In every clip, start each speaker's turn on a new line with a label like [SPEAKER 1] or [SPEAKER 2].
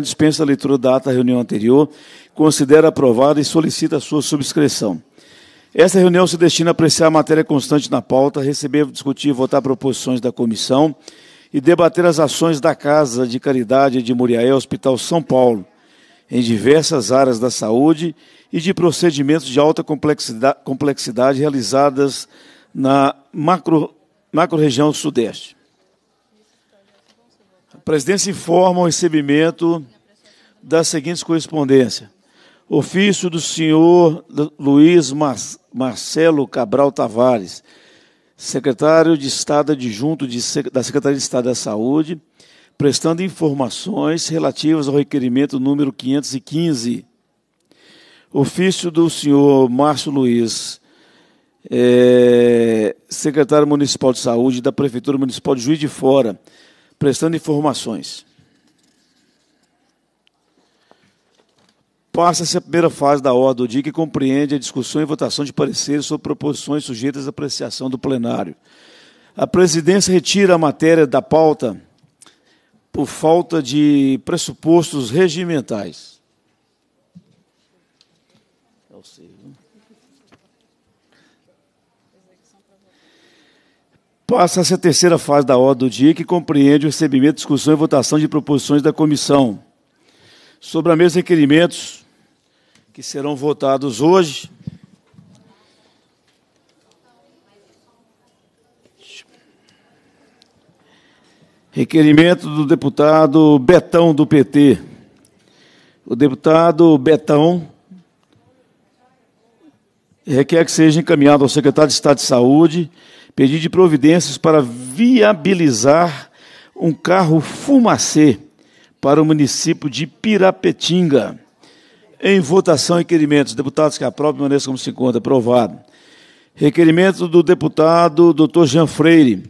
[SPEAKER 1] dispensa a leitura da ata da reunião anterior, considera aprovada e solicita a sua subscrição. Esta reunião se destina a apreciar a matéria constante na pauta, receber, discutir e votar proposições da comissão e debater as ações da Casa de Caridade de Muriaé, Hospital São Paulo, em diversas áreas da saúde e de procedimentos de alta complexidade, complexidade realizadas na macro, macro região sudeste presidência informa o recebimento das seguintes correspondências. Ofício do senhor Luiz Mar Marcelo Cabral Tavares, secretário de Estado adjunto de, da Secretaria de Estado da Saúde, prestando informações relativas ao requerimento número 515. Ofício do senhor Márcio Luiz, é, secretário municipal de saúde da Prefeitura Municipal de Juiz de Fora, prestando informações. Passa-se a primeira fase da ordem do dia que compreende a discussão e votação de pareceres sobre proposições sujeitas à apreciação do plenário. A presidência retira a matéria da pauta por falta de pressupostos regimentais. Passa essa terceira fase da ordem do dia, que compreende o recebimento, discussão e votação de proposições da comissão. Sobre a mesa requerimentos que serão votados hoje. Requerimento do deputado Betão do PT. O deputado Betão requer que seja encaminhado ao secretário de Estado de Saúde pedido de providências para viabilizar um carro fumacê para o município de Pirapetinga. Em votação, requerimentos. Deputados que aprovam, permaneçam como se encontra. Aprovado. Requerimento do deputado Dr. Jean Freire.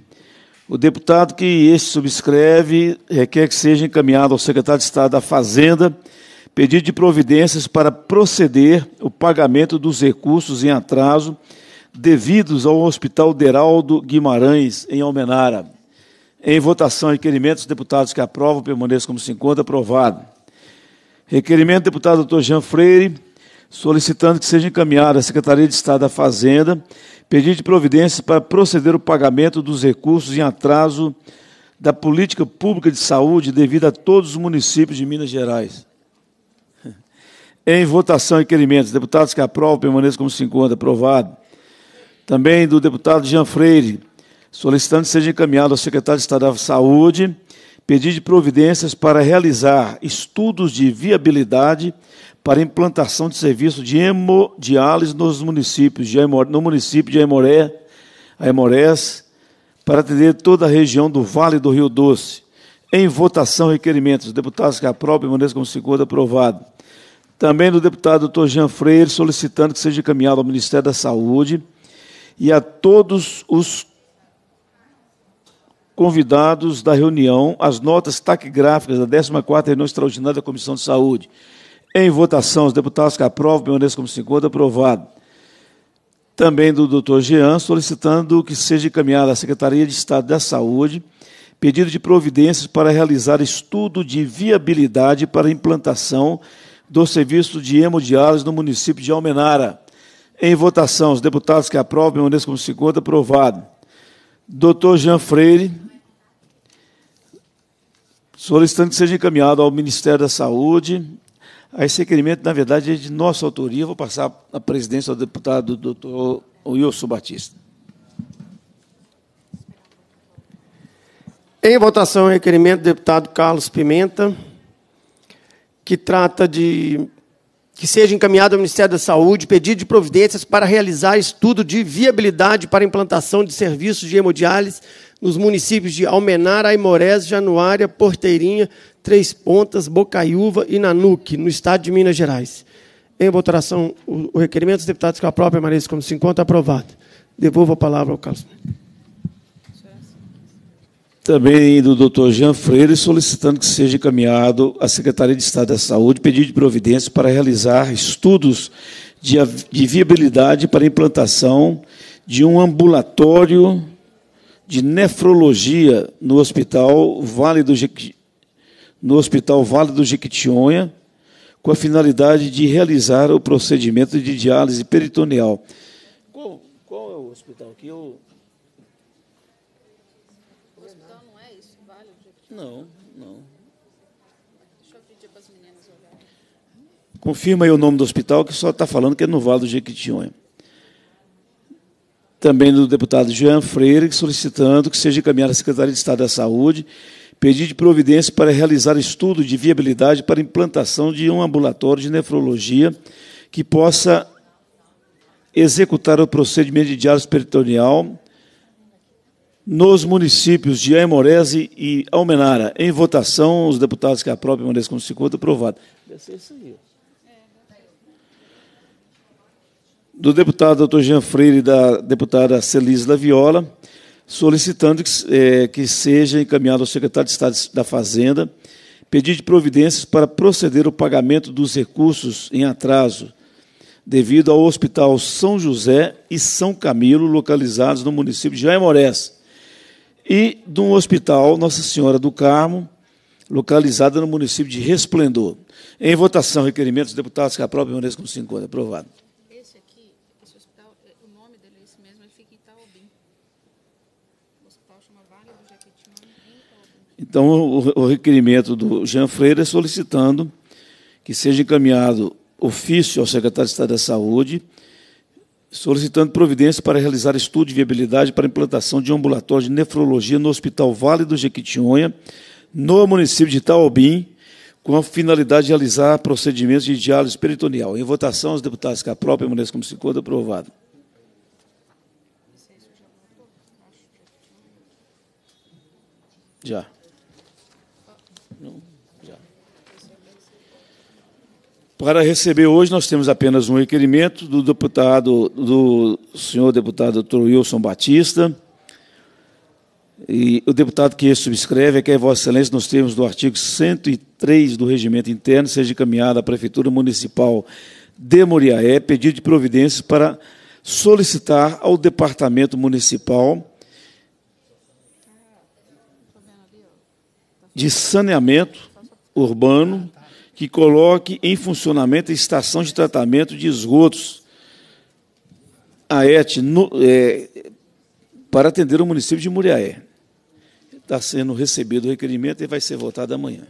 [SPEAKER 1] O deputado que este subscreve requer que seja encaminhado ao secretário de Estado da Fazenda pedido de providências para proceder o pagamento dos recursos em atraso devidos ao Hospital Deraldo Guimarães, em Almenara. Em votação, requerimento, os deputados que aprovam permaneçam como se encontra, aprovado. Requerimento do deputado doutor Jean Freire, solicitando que seja encaminhada à Secretaria de Estado da Fazenda pedido de providência para proceder o pagamento dos recursos em atraso da política pública de saúde devido a todos os municípios de Minas Gerais. Em votação, requerimentos. Deputados que aprovam, permaneçam como se encontra. Aprovado. Também do deputado Jean Freire, solicitando que seja encaminhado ao secretário de Estado da Saúde pedido de providências para realizar estudos de viabilidade para implantação de serviço de hemodiálise nos municípios de Aimor, no município de Aimoré, Aimorés, para atender toda a região do Vale do Rio Doce. Em votação, requerimentos. deputados que aprovem permaneçam como segundo aprovado. Também do deputado doutor Jean Freire, solicitando que seja encaminhado ao Ministério da Saúde e a todos os convidados da reunião as notas taquigráficas da 14ª reunião extraordinária da Comissão de Saúde. Em votação, os deputados que aprovam permaneçam como encontra, aprovado. Também do doutor Jean, solicitando que seja encaminhada à Secretaria de Estado da Saúde pedido de providências para realizar estudo de viabilidade para implantação do serviço de hemodiálise no município de Almenara. Em votação, os deputados que aprovam permaneçam como se Aprovado. Doutor Jean Freire, solicitando que seja encaminhado ao Ministério da Saúde. Esse requerimento, na verdade, é de nossa autoria. Vou passar a presidência ao
[SPEAKER 2] deputado doutor Wilson Batista. Em votação, o requerimento do deputado Carlos Pimenta, que trata de que seja encaminhado ao Ministério da Saúde pedido de providências para realizar estudo de viabilidade para implantação de serviços de hemodiálise nos municípios de Almenar, Aimorés, Januária, Porteirinha, Três Pontas, Bocaiúva e Nanuque, no estado de Minas Gerais. Em votação, o requerimento dos deputados com a própria Marisa como se encontra aprovado. Devolvo a palavra ao Carlos
[SPEAKER 1] também do Dr. Jean Freire, solicitando que seja encaminhado à Secretaria de Estado da Saúde pedido de providência para realizar estudos de, de viabilidade para implantação de um ambulatório de nefrologia no Hospital Vale do, Jequi, no Hospital vale do Jequitinhonha, com a finalidade de realizar o procedimento de diálise peritoneal. Qual, qual é o hospital aqui? Eu
[SPEAKER 3] hospital então, não é isso? Vale o Não, não. Deixa eu pedir para
[SPEAKER 1] as meninas olharem. Confirma aí o nome do hospital, que só está falando que é no Vale do Jequitinhonha. Também do deputado Jean Freire, solicitando que seja encaminhada à Secretaria de Estado da Saúde pedido de providência para realizar estudo de viabilidade para implantação de um ambulatório de nefrologia que possa executar o procedimento de diálise peritoneal nos municípios de Aimorese e Almenara. Em votação, os deputados que aprovem o como 50, aprovado. Do deputado doutor Jean Freire e da deputada Celise Laviola, solicitando que, é, que seja encaminhado ao secretário de Estado da Fazenda pedido de providências para proceder ao pagamento dos recursos em atraso devido ao Hospital São José e São Camilo, localizados no município de Jaimorés, e de um hospital Nossa Senhora do Carmo, localizada no município de Resplendor. Em votação, requerimento dos deputados que aprovem permaneça com se encontra. É aprovado. Esse aqui, esse hospital, é, o nome dele é esse mesmo, ele fica em Itaobim. O hospital chama Vale do Jequitinhonha em Itaobim. Então, o, o requerimento do Jean Freire é solicitando que seja encaminhado ofício ao secretário de Estado da Saúde, solicitando providência para realizar estudo de viabilidade para implantação de um ambulatório de nefrologia no Hospital Vale do Jequitinhonha, no município de Itaobim, com a finalidade de realizar procedimentos de diálise peritoneal. Em votação, os deputados a própria permaneçam como se encontra, aprovado. Já. Para receber hoje, nós temos apenas um requerimento do deputado, do senhor deputado Wilson Batista. E o deputado que subscreve é que a é Vossa Excelência, nos termos do artigo 103 do Regimento Interno, seja encaminhada à Prefeitura Municipal de Moriaé pedido de providências para solicitar ao Departamento Municipal de Saneamento Urbano que coloque em funcionamento a estação de tratamento de esgotos, a ET, no, é, para atender o município de Muriaé. Está sendo recebido o requerimento e vai ser votado amanhã.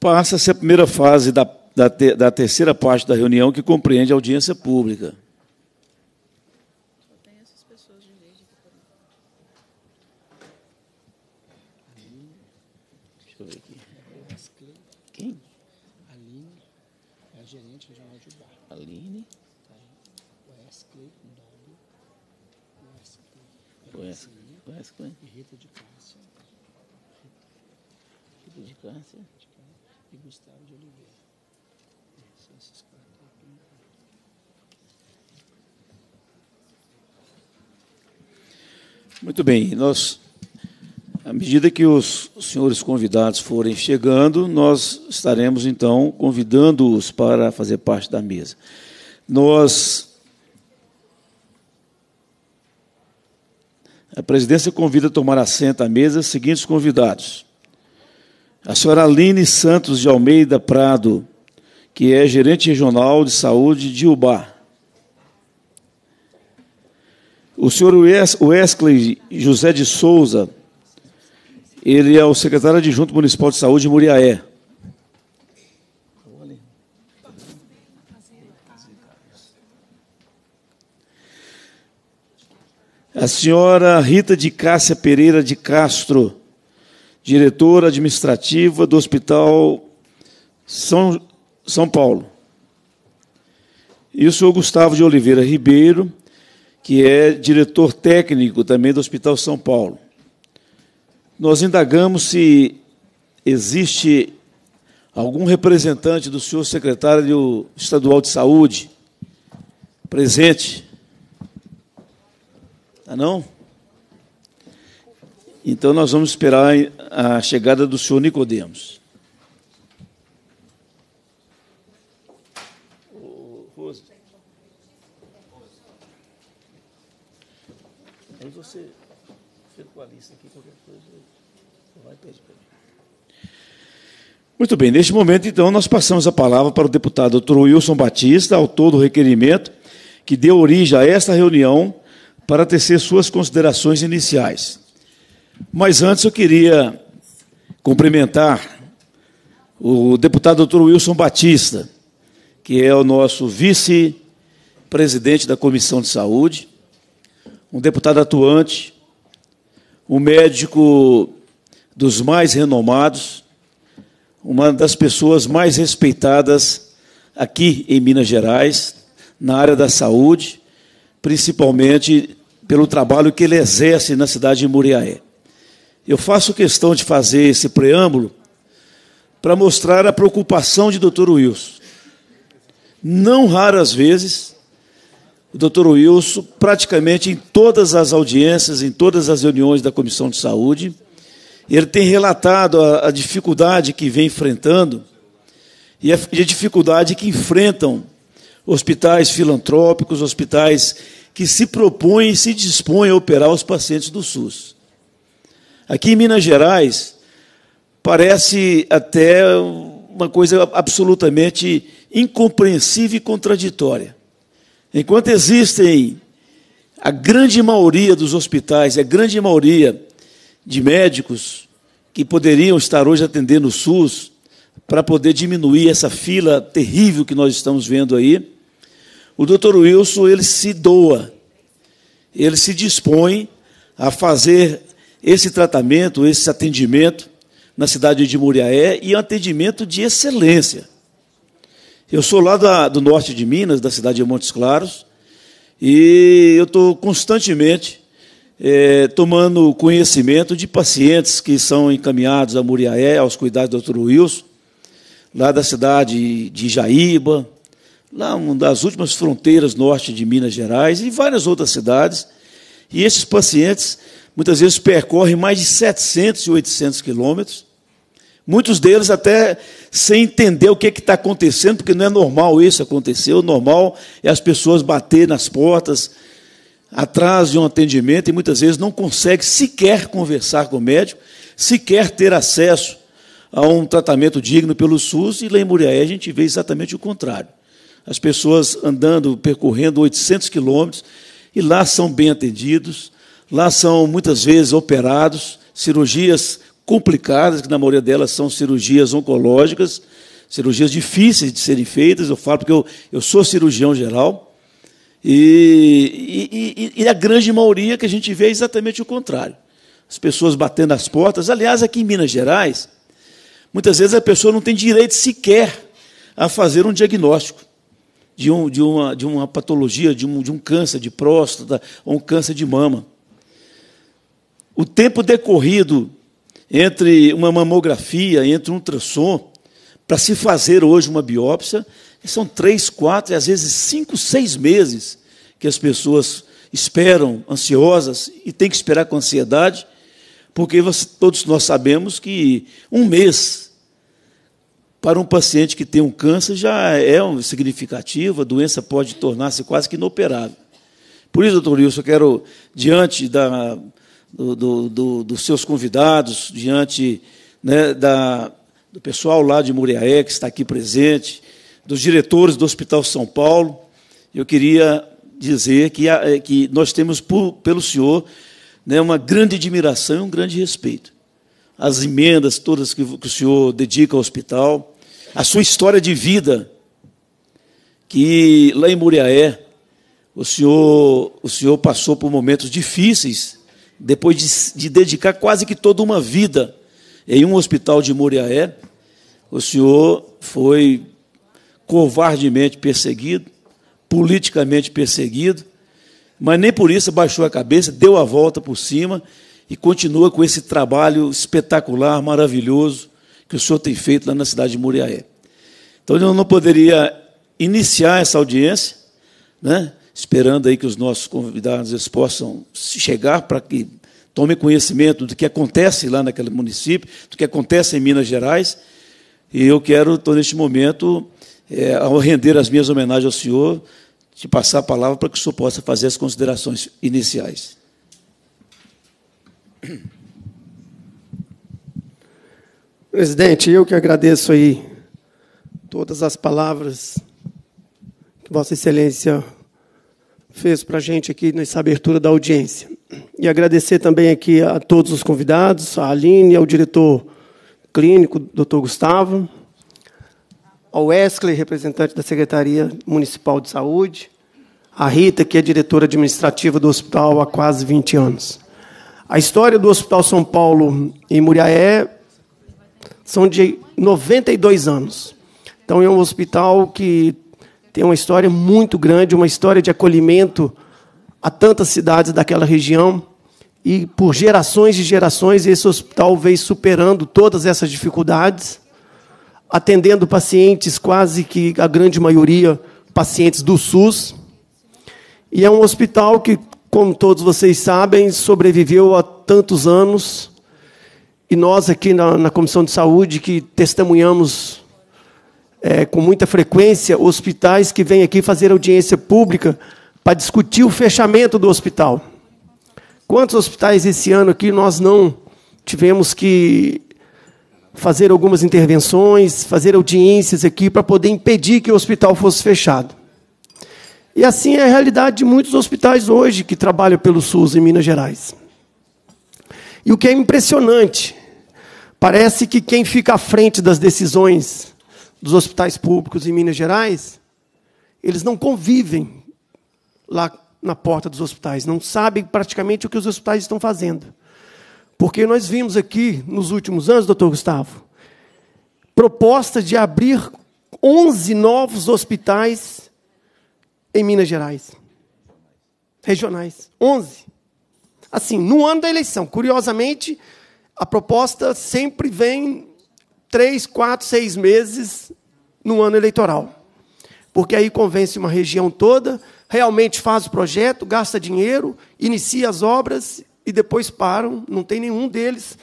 [SPEAKER 1] Passa-se a primeira fase da, da, te, da terceira parte da reunião, que compreende a audiência pública. Muito bem, nós, à medida que os senhores convidados forem chegando, nós estaremos então convidando-os para fazer parte da mesa. Nós. A presidência convida a tomar assento à mesa seguintes convidados: a senhora Aline Santos de Almeida Prado, que é gerente regional de saúde de Uba. O senhor Wesley José de Souza, ele é o secretário adjunto municipal de saúde de Muriaé. A senhora Rita de Cássia Pereira de Castro, diretora administrativa do Hospital São, São Paulo. E o senhor Gustavo de Oliveira Ribeiro, que é diretor técnico também do Hospital São Paulo. Nós indagamos se existe algum representante do senhor secretário estadual de saúde presente. Ah, não? Então nós vamos esperar a chegada do senhor Nicodemos.
[SPEAKER 2] você fica com a lista aqui, qualquer coisa, você vai para
[SPEAKER 1] mim. Muito bem, neste momento, então, nós passamos a palavra para o deputado Dr. Wilson Batista, autor do requerimento, que deu origem a esta reunião para tecer suas considerações iniciais. Mas antes eu queria cumprimentar o deputado doutor Wilson Batista, que é o nosso vice-presidente da Comissão de Saúde, um deputado atuante, um médico dos mais renomados, uma das pessoas mais respeitadas aqui em Minas Gerais, na área da saúde, principalmente pelo trabalho que ele exerce na cidade de Muriaé. Eu faço questão de fazer esse preâmbulo para mostrar a preocupação de Dr. Wilson. Não raras vezes, o doutor Wilson, praticamente em todas as audiências, em todas as reuniões da Comissão de Saúde, ele tem relatado a, a dificuldade que vem enfrentando e a, e a dificuldade que enfrentam hospitais filantrópicos, hospitais que se propõem e se dispõem a operar os pacientes do SUS. Aqui em Minas Gerais, parece até uma coisa absolutamente incompreensível e contraditória. Enquanto existem a grande maioria dos hospitais, a grande maioria de médicos que poderiam estar hoje atendendo o SUS para poder diminuir essa fila terrível que nós estamos vendo aí, o Dr. Wilson ele se doa, ele se dispõe a fazer esse tratamento, esse atendimento na cidade de Muriaé e um atendimento de excelência. Eu sou lá da, do norte de Minas, da cidade de Montes Claros, e eu estou constantemente é, tomando conhecimento de pacientes que são encaminhados a Muriaé, aos cuidados do Dr. Wilson, lá da cidade de Jaíba, lá uma das últimas fronteiras norte de Minas Gerais e várias outras cidades. E esses pacientes muitas vezes percorrem mais de 700 e 800 quilômetros Muitos deles até sem entender o que é está acontecendo, porque não é normal isso acontecer. O normal é as pessoas bater nas portas, atrás de um atendimento, e muitas vezes não consegue sequer conversar com o médico, sequer ter acesso a um tratamento digno pelo SUS, e lá em Muriaé a gente vê exatamente o contrário. As pessoas andando, percorrendo 800 quilômetros, e lá são bem atendidos, lá são muitas vezes operados, cirurgias complicadas, que na maioria delas são cirurgias oncológicas, cirurgias difíceis de serem feitas. Eu falo porque eu, eu sou cirurgião geral. E, e, e, a grande maioria que a gente vê é exatamente o contrário. As pessoas batendo as portas. Aliás, aqui em Minas Gerais, muitas vezes a pessoa não tem direito sequer a fazer um diagnóstico de, um, de, uma, de uma patologia, de um, de um câncer de próstata ou um câncer de mama. O tempo decorrido entre uma mamografia, entre um ultrassom, para se fazer hoje uma biópsia, são três, quatro, às vezes cinco, seis meses que as pessoas esperam ansiosas e tem que esperar com ansiedade, porque todos nós sabemos que um mês para um paciente que tem um câncer já é significativo, a doença pode tornar-se quase que inoperável. Por isso, doutor Wilson, eu quero, diante da do, do, do, dos seus convidados, diante né, da, do pessoal lá de Muriaé, que está aqui presente, dos diretores do Hospital São Paulo. Eu queria dizer que, a, eh, que nós temos por, pelo senhor né, uma grande admiração e um grande respeito. As emendas todas que, que o senhor dedica ao hospital, a sua história de vida, que lá em Muriaé, o senhor, o senhor passou por momentos difíceis depois de, de dedicar quase que toda uma vida em um hospital de Moriaé, o senhor foi covardemente perseguido, politicamente perseguido, mas nem por isso baixou a cabeça, deu a volta por cima e continua com esse trabalho espetacular, maravilhoso que o senhor tem feito lá na cidade de Muriaé. Então eu não poderia iniciar essa audiência, né, esperando aí que os nossos convidados eles possam chegar para que tomem conhecimento do que acontece lá naquele município, do que acontece em Minas Gerais. E eu quero, tô, neste momento, é, ao render as minhas homenagens ao senhor, te passar a palavra para que o senhor possa fazer as considerações iniciais.
[SPEAKER 2] Presidente, eu que agradeço aí todas as palavras que Vossa Excelência fez para a gente aqui nessa abertura da audiência. E agradecer também aqui a todos os convidados, a Aline, ao diretor clínico, doutor Gustavo, ao Wesley, representante da Secretaria Municipal de Saúde, a Rita, que é diretora administrativa do hospital há quase 20 anos. A história do Hospital São Paulo em Muriaé são de 92 anos. Então, é um hospital que tem uma história muito grande, uma história de acolhimento a tantas cidades daquela região. E por gerações e gerações, esse hospital veio superando todas essas dificuldades, atendendo pacientes, quase que a grande maioria, pacientes do SUS. E é um hospital que, como todos vocês sabem, sobreviveu a tantos anos. E nós, aqui na, na Comissão de Saúde, que testemunhamos é, com muita frequência hospitais que vêm aqui fazer audiência pública para discutir o fechamento do hospital. Quantos hospitais esse ano aqui nós não tivemos que fazer algumas intervenções, fazer audiências aqui para poder impedir que o hospital fosse fechado? E assim é a realidade de muitos hospitais hoje que trabalham pelo SUS em Minas Gerais. E o que é impressionante, parece que quem fica à frente das decisões dos hospitais públicos em Minas Gerais, eles não convivem lá na porta dos hospitais, não sabem praticamente o que os hospitais estão fazendo. Porque nós vimos aqui nos últimos anos, doutor Gustavo, proposta de abrir 11 novos hospitais em Minas Gerais. Regionais. 11. Assim, no ano da eleição. Curiosamente, a proposta sempre vem três, quatro, seis meses no ano eleitoral. Porque aí convence uma região toda, realmente faz o projeto, gasta dinheiro, inicia as obras e depois param, não tem nenhum deles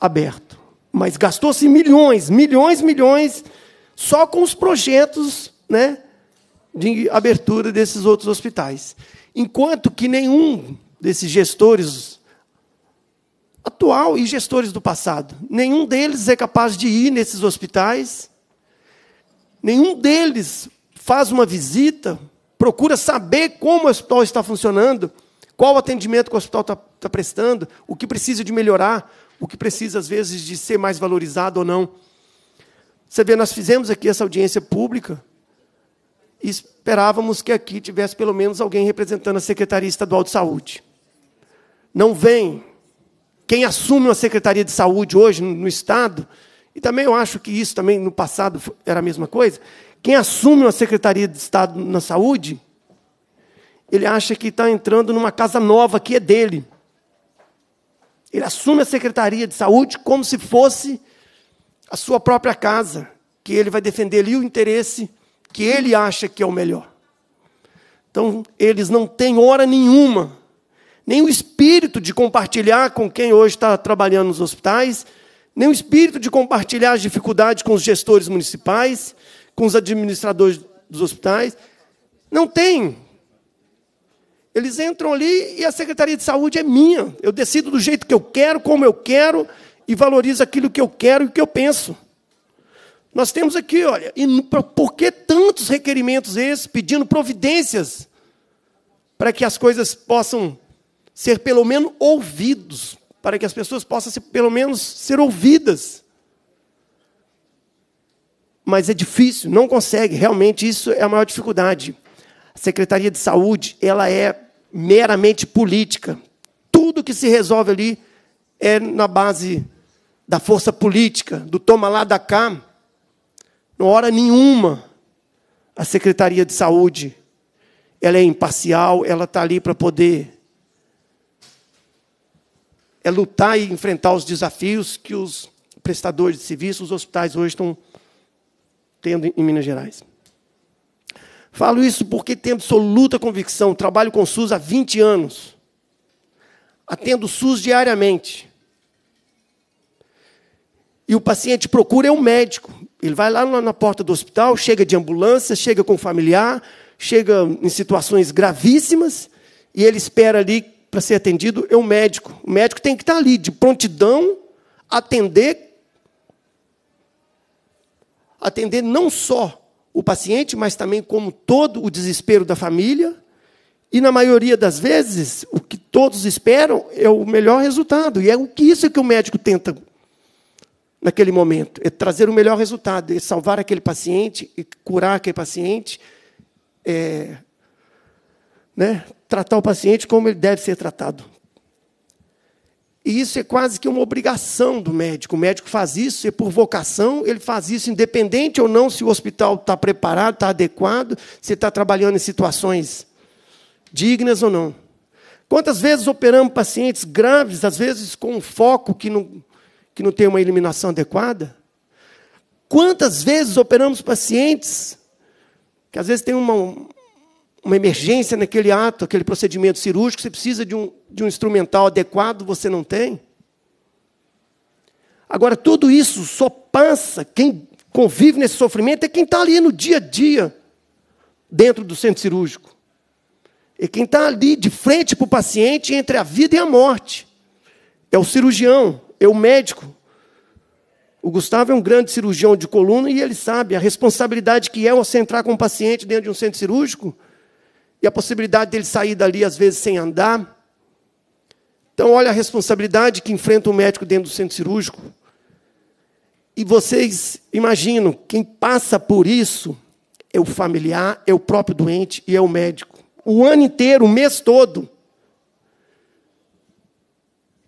[SPEAKER 2] aberto. Mas gastou-se milhões, milhões, milhões só com os projetos, né, de abertura desses outros hospitais. Enquanto que nenhum desses gestores atual e gestores do passado. Nenhum deles é capaz de ir nesses hospitais, nenhum deles faz uma visita, procura saber como o hospital está funcionando, qual o atendimento que o hospital está, está prestando, o que precisa de melhorar, o que precisa, às vezes, de ser mais valorizado ou não. Você vê, nós fizemos aqui essa audiência pública e esperávamos que aqui tivesse pelo menos alguém representando a Secretaria Estadual de Saúde. Não vem quem assume uma secretaria de saúde hoje no, no estado, e também eu acho que isso também no passado era a mesma coisa, quem assume uma secretaria de estado na saúde, ele acha que está entrando numa casa nova que é dele. Ele assume a secretaria de saúde como se fosse a sua própria casa, que ele vai defender ali o interesse que ele acha que é o melhor. Então, eles não têm hora nenhuma nem o espírito de compartilhar com quem hoje está trabalhando nos hospitais, nem o espírito de compartilhar as dificuldades com os gestores municipais, com os administradores dos hospitais. Não tem. Eles entram ali e a Secretaria de Saúde é minha. Eu decido do jeito que eu quero, como eu quero, e valorizo aquilo que eu quero e o que eu penso. Nós temos aqui, olha, e por que tantos requerimentos esses pedindo providências para que as coisas possam ser pelo menos ouvidos, para que as pessoas possam ser, pelo menos ser ouvidas. Mas é difícil, não consegue, realmente isso é a maior dificuldade. A Secretaria de Saúde, ela é meramente política. Tudo que se resolve ali é na base da força política, do toma lá da cá. Não hora nenhuma a Secretaria de Saúde ela é imparcial, ela está ali para poder é lutar e enfrentar os desafios que os prestadores de serviços, os hospitais hoje estão tendo em Minas Gerais. Falo isso porque tenho absoluta convicção, trabalho com o SUS há 20 anos, atendo o SUS diariamente. E o paciente procura é um médico. Ele vai lá na porta do hospital, chega de ambulância, chega com o familiar, chega em situações gravíssimas, e ele espera ali para ser atendido é o médico. O médico tem que estar tá ali, de prontidão, atender. Atender não só o paciente, mas também como todo o desespero da família. E na maioria das vezes, o que todos esperam é o melhor resultado. E é o que isso é que o médico tenta naquele momento, é trazer o melhor resultado, é salvar aquele paciente, e é curar aquele paciente, é, né, tratar o paciente como ele deve ser tratado. E isso é quase que uma obrigação do médico. O médico faz isso, é por vocação, ele faz isso, independente ou não se o hospital está preparado, está adequado, se está trabalhando em situações dignas ou não. Quantas vezes operamos pacientes graves, às vezes com um foco que não, que não tem uma eliminação adequada? Quantas vezes operamos pacientes que às vezes têm uma, uma emergência naquele ato, aquele procedimento cirúrgico, você precisa de um, de um instrumental adequado, você não tem. Agora, tudo isso só passa, quem convive nesse sofrimento é quem está ali no dia a dia, dentro do centro cirúrgico. É quem está ali de frente para o paciente entre a vida e a morte. É o cirurgião, é o médico. O Gustavo é um grande cirurgião de coluna e ele sabe a responsabilidade que é você entrar com um paciente dentro de um centro cirúrgico e a possibilidade dele sair dali, às vezes, sem andar. Então, olha a responsabilidade que enfrenta o médico dentro do centro cirúrgico. E vocês imaginam, quem passa por isso é o familiar, é o próprio doente e é o médico. O ano inteiro, o mês todo.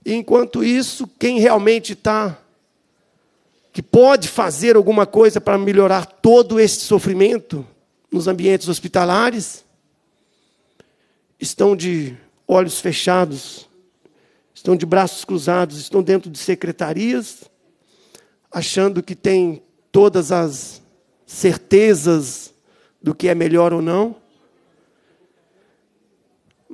[SPEAKER 2] E, enquanto isso, quem realmente está, que pode fazer alguma coisa para melhorar todo esse sofrimento nos ambientes hospitalares, estão de olhos fechados, estão de braços cruzados, estão dentro de secretarias, achando que têm todas as certezas do que é melhor ou não.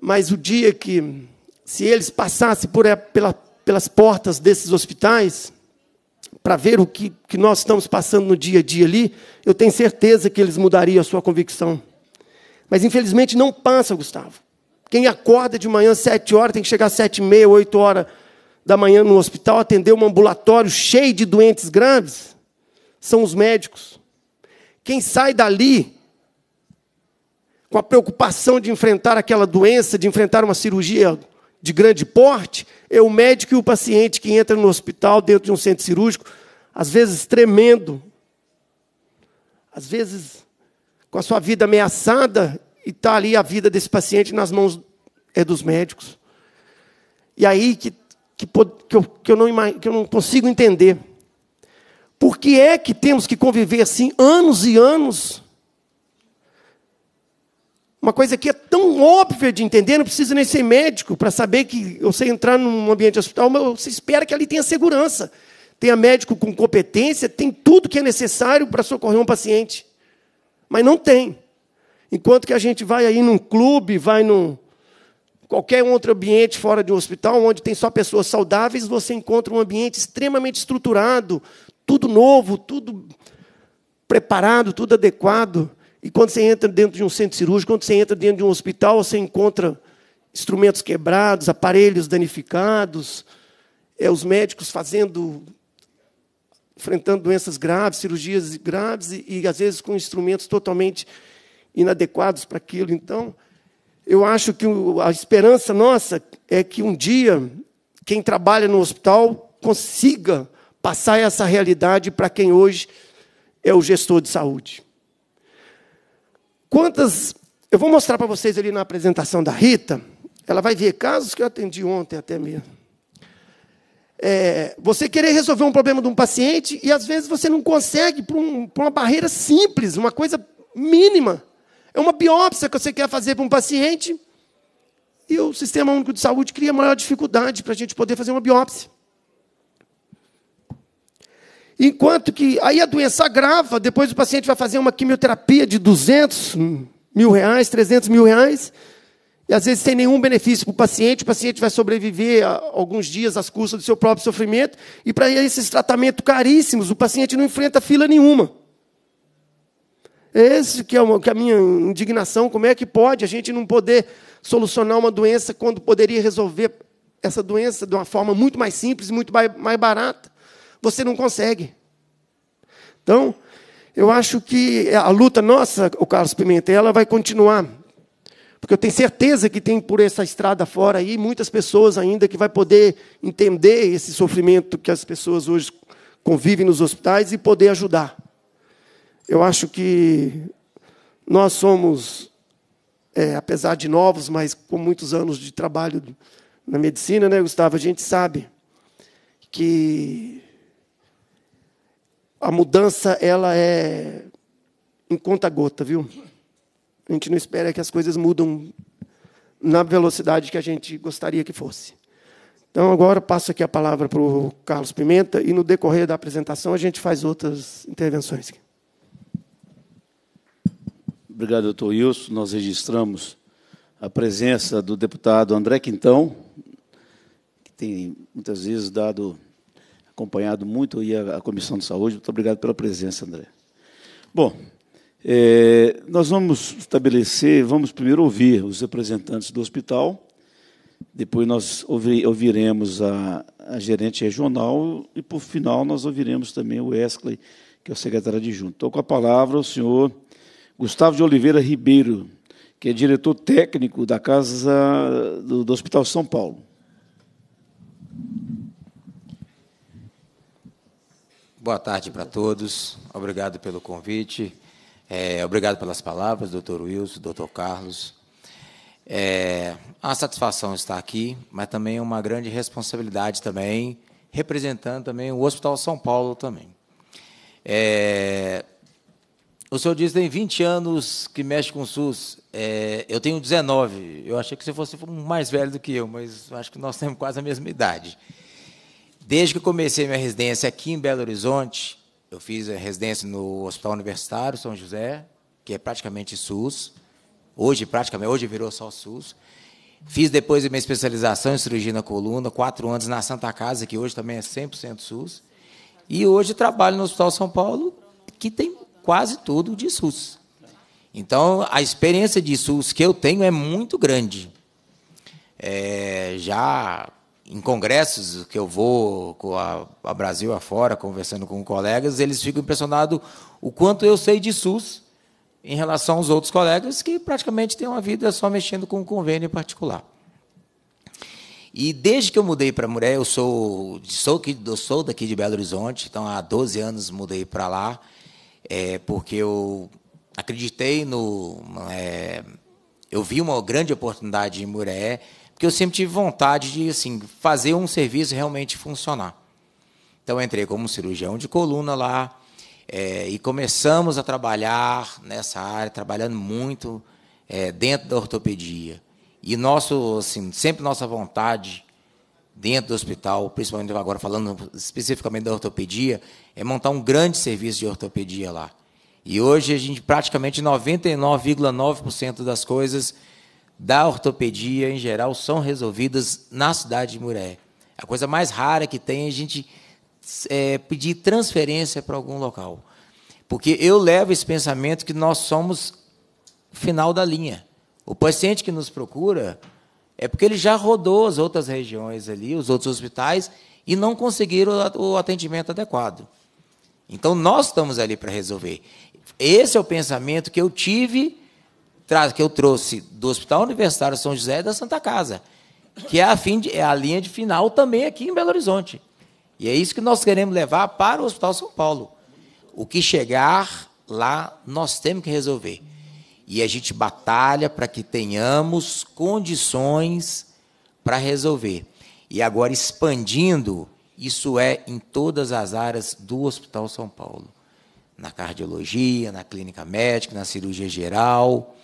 [SPEAKER 2] Mas o dia que, se eles passassem por, é, pela, pelas portas desses hospitais, para ver o que, que nós estamos passando no dia a dia ali, eu tenho certeza que eles mudariam a sua convicção. Mas infelizmente não passa, Gustavo. Quem acorda de manhã sete horas tem que chegar às sete e meia, oito horas da manhã no hospital, atender um ambulatório cheio de doentes graves, são os médicos. Quem sai dali com a preocupação de enfrentar aquela doença, de enfrentar uma cirurgia de grande porte, é o médico e o paciente que entra no hospital dentro de um centro cirúrgico, às vezes tremendo, às vezes com a sua vida ameaçada e está ali a vida desse paciente nas mãos é dos médicos. E aí que, que, que, eu, que, eu não, que eu não consigo entender. Por que é que temos que conviver assim anos e anos? Uma coisa que é tão óbvia de entender, não precisa nem ser médico para saber que eu sei entrar num ambiente hospital, mas você espera que ali tenha segurança, tenha médico com competência, tem tudo que é necessário para socorrer um paciente. Mas não tem. Enquanto que a gente vai aí num clube, vai num qualquer outro ambiente fora de um hospital, onde tem só pessoas saudáveis, você encontra um ambiente extremamente estruturado, tudo novo, tudo preparado, tudo adequado. E quando você entra dentro de um centro cirúrgico, quando você entra dentro de um hospital, você encontra instrumentos quebrados, aparelhos danificados, é, os médicos fazendo, enfrentando doenças graves, cirurgias graves e, e às vezes com instrumentos totalmente inadequados para aquilo. Então, eu acho que a esperança nossa é que um dia quem trabalha no hospital consiga passar essa realidade para quem hoje é o gestor de saúde. Quantas. Eu vou mostrar para vocês ali na apresentação da Rita. Ela vai ver casos que eu atendi ontem até mesmo. É, você querer resolver um problema de um paciente e às vezes você não consegue por, um, por uma barreira simples, uma coisa mínima. É uma biópsia que você quer fazer para um paciente e o Sistema Único de Saúde cria maior dificuldade para a gente poder fazer uma biópsia. Enquanto que aí a doença agrava, depois o paciente vai fazer uma quimioterapia de 200 mil reais, 300 mil reais, e às vezes sem nenhum benefício para o paciente, o paciente vai sobreviver alguns dias às custas do seu próprio sofrimento, e para esses tratamentos caríssimos, o paciente não enfrenta fila nenhuma. Esse que é, uma, que é a minha indignação. Como é que pode a gente não poder solucionar uma doença quando poderia resolver essa doença de uma forma muito mais simples, muito mais barata? Você não consegue. Então, eu acho que a luta nossa, o Carlos Pimentel, ela vai continuar. Porque eu tenho certeza que tem por essa estrada fora aí muitas pessoas ainda que vai poder entender esse sofrimento que as pessoas hoje convivem nos hospitais e poder ajudar. Eu acho que nós somos, é, apesar de novos, mas com muitos anos de trabalho na medicina, né, Gustavo? A gente sabe que a mudança ela é em conta gota, viu? A gente não espera que as coisas mudam na velocidade que a gente gostaria que fosse. Então, agora passo aqui a palavra para o Carlos Pimenta e, no decorrer da apresentação, a gente faz outras intervenções.
[SPEAKER 1] Obrigado, doutor Wilson. Nós registramos a presença do deputado André Quintão, que tem muitas vezes dado, acompanhado muito a, a Comissão de Saúde. Muito obrigado pela presença, André. Bom, é, nós vamos estabelecer, vamos primeiro ouvir os representantes do hospital, depois nós ouvir, ouviremos a, a, gerente regional e, por final, nós ouviremos também o Wesley, que é o secretário adjunto. Estou com a palavra o senhor Gustavo de Oliveira Ribeiro, que é diretor técnico da Casa do, do Hospital São Paulo.
[SPEAKER 4] Boa tarde para todos. Obrigado pelo convite. É, obrigado pelas palavras, doutor Wilson, doutor Carlos. É uma satisfação estar aqui, mas também é uma grande responsabilidade também, representando também o Hospital São Paulo também. É, o senhor diz que tem 20 anos que mexe com o SUS. É, eu tenho 19. Eu achei que você fosse mais velho do que eu, mas acho que nós temos quase a mesma idade. Desde que comecei minha residência aqui em Belo Horizonte, eu fiz a residência no Hospital Universitário São José, que é praticamente SUS. Hoje, praticamente, hoje virou só SUS. Fiz depois a minha especialização em cirurgia na coluna, quatro anos na Santa Casa, que hoje também é 100% SUS. E hoje trabalho no Hospital São Paulo, que tem quase tudo de SUS. Então, a experiência de SUS que eu tenho é muito grande. É, já em congressos que eu vou a, a Brasil afora, conversando com colegas, eles ficam impressionados o quanto eu sei de SUS em relação aos outros colegas que praticamente têm uma vida só mexendo com um convênio particular. E desde que eu mudei para Muré, eu sou, sou, sou daqui de Belo Horizonte, então há 12 anos mudei para lá é, porque eu acreditei no. É, eu vi uma grande oportunidade em Muré, porque eu sempre tive vontade de assim, fazer um serviço realmente funcionar. Então, entrei como cirurgião de coluna lá é, e começamos a trabalhar nessa área, trabalhando muito é, dentro da ortopedia. E nosso, assim, sempre nossa vontade dentro do hospital, principalmente agora falando especificamente da ortopedia, é montar um grande serviço de ortopedia lá. E hoje a gente praticamente 99,9% das coisas da ortopedia em geral são resolvidas na cidade de Muré. A coisa mais rara que tem é a gente é, pedir transferência para algum local. Porque eu levo esse pensamento que nós somos final da linha. O paciente que nos procura, é porque ele já rodou as outras regiões ali, os outros hospitais, e não conseguiram o atendimento adequado. Então, nós estamos ali para resolver. Esse é o pensamento que eu tive, que eu trouxe do Hospital Universitário São José e da Santa Casa, que é a, fim de, é a linha de final também aqui em Belo Horizonte. E é isso que nós queremos levar para o Hospital São Paulo. O que chegar lá, nós temos que resolver. E a gente batalha para que tenhamos condições para resolver. E agora, expandindo, isso é em todas as áreas do Hospital São Paulo: na cardiologia, na clínica médica, na cirurgia geral,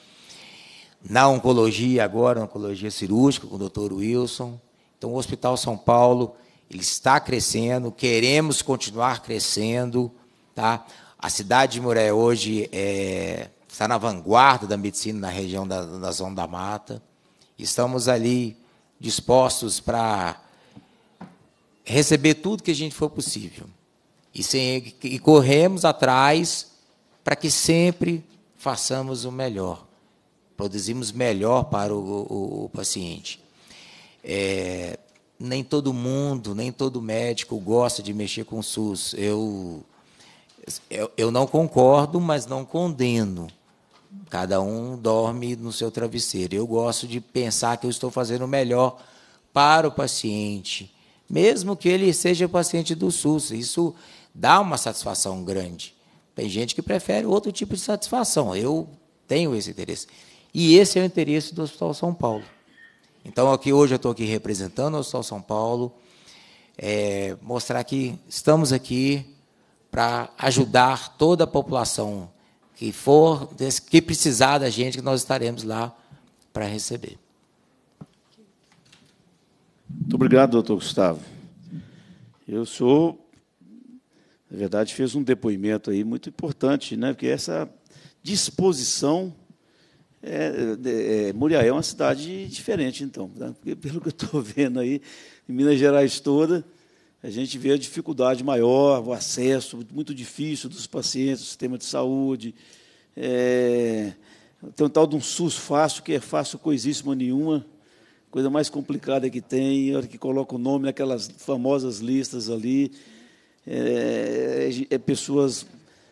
[SPEAKER 4] na oncologia, agora, na oncologia cirúrgica, com o doutor Wilson. Então, o Hospital São Paulo ele está crescendo, queremos continuar crescendo. Tá? A cidade de Moré hoje é está na vanguarda da medicina na região da, da Zona da Mata. Estamos ali dispostos para receber tudo que a gente for possível. E, sem, e corremos atrás para que sempre façamos o melhor, produzimos melhor para o, o, o paciente. É, nem todo mundo, nem todo médico gosta de mexer com o SUS. Eu, eu, eu não concordo, mas não condeno. Cada um dorme no seu travesseiro. Eu gosto de pensar que eu estou fazendo o melhor para o paciente, mesmo que ele seja paciente do SUS. Isso dá uma satisfação grande. Tem gente que prefere outro tipo de satisfação. Eu tenho esse interesse. E esse é o interesse do Hospital São Paulo. Então, aqui hoje eu estou aqui representando o Hospital São Paulo, é, mostrar que estamos aqui para ajudar toda a população que for, que precisar da gente, que nós estaremos
[SPEAKER 1] lá para receber. Muito obrigado, doutor Gustavo. Eu sou, na verdade, fez um depoimento aí muito importante, né? Porque essa disposição é, é, Muriaé é uma cidade diferente, então, né? porque pelo que eu estou vendo aí, em Minas Gerais toda, a gente vê a dificuldade maior, o acesso muito difícil dos pacientes, do sistema de saúde. É, tem um tal de um SUS fácil, que é fácil coisíssima nenhuma, coisa mais complicada que tem, a hora que coloca o nome naquelas famosas listas ali, é, é, é pessoas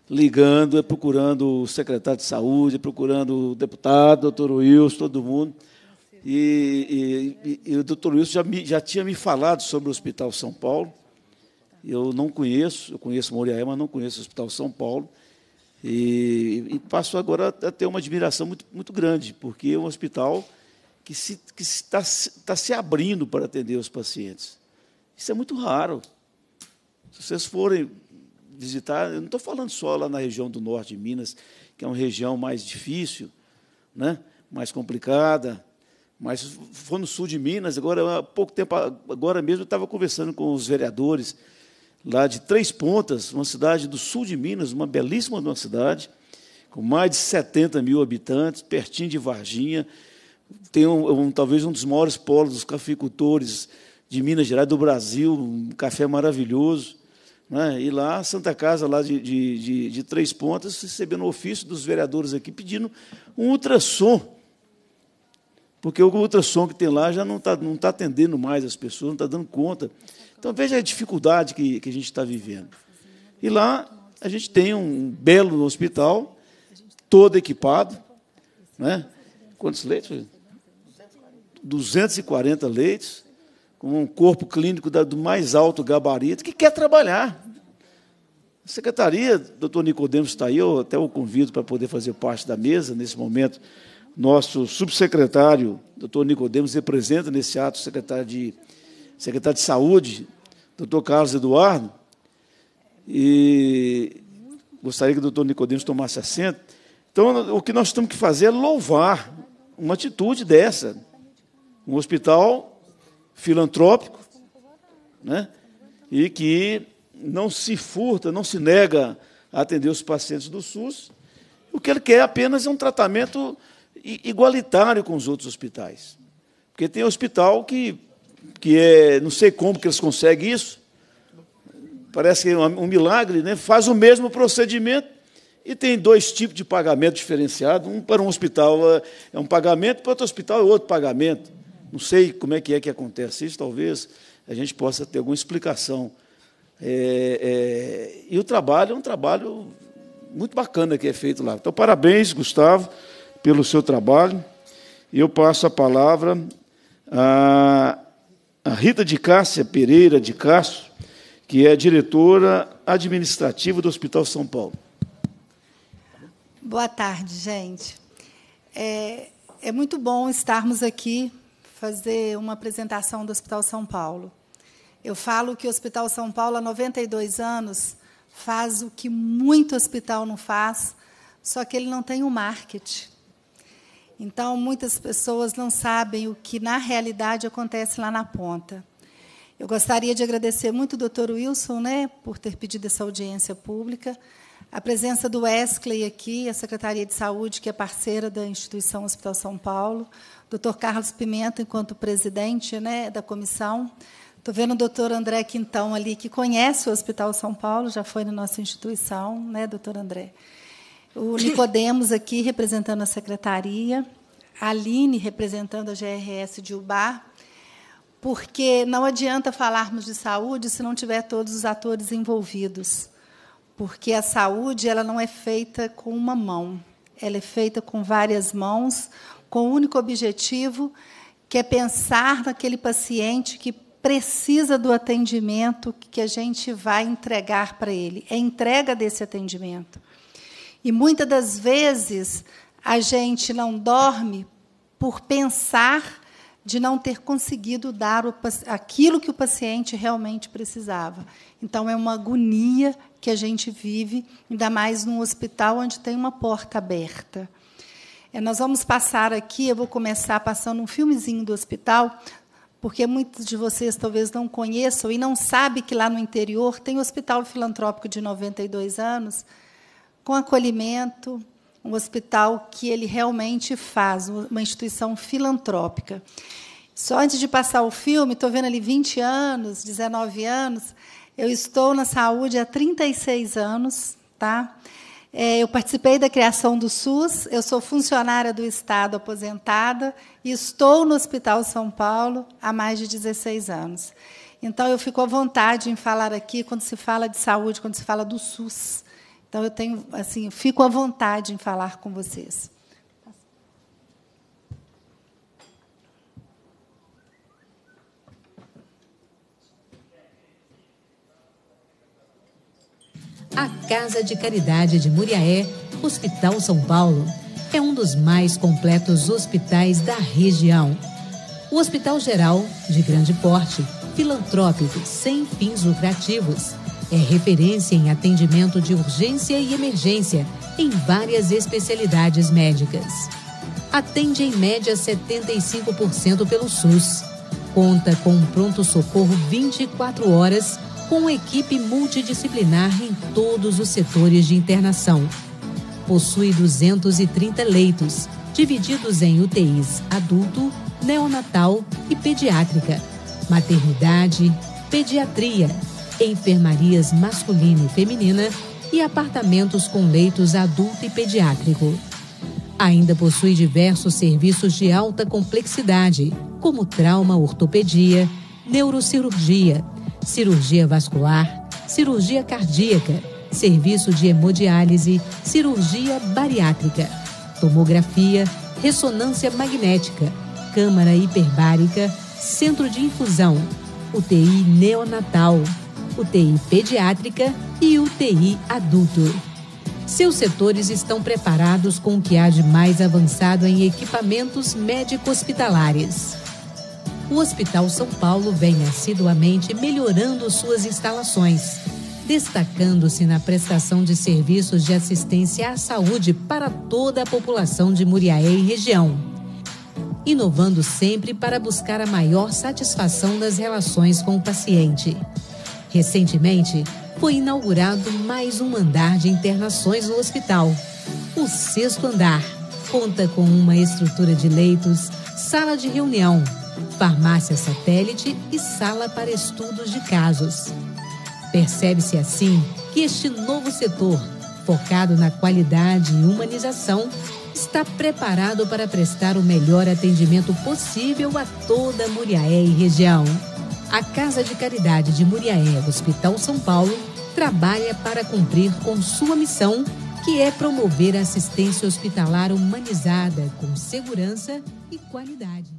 [SPEAKER 1] ligando, é procurando o secretário de saúde, é procurando o deputado, o doutor Wilson, todo mundo. E, e, e, e o doutor Wilson já, me, já tinha me falado sobre o Hospital São Paulo, eu não conheço, eu conheço Moriaé, mas não conheço o Hospital São Paulo. E, e passo agora a ter uma admiração muito, muito grande, porque é um hospital que está se, que se, tá, tá, se abrindo para atender os pacientes. Isso é muito raro. Se vocês forem visitar, eu não estou falando só lá na região do norte de Minas, que é uma região mais difícil, né? mais complicada, mas foi no sul de Minas. Agora, há pouco tempo, agora mesmo, eu estava conversando com os vereadores lá de Três Pontas, uma cidade do sul de Minas, uma belíssima uma cidade, com mais de 70 mil habitantes, pertinho de Varginha. Tem um, um, talvez um dos maiores polos dos cafeicultores de Minas Gerais, do Brasil, um café maravilhoso. Né? E lá, Santa Casa, lá de, de, de, de Três Pontas, recebendo o ofício dos vereadores aqui pedindo um ultrassom porque o ultrassom que tem lá já não está não tá atendendo mais as pessoas, não está dando conta então veja a dificuldade que, que a gente está vivendo. E lá a gente tem um belo hospital, todo equipado. Né? Quantos leitos? 240 leitos, com um corpo clínico do mais alto gabarito, que quer trabalhar. A secretaria, doutor Nicodemos está aí, eu até o convido para poder fazer parte da mesa nesse momento. Nosso subsecretário, doutor Nicodemos, representa nesse ato o secretário de secretário de Saúde, doutor Carlos Eduardo, e gostaria que o doutor Nicodemos tomasse assento. Então, o que nós temos que fazer é louvar uma atitude dessa. Um hospital filantrópico, né? e que não se furta, não se nega a atender os pacientes do SUS. O que ele quer é apenas é um tratamento igualitário com os outros hospitais. Porque tem hospital que que é, não sei como que eles conseguem isso, parece que é um milagre, né? faz o mesmo procedimento e tem dois tipos de pagamento diferenciado, um para um hospital eh, é um pagamento, para outro hospital é outro pagamento. Não sei como é que é que acontece isso, talvez a gente possa ter alguma explicação. É, é, e o trabalho é um trabalho muito bacana que é feito lá. Então, parabéns, Gustavo, pelo seu trabalho. E eu passo a palavra a a Rita de Cássia Pereira de Castro, que é diretora administrativa do Hospital São Paulo.
[SPEAKER 5] Boa tarde, gente. É, é muito bom estarmos aqui fazer uma apresentação do Hospital São Paulo. Eu falo que o Hospital São Paulo, há 92 anos, faz o que muito hospital não faz, só que ele não tem o um marketing. Então, muitas pessoas não sabem o que, na realidade, acontece lá na ponta. Eu gostaria de agradecer muito ao doutor Wilson né, por ter pedido essa audiência pública, a presença do Wesley aqui, a Secretaria de Saúde, que é parceira da instituição Hospital São Paulo, doutor Carlos Pimenta, enquanto presidente né, da comissão. Estou vendo o doutor André Quintão ali, que conhece o Hospital São Paulo, já foi na nossa instituição, né, doutor André? o Nicodemos aqui representando a secretaria, a Aline representando a GRS de Ubar, porque não adianta falarmos de saúde se não tiver todos os atores envolvidos, porque a saúde ela não é feita com uma mão, ela é feita com várias mãos, com o um único objetivo que é pensar naquele paciente que precisa do atendimento que a gente vai entregar para ele, é entrega desse atendimento. E muitas das vezes a gente não dorme por pensar de não ter conseguido dar o, aquilo que o paciente realmente precisava. Então, é uma agonia que a gente vive, ainda mais num hospital onde tem uma porta aberta. É, nós vamos passar aqui, eu vou começar passando um filmezinho do hospital, porque muitos de vocês talvez não conheçam e não sabem que lá no interior tem um Hospital Filantrópico de 92 anos, com acolhimento, um hospital que ele realmente faz, uma instituição filantrópica. Só antes de passar o filme, estou vendo ali 20 anos, 19 anos, eu estou na saúde há 36 anos, tá? É, eu participei da criação do SUS, eu sou funcionária do Estado aposentada e estou no Hospital São Paulo há mais de 16 anos. Então, eu fico à vontade em falar aqui quando se fala de saúde, quando se fala do SUS, então eu tenho assim, fico à vontade em falar com vocês.
[SPEAKER 6] A Casa de Caridade de Muriaé, Hospital São Paulo, é um dos mais completos hospitais da região. O Hospital Geral, de grande porte, filantrópico, sem fins lucrativos é referência em atendimento de urgência e emergência em várias especialidades médicas. Atende em média 75% pelo SUS. Conta com um pronto-socorro 24 horas, com equipe multidisciplinar em todos os setores de internação. Possui 230 leitos, divididos em UTIs adulto, neonatal e pediátrica, maternidade, pediatria, enfermarias masculina e feminina e apartamentos com leitos adulto e pediátrico. Ainda possui diversos serviços de alta complexidade, como trauma, ortopedia, neurocirurgia, cirurgia vascular, cirurgia cardíaca, serviço de hemodiálise, cirurgia bariátrica, tomografia, ressonância magnética, câmara hiperbárica, centro de infusão, UTI neonatal, UTI pediátrica e UTI adulto. Seus setores estão preparados com o que há de mais avançado em equipamentos médico-hospitalares. O Hospital São Paulo vem assiduamente melhorando suas instalações, destacando-se na prestação de serviços de assistência à saúde para toda a população de Muriaé e região, inovando sempre para buscar a maior satisfação das relações com o paciente. Recentemente, foi inaugurado mais um andar de internações no hospital. O sexto andar conta com uma estrutura de leitos, sala de reunião, farmácia satélite e sala para estudos de casos. Percebe-se assim que este novo setor, focado na qualidade e humanização, está preparado para prestar o melhor atendimento possível a toda Muriaé e região. A Casa de Caridade de Muriaé, Hospital São Paulo, trabalha para cumprir com sua missão, que é promover assistência hospitalar humanizada com segurança
[SPEAKER 5] e qualidade.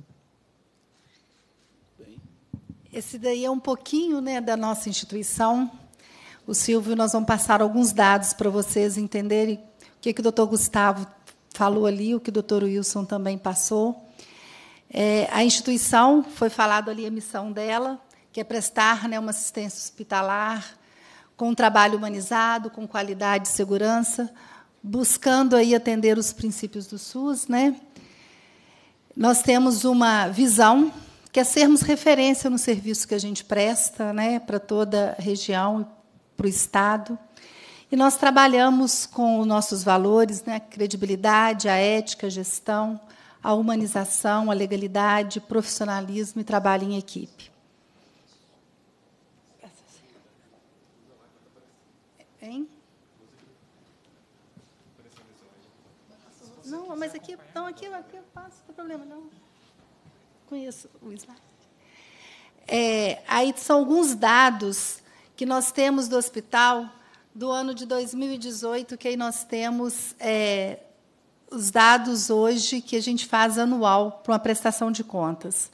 [SPEAKER 5] Esse daí é um pouquinho né, da nossa instituição. O Silvio, nós vamos passar alguns dados para vocês entenderem o que, que o doutor Gustavo falou ali, o que o doutor Wilson também passou. É, a instituição, foi falado ali a missão dela, que é prestar né, uma assistência hospitalar com um trabalho humanizado, com qualidade e segurança, buscando aí atender os princípios do SUS, né? Nós temos uma visão que é sermos referência no serviço que a gente presta, né, para toda a região, para o estado. E nós trabalhamos com os nossos valores, né, credibilidade, a ética, a gestão, a humanização, a legalidade, profissionalismo e trabalho em equipe. Hein? Não, mas aqui, não, aqui, aqui eu passo, não tem problema, não. Conheço o slide. É, aí são alguns dados que nós temos do hospital do ano de 2018, que aí nós temos é, os dados hoje que a gente faz anual para uma prestação de contas.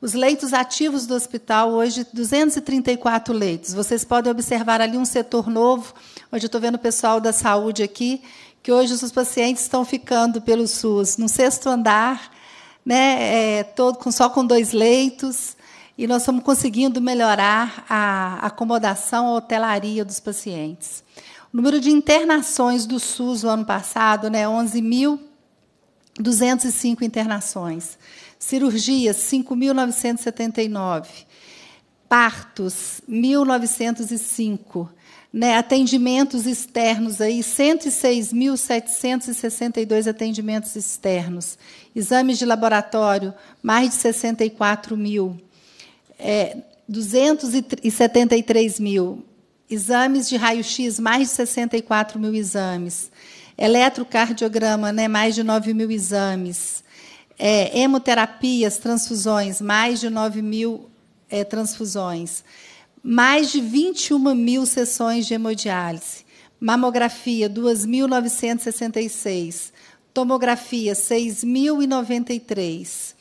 [SPEAKER 5] Os leitos ativos do hospital, hoje, 234 leitos. Vocês podem observar ali um setor novo, onde eu estou vendo o pessoal da saúde aqui, que hoje os pacientes estão ficando pelo SUS no sexto andar, né, é, todo com, só com dois leitos, e nós estamos conseguindo melhorar a acomodação, a hotelaria dos pacientes. O número de internações do SUS no ano passado, né, 11.205 internações. Cirurgias, 5.979. Partos, 1.905. Né, atendimentos externos aí 106.762 atendimentos externos, exames de laboratório mais de 64 mil, é, 273 mil, Exames de raio-x, mais de 64 mil exames. Eletrocardiograma, né, mais de 9 mil exames. É, hemoterapias, transfusões, mais de 9 mil é, transfusões. Mais de 21 mil sessões de hemodiálise. Mamografia, 2.966. Tomografia, 6.093.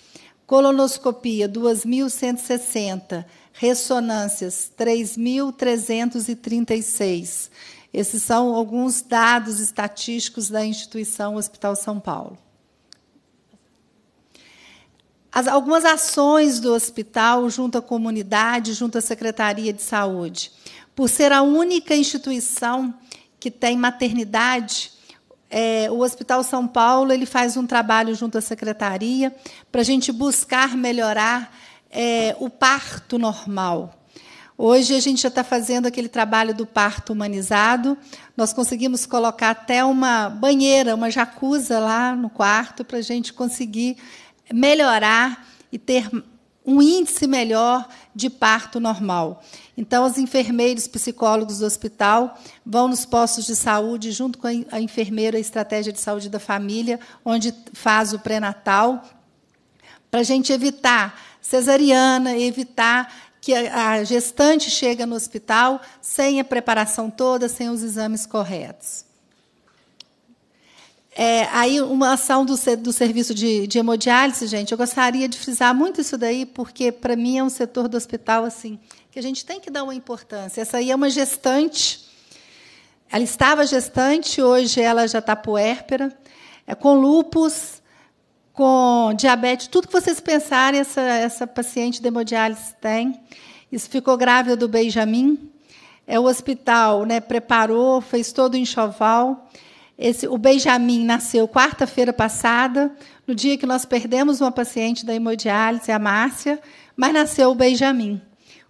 [SPEAKER 5] Colonoscopia, 2.160 ressonâncias 3.336. Esses são alguns dados estatísticos da instituição Hospital São Paulo. As, algumas ações do hospital junto à comunidade, junto à Secretaria de Saúde. Por ser a única instituição que tem maternidade, é, o Hospital São Paulo ele faz um trabalho junto à secretaria para a gente buscar melhorar é, o parto normal. Hoje a gente já está fazendo aquele trabalho do parto humanizado. Nós conseguimos colocar até uma banheira, uma jacuza lá no quarto para a gente conseguir melhorar e ter um índice melhor de parto normal. Então, os enfermeiros psicólogos do hospital vão nos postos de saúde, junto com a enfermeira, a estratégia de saúde da família, onde faz o pré-natal, para a gente evitar cesariana, evitar que a gestante chegue no hospital sem a preparação toda, sem os exames corretos. É, aí, uma ação do, do serviço de, de, hemodiálise, gente, eu gostaria de frisar muito isso daí, porque, para mim, é um setor do hospital assim que a gente tem que dar uma importância. Essa aí é uma gestante. Ela estava gestante, hoje ela já está puérpera, é, com lupus, com diabetes, tudo que vocês pensarem, essa, essa paciente de hemodiálise tem. Isso ficou grávida do Benjamin. É, o hospital né, preparou, fez todo o enxoval. Esse, o Benjamin nasceu quarta-feira passada, no dia que nós perdemos uma paciente da hemodiálise, a Márcia, mas nasceu o Benjamin.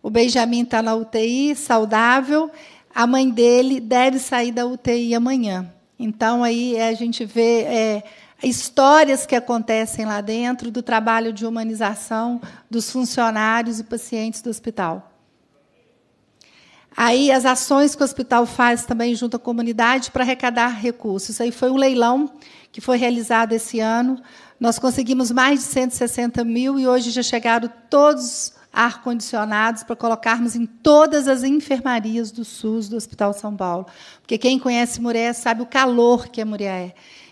[SPEAKER 5] O Benjamin está na UTI, saudável. A mãe dele deve sair da UTI amanhã. Então, aí a gente vê é, histórias que acontecem lá dentro do trabalho de humanização dos funcionários e pacientes do hospital. Aí as ações que o hospital faz também junto à comunidade para arrecadar recursos. Aí foi um leilão que foi realizado esse ano. Nós conseguimos mais de 160 mil e hoje já chegaram todos ar-condicionados para colocarmos em todas as enfermarias do SUS do Hospital São Paulo. Porque quem conhece Murié sabe o calor que é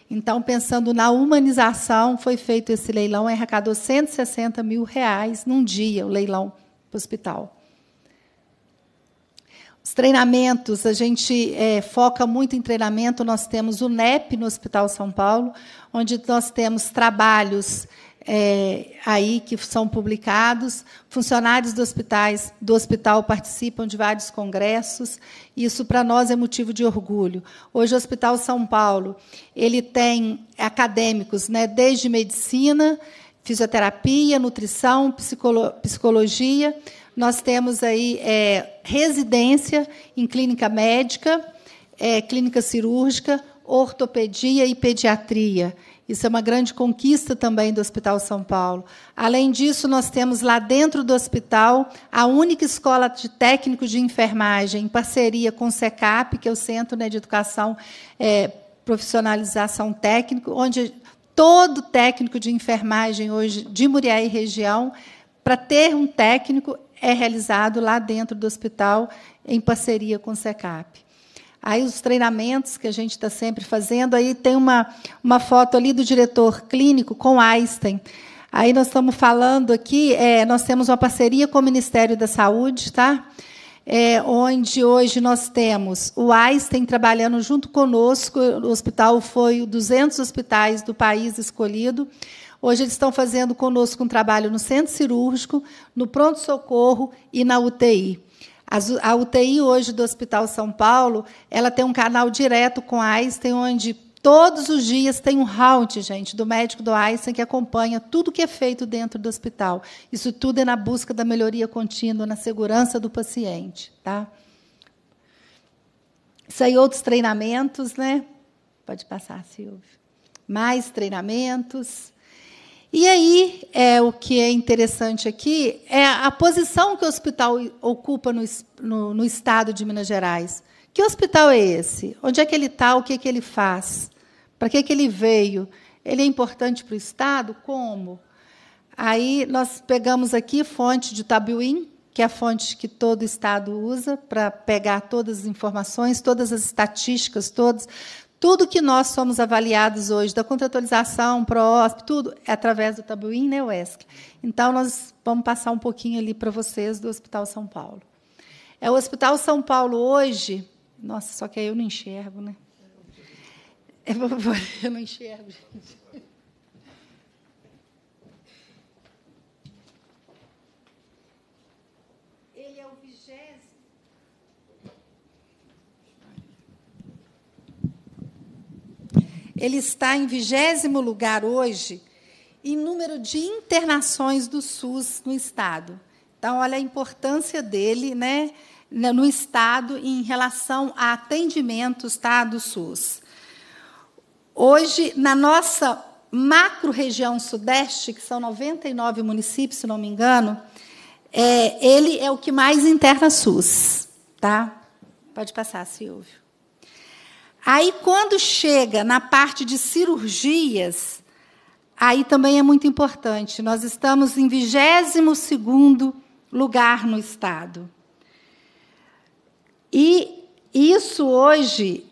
[SPEAKER 5] então, pensando na humanização, foi feito esse leilão, arrecadou 160 mil reais num dia, o leilão para o hospital. Os treinamentos, a gente é, foca muito em treinamento. Nós temos o NEP no Hospital São Paulo, onde nós temos trabalhos é, aí que são publicados. Funcionários do, hospitais, do hospital participam de vários congressos. Isso, para nós, é motivo de orgulho. Hoje, o Hospital São Paulo ele tem acadêmicos né, desde medicina, fisioterapia, nutrição, psicolo psicologia. Nós temos aí é, residência em clínica médica, é, clínica cirúrgica, ortopedia e pediatria. Isso é uma grande conquista também do Hospital São Paulo. Além disso, nós temos lá dentro do hospital a única escola de técnicos de enfermagem, em parceria com o SECAP, que é o Centro né, de Educação é, Profissionalização Técnico, onde todo técnico de enfermagem hoje de Muriá e região, para ter um técnico, é realizado lá dentro do hospital, em parceria com o SECAP. Aí os treinamentos que a gente está sempre fazendo, aí tem uma, uma foto ali do diretor clínico com Einstein. Aí nós estamos falando aqui, é, nós temos uma parceria com o Ministério da Saúde, tá? É, onde hoje nós temos o Einstein trabalhando junto conosco, o hospital foi o 200 hospitais do país escolhido. Hoje eles estão fazendo conosco um trabalho no centro cirúrgico, no pronto-socorro e na UTI. A UTI hoje do Hospital São Paulo, ela tem um canal direto com a Einstein, onde todos os dias tem um round, gente, do médico do Einstein que acompanha tudo que é feito dentro do hospital. Isso tudo é na busca da melhoria contínua, na segurança do paciente. Tá? Isso aí, outros treinamentos, né? Pode passar, Silvio. Mais treinamentos. E aí, é, o que é interessante aqui é a posição que o hospital ocupa no, no, no estado de Minas Gerais. Que hospital é esse? Onde é que ele está? O que, é que ele faz? Para que, é que ele veio? Ele é importante para o Estado? Como? Aí nós pegamos aqui fonte de Tabuin, que é a fonte que todo Estado usa para pegar todas as informações, todas as estatísticas, todos, tudo que nós somos avaliados hoje, da contratualização, PROSP, tudo, é através do Tabuim, né, UESC. Então, nós vamos passar um pouquinho ali para vocês do Hospital São Paulo. É o Hospital São Paulo hoje. Nossa, só que aí eu não enxergo, né? Eu não enxergo, gente. Ele está em vigésimo lugar hoje em número de internações do SUS no Estado. Então, olha a importância dele né, no Estado em relação a atendimentos tá, do SUS. Hoje, na nossa macro-região Sudeste, que são 99 municípios, se não me engano, é, ele é o que mais interna SUS. Tá? Pode passar, Silvio. Aí, quando chega na parte de cirurgias, aí também é muito importante. Nós estamos em 22 lugar no Estado. E isso hoje,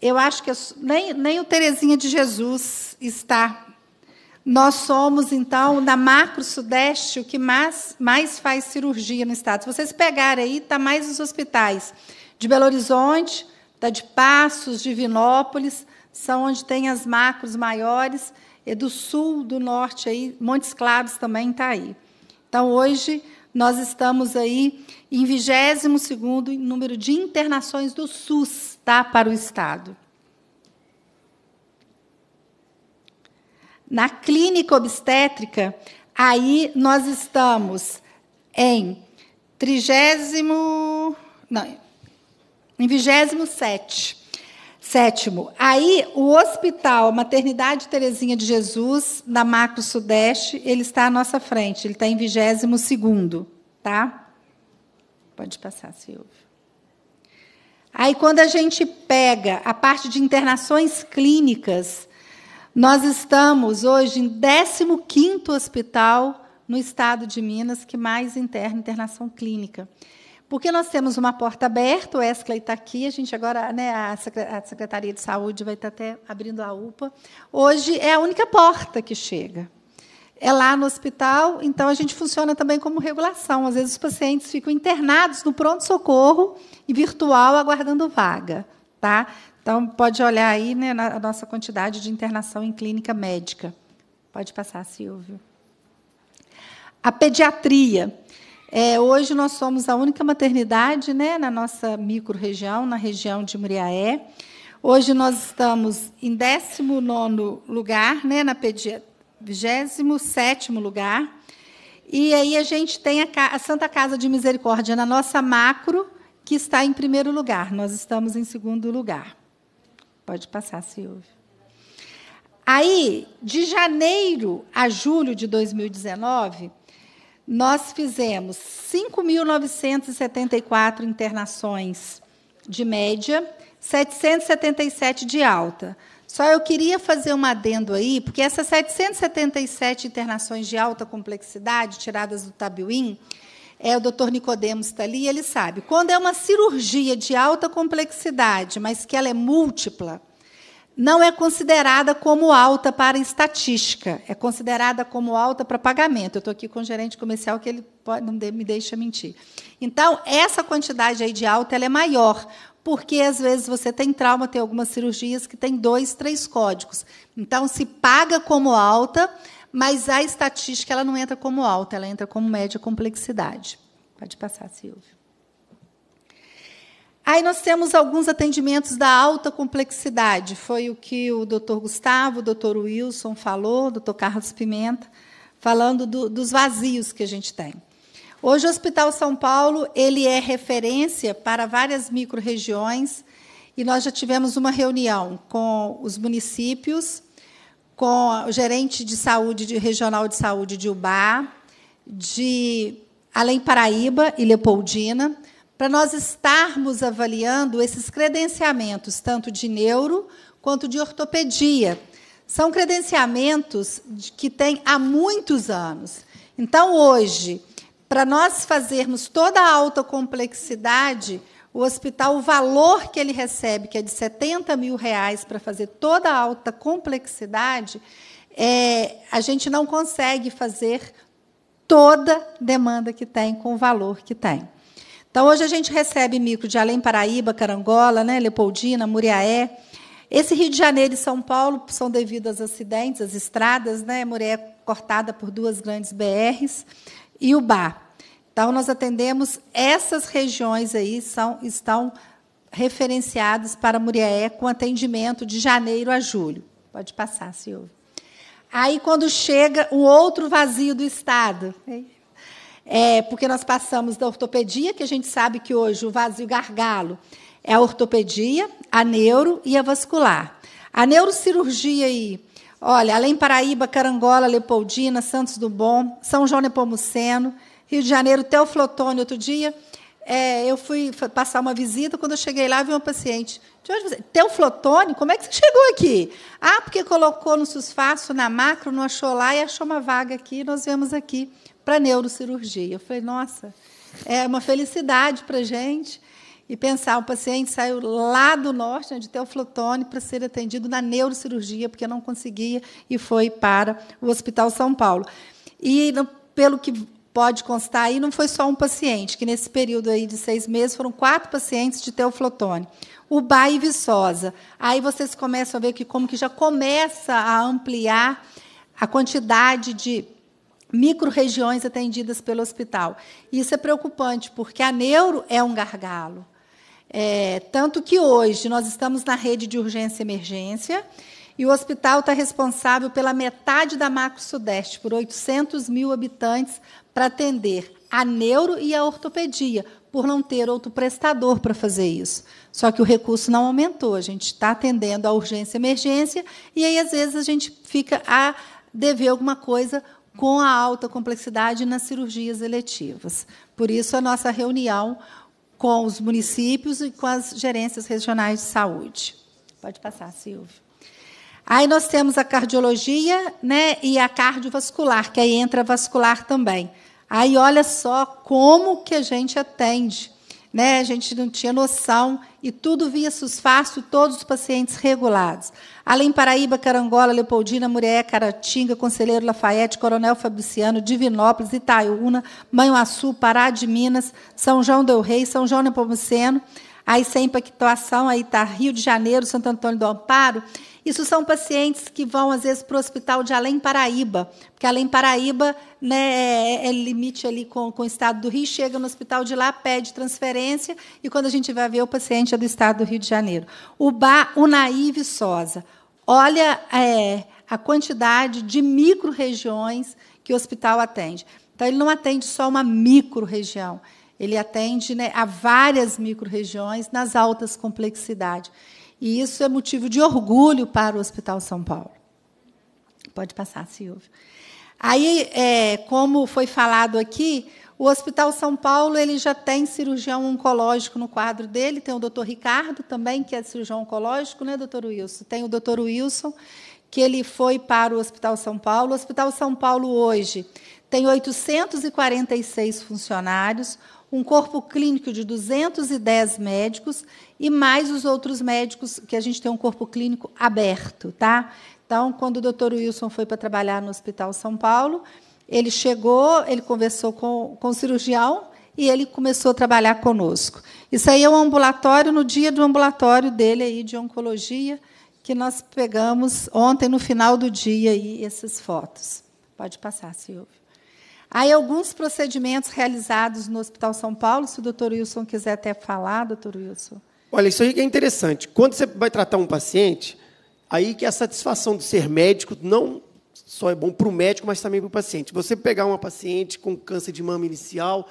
[SPEAKER 5] eu acho que é nem, nem o Terezinha de Jesus está. Nós somos, então, na Macro Sudeste, o que mais, mais faz cirurgia no Estado. Se vocês pegarem aí, está mais nos hospitais de Belo Horizonte, da tá de Passos, de Vinópolis, são onde tem as macros maiores, e do sul, do norte, aí, Montes Claros também está aí. Então, hoje, nós estamos aí em 22º em número de internações do SUS tá, para o Estado. Na clínica obstétrica, aí nós estamos em 30 não, em 27 sétimo, aí o hospital Maternidade Terezinha de Jesus, da Macro Sudeste, ele está à nossa frente, ele está em 22 segundo, tá? Pode passar, Silvio. Aí quando a gente pega a parte de internações clínicas, nós estamos hoje em 15 hospital no estado de Minas que mais interna internação clínica. Porque nós temos uma porta aberta, o Wesley está aqui, a gente agora, né, a Secretaria de Saúde vai estar tá até abrindo a UPA. Hoje é a única porta que chega. É lá no hospital, então a gente funciona também como regulação. Às vezes os pacientes ficam internados no pronto-socorro e virtual aguardando vaga. Tá? Então, pode olhar aí né, a nossa quantidade de internação em clínica médica. Pode passar, Silvio. A pediatria. É, hoje nós somos a única maternidade né, na nossa micro-região, na região de Muriaé. Hoje nós estamos em 19 lugar, né, na pediatria, 27 lugar. E aí a gente tem a, a Santa Casa de Misericórdia na nossa macro, que está em primeiro lugar. Nós estamos em segundo lugar. Pode passar, Silvio. Aí, de janeiro a julho de 2019 nós fizemos 5.974 internações de média, 777 de alta. Só eu queria fazer um adendo aí, porque essas 777 internações de alta complexidade tiradas do tabuin, é, o doutor Nicodemos está ali, ele sabe. Quando é uma cirurgia de alta complexidade, mas que ela é múltipla, não é considerada como alta para estatística, é considerada como alta para pagamento. Eu estou aqui com o gerente comercial que ele pode, não me deixa mentir. Então, essa quantidade aí de alta ela é maior, porque às vezes você tem trauma, tem algumas cirurgias que tem dois, três códigos. Então, se paga como alta, mas a estatística ela não entra como alta, ela entra como média complexidade. Pode passar, Silvio. Aí nós temos alguns atendimentos da alta complexidade. Foi o que o doutor Gustavo, o doutor Wilson falou, o doutor Carlos Pimenta, falando do, dos vazios que a gente tem. Hoje o Hospital São Paulo ele é referência para várias microrregiões e nós já tivemos uma reunião com os municípios, com o gerente de saúde de, regional de saúde de Ubá, de Além Paraíba e Leopoldina para nós estarmos avaliando esses credenciamentos, tanto de neuro quanto de ortopedia. São credenciamentos que têm há muitos anos. Então, hoje, para nós fazermos toda a alta complexidade, o hospital, o valor que ele recebe, que é de 70 mil reais para fazer toda a alta complexidade, é, a gente não consegue fazer toda demanda que tem com o valor que tem. Então, hoje a gente recebe micro de Além Paraíba, Carangola, né, Leopoldina, Muriaé. Esse Rio de Janeiro e São Paulo são devidos aos acidentes, as estradas, né, Muriaé é cortada por duas grandes BRs, e o Bar. Então, nós atendemos essas regiões aí, são, estão referenciadas para Muriaé com atendimento de janeiro a julho. Pode passar, Silvio. Aí, quando chega o outro vazio do Estado, é, porque nós passamos da ortopedia, que a gente sabe que hoje o vazio gargalo é a ortopedia, a neuro e a vascular. A neurocirurgia aí, olha, além Paraíba, Carangola, Leopoldina, Santos do Bom, São João Nepomuceno, Rio de Janeiro, Teoflotone, outro dia, é, eu fui passar uma visita, quando eu cheguei lá, vi uma paciente. De onde você? Teoflotone? Como é que você chegou aqui? Ah, porque colocou no susfaço, na macro, não achou lá e achou uma vaga aqui, nós viemos aqui para neurocirurgia. Eu falei, nossa, é uma felicidade para a gente. E pensar, o paciente saiu lá do norte, né, de Teoflotone, para ser atendido na neurocirurgia, porque não conseguia, e foi para o Hospital São Paulo. E, pelo que pode constar aí, não foi só um paciente, que nesse período aí de seis meses foram quatro pacientes de teoflotone. O e Viçosa. Aí vocês começam a ver que como que já começa a ampliar a quantidade de micro-regiões atendidas pelo hospital. Isso é preocupante, porque a neuro é um gargalo. É, tanto que hoje nós estamos na rede de urgência e emergência e o hospital está responsável pela metade da Macro Sudeste, por 800 mil habitantes, para atender a neuro e a ortopedia, por não ter outro prestador para fazer isso. Só que o recurso não aumentou, a gente está atendendo a urgência e emergência e aí, às vezes, a gente fica a dever alguma coisa com a alta complexidade nas cirurgias eletivas. Por isso, a nossa reunião com os municípios e com as gerências regionais de saúde. Pode passar, Silvio. Aí nós temos a cardiologia né, e a cardiovascular, que aí entra vascular também. Aí olha só como que a gente atende. Né? A gente não tinha noção e tudo via SUSFASTO, todos os pacientes regulados. Além Paraíba, Carangola, Leopoldina, Murié, Caratinga, Conselheiro Lafayette, Coronel Fabriciano, Divinópolis, Itaiúna, Manhuaçu, Pará de Minas, São João del Rei, São João Nepomuceno, Aí sem impactuação, aí está Rio de Janeiro, Santo Antônio do Amparo. Isso são pacientes que vão, às vezes, para o hospital de Além Paraíba, porque Além Paraíba né, é, é, limite ali com, com o estado do Rio, chega no hospital de lá, pede transferência, e quando a gente vai ver, o paciente é do estado do Rio de Janeiro. O Bar Unaí Sosa. Olha é, a quantidade de micro-regiões que o hospital atende. Então, ele não atende só uma micro-região, ele atende né, a várias micro-regiões nas altas complexidades. E isso é motivo de orgulho para o Hospital São Paulo. Pode passar, Silvio. Aí, é, como foi falado aqui, o Hospital São Paulo ele já tem cirurgião oncológico no quadro dele, tem o doutor Ricardo também, que é cirurgião oncológico, né, doutor Wilson? Tem o doutor Wilson, que ele foi para o Hospital São Paulo. O Hospital São Paulo hoje tem 846 funcionários, um corpo clínico de 210 médicos e mais os outros médicos, que a gente tem um corpo clínico aberto. Tá? Então, quando o doutor Wilson foi para trabalhar no Hospital São Paulo, ele chegou, ele conversou com, com o cirurgião e ele começou a trabalhar conosco. Isso aí é um ambulatório, no dia do ambulatório dele aí de oncologia, que nós pegamos ontem, no final do dia, aí, essas fotos. Pode passar, Silvio. Aí alguns procedimentos realizados no Hospital São Paulo, se o doutor Wilson quiser até falar, doutor Wilson.
[SPEAKER 2] Olha, isso aí é interessante. Quando você vai tratar um paciente, aí que a satisfação de ser médico não só é bom para o médico, mas também para o paciente. Você pegar uma paciente com câncer de mama inicial,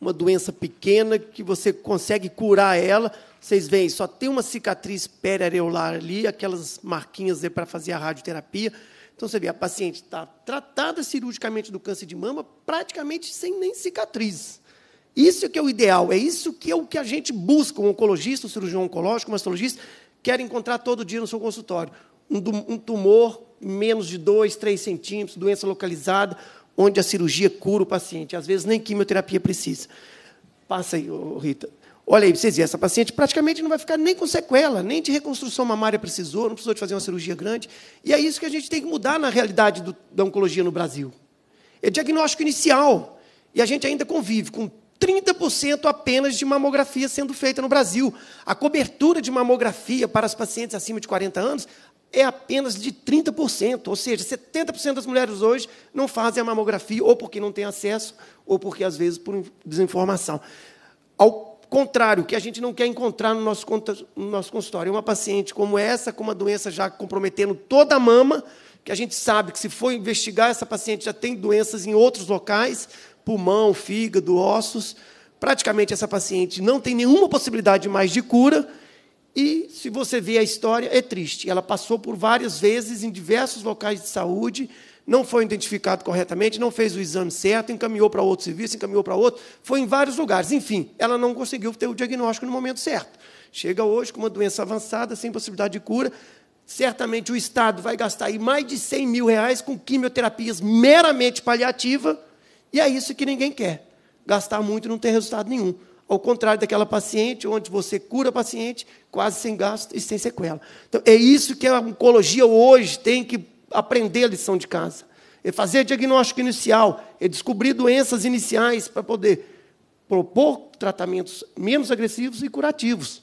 [SPEAKER 2] uma doença pequena, que você consegue curar ela, vocês veem, só tem uma cicatriz periareolar ali, aquelas marquinhas para fazer a radioterapia. Então você vê, a paciente está tratada cirurgicamente do câncer de mama, praticamente sem nem cicatriz. Isso que é o ideal, é isso que é o que a gente busca, um oncologista, um cirurgião oncológico, um mastologista, quer encontrar todo dia no seu consultório. Um, tumor menos de 2, 3 centímetros, doença localizada, onde a cirurgia cura o paciente. Às vezes nem quimioterapia precisa. Passa aí, Rita. Olha aí, vocês veem, essa paciente praticamente não vai ficar nem com sequela, nem de reconstrução mamária precisou, não precisou de fazer uma cirurgia grande. E é isso que a gente tem que mudar na realidade do, da oncologia no Brasil. É diagnóstico inicial. E a gente ainda convive com 30% apenas de mamografia sendo feita no Brasil. A cobertura de mamografia para as pacientes acima de 40 anos é apenas de 30%, ou seja, 70% das mulheres hoje não fazem a mamografia, ou porque não têm acesso, ou porque, às vezes, por desinformação. Ao contrário, que a gente não quer encontrar no nosso, no nosso consultório. Uma paciente como essa, com uma doença já comprometendo toda a mama, que a gente sabe que se for investigar, essa paciente já tem doenças em outros locais, pulmão, fígado, ossos. Praticamente essa paciente não tem nenhuma possibilidade mais de cura. E se você vê a história, é triste. Ela passou por várias vezes em diversos locais de saúde não foi identificado corretamente, não fez o exame certo, encaminhou para outro serviço, encaminhou para outro, foi em vários lugares. Enfim, ela não conseguiu ter o diagnóstico no momento certo. Chega hoje com uma doença avançada, sem possibilidade de cura. Certamente o Estado vai gastar aí mais de 100 mil reais com quimioterapias meramente paliativa, e é isso que ninguém quer. Gastar muito e não ter resultado nenhum. Ao contrário daquela paciente, onde você cura a paciente quase sem gasto e sem sequela. Então, é isso que a oncologia hoje tem que aprender a lição de casa, é fazer diagnóstico inicial, é descobrir doenças iniciais para poder propor tratamentos menos agressivos e curativos.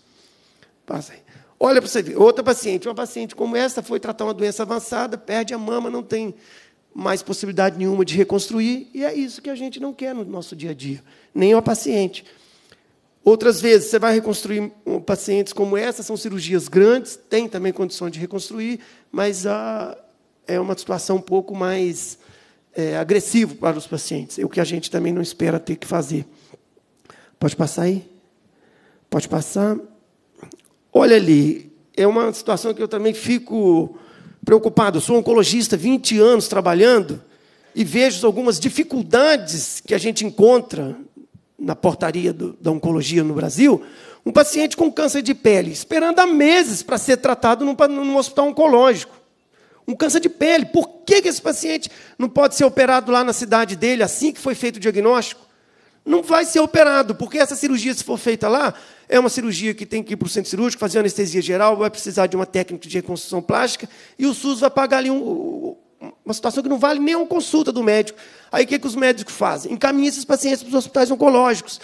[SPEAKER 2] Passa aí. Olha para você ver, outra paciente, uma paciente como essa foi tratar uma doença avançada, perde a mama, não tem mais possibilidade nenhuma de reconstruir, e é isso que a gente não quer no nosso dia a dia, nem o paciente. Outras vezes, você vai reconstruir pacientes como essa, são cirurgias grandes, tem também condição de reconstruir, mas a, é uma situação um pouco mais é, agressiva para os pacientes, o que a gente também não espera ter que fazer. Pode passar aí? Pode passar. Olha ali, é uma situação que eu também fico preocupado. Eu sou oncologista, 20 anos trabalhando, e vejo algumas dificuldades que a gente encontra na portaria do, da oncologia no Brasil. Um paciente com câncer de pele, esperando há meses para ser tratado num, num hospital oncológico um câncer de pele. Por que, que esse paciente não pode ser operado lá na cidade dele assim que foi feito o diagnóstico? Não vai ser operado, porque essa cirurgia, se for feita lá, é uma cirurgia que tem que ir para o centro cirúrgico, fazer anestesia geral, vai precisar de uma técnica de reconstrução plástica, e o SUS vai pagar ali um, uma situação que não vale nem uma consulta do médico. Aí o que, que os médicos fazem? Encaminham esses pacientes para os hospitais oncológicos,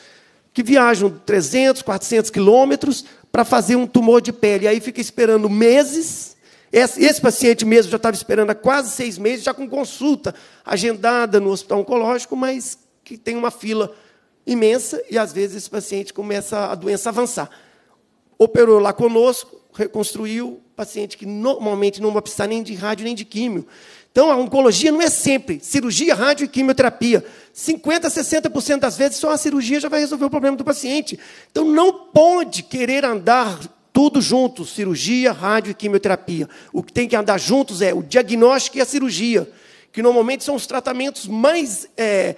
[SPEAKER 2] que viajam 300, 400 quilômetros para fazer um tumor de pele. Aí fica esperando meses esse paciente mesmo já estava esperando há quase seis meses, já com consulta agendada no hospital oncológico, mas que tem uma fila imensa e às vezes esse paciente começa a doença avançar. Operou lá conosco, reconstruiu, paciente que normalmente não vai precisar nem de rádio nem de químio. Então a oncologia não é sempre cirurgia, rádio e quimioterapia. 50, 60% das vezes só a cirurgia já vai resolver o problema do paciente. Então não pode querer andar tudo junto, cirurgia, rádio e quimioterapia. O que tem que andar juntos é o diagnóstico e a cirurgia, que normalmente são os tratamentos mais é,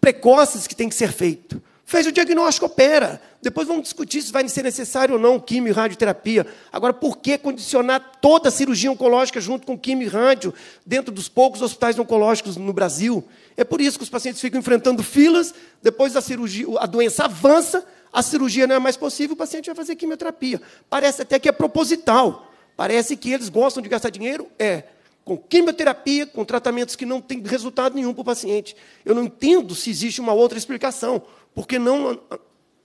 [SPEAKER 2] precoces que tem que ser feito. Fez o diagnóstico, opera. Depois vamos discutir se vai ser necessário ou não quimio e radioterapia. Agora, por que condicionar toda a cirurgia oncológica junto com quimio e rádio dentro dos poucos hospitais oncológicos no Brasil? É por isso que os pacientes ficam enfrentando filas, depois da cirurgia, a doença avança, a cirurgia não é mais possível, o paciente vai fazer quimioterapia. Parece até que é proposital. Parece que eles gostam de gastar dinheiro, é, com quimioterapia, com tratamentos que não têm resultado nenhum para o paciente. Eu não entendo se existe uma outra explicação. Por que não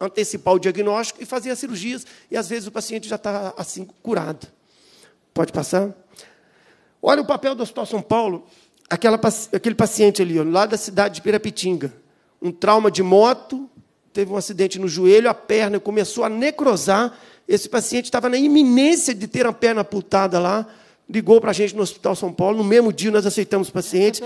[SPEAKER 2] antecipar o diagnóstico e fazer as cirurgias? E às vezes o paciente já está assim curado. Pode passar? Olha o papel do Hospital São Paulo, aquela, aquele paciente ali, lá da cidade de Pirapitinga. Um trauma de moto, teve um acidente no joelho, a perna começou a necrosar. Esse paciente estava na iminência de ter a perna amputada lá. Ligou para a gente no Hospital São Paulo. No mesmo dia, nós aceitamos o paciente,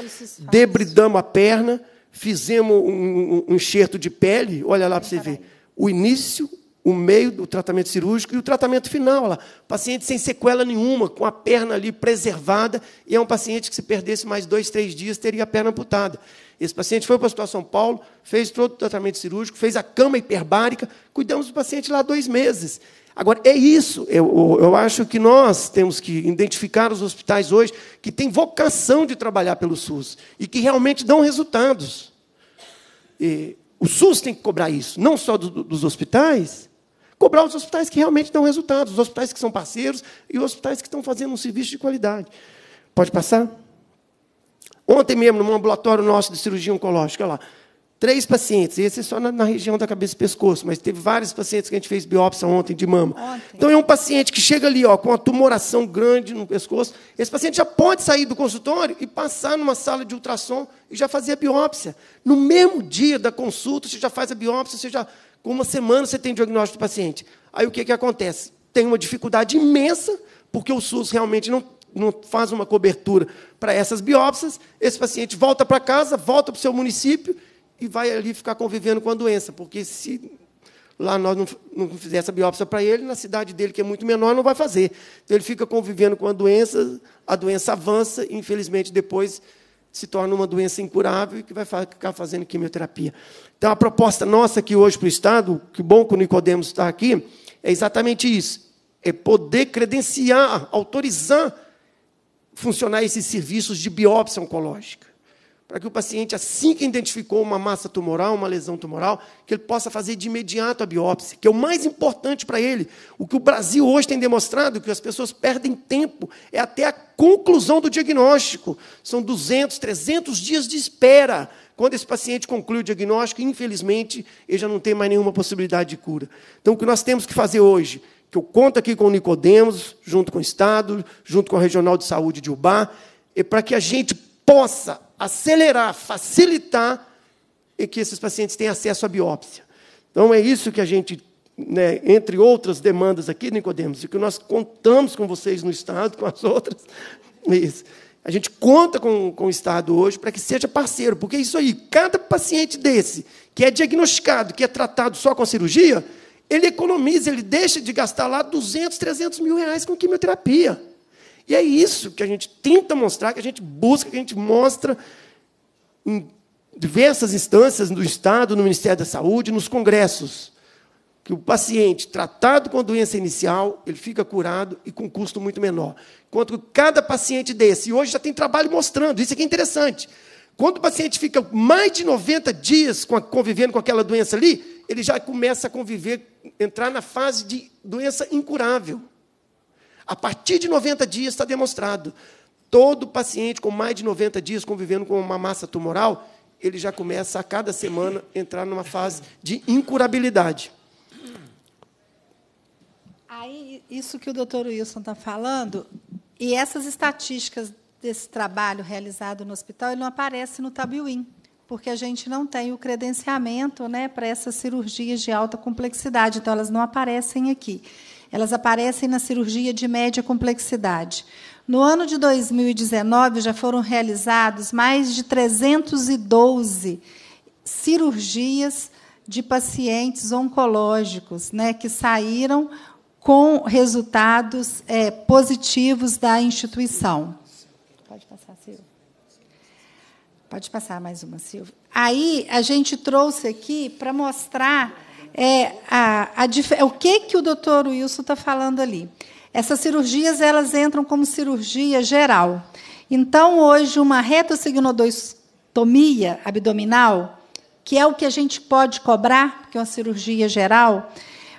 [SPEAKER 2] debridamos a perna, fizemos um, um, enxerto de pele. Olha lá para você ver. O início, o meio do tratamento cirúrgico e o tratamento final. Olha lá. Paciente sem sequela nenhuma, com a perna ali preservada. E é um paciente que, se perdesse mais dois, três dias, teria a perna amputada. Esse paciente foi para o Hospital São Paulo, fez todo o tratamento cirúrgico, fez a cama hiperbárica, cuidamos do paciente lá dois meses. Agora, é isso. Eu, eu acho que nós temos que identificar os hospitais hoje que têm vocação de trabalhar pelo SUS e que realmente dão resultados. E o SUS tem que cobrar isso, não só do, dos hospitais, cobrar os hospitais que realmente dão resultados, os hospitais que são parceiros e os hospitais que estão fazendo um serviço de qualidade. Pode passar? Ontem mesmo, no ambulatório nosso de cirurgia oncológica lá, três pacientes, esse é só na, na, região da cabeça e pescoço, mas teve vários pacientes que a gente fez biópsia ontem de mama. Ontem. Então é um paciente que chega ali ó, com uma tumoração grande no pescoço, esse paciente já pode sair do consultório e passar numa sala de ultrassom e já fazer a biópsia. No mesmo dia da consulta, você já faz a biópsia, você já, com uma semana você tem o diagnóstico do paciente. Aí o que, que acontece? Tem uma dificuldade imensa, porque o SUS realmente não não faz uma cobertura para essas biópsias, esse paciente volta para casa, volta para o seu município e vai ali ficar convivendo com a doença, porque se lá nós não, não fizer essa biópsia para ele, na cidade dele, que é muito menor, não vai fazer. Então, ele fica convivendo com a doença, a doença avança e, infelizmente, depois se torna uma doença incurável e que vai ficar fazendo quimioterapia. Então, a proposta nossa aqui hoje para o Estado, que bom que o Nicodemos está aqui, é exatamente isso. É poder credenciar, autorizar funcionar esses serviços de biópsia oncológica, para que o paciente, assim que identificou uma massa tumoral, uma lesão tumoral, que ele possa fazer de imediato a biópsia, que é o mais importante para ele. O que o Brasil hoje tem demonstrado, que as pessoas perdem tempo, é até a conclusão do diagnóstico. São 200, 300 dias de espera. Quando esse paciente conclui o diagnóstico, infelizmente, ele já não tem mais nenhuma possibilidade de cura. Então, o que nós temos que fazer hoje que eu conto aqui com o Nicodemos, junto com o Estado, junto com a Regional de Saúde de Ubá, é para que a gente possa acelerar, facilitar e que esses pacientes tenham acesso à biópsia. Então é isso que a gente, né, entre outras demandas aqui, Nicodemos, e que nós contamos com vocês no Estado, com as outras. É isso. A gente conta com, com o Estado hoje para que seja parceiro, porque é isso aí. Cada paciente desse que é diagnosticado, que é tratado só com cirurgia, ele economiza, ele deixa de gastar lá 200, 300 mil reais com quimioterapia. E é isso que a gente tenta mostrar, que a gente busca, que a gente mostra em diversas instâncias do Estado, no Ministério da Saúde, nos congressos. Que o paciente tratado com a doença inicial, ele fica curado e com custo muito menor. Enquanto cada paciente desse, e hoje já tem trabalho mostrando, isso é que é interessante. Quando o paciente fica mais de 90 dias convivendo com aquela doença ali, ele já começa a conviver, entrar na fase de doença incurável. A partir de 90 dias está demonstrado. Todo paciente com mais de 90 dias convivendo com uma massa tumoral, ele já começa a cada semana entrar numa fase de incurabilidade.
[SPEAKER 5] Aí, isso que o doutor Wilson está falando, e essas estatísticas desse trabalho realizado no hospital, ele não aparece no Tabuim porque a gente não tem o credenciamento né, para essas cirurgias de alta complexidade, então elas não aparecem aqui. Elas aparecem na cirurgia de média complexidade. No ano de 2019, já foram realizados mais de 312 cirurgias de pacientes oncológicos né, que saíram com resultados é, positivos da instituição. Pode passar mais uma, Silvia. Aí a gente trouxe aqui para mostrar é, a, a, é o que, que o doutor Wilson está falando ali. Essas cirurgias elas entram como cirurgia geral. Então, hoje, uma retossignodostomia abdominal, que é o que a gente pode cobrar, porque é uma cirurgia geral,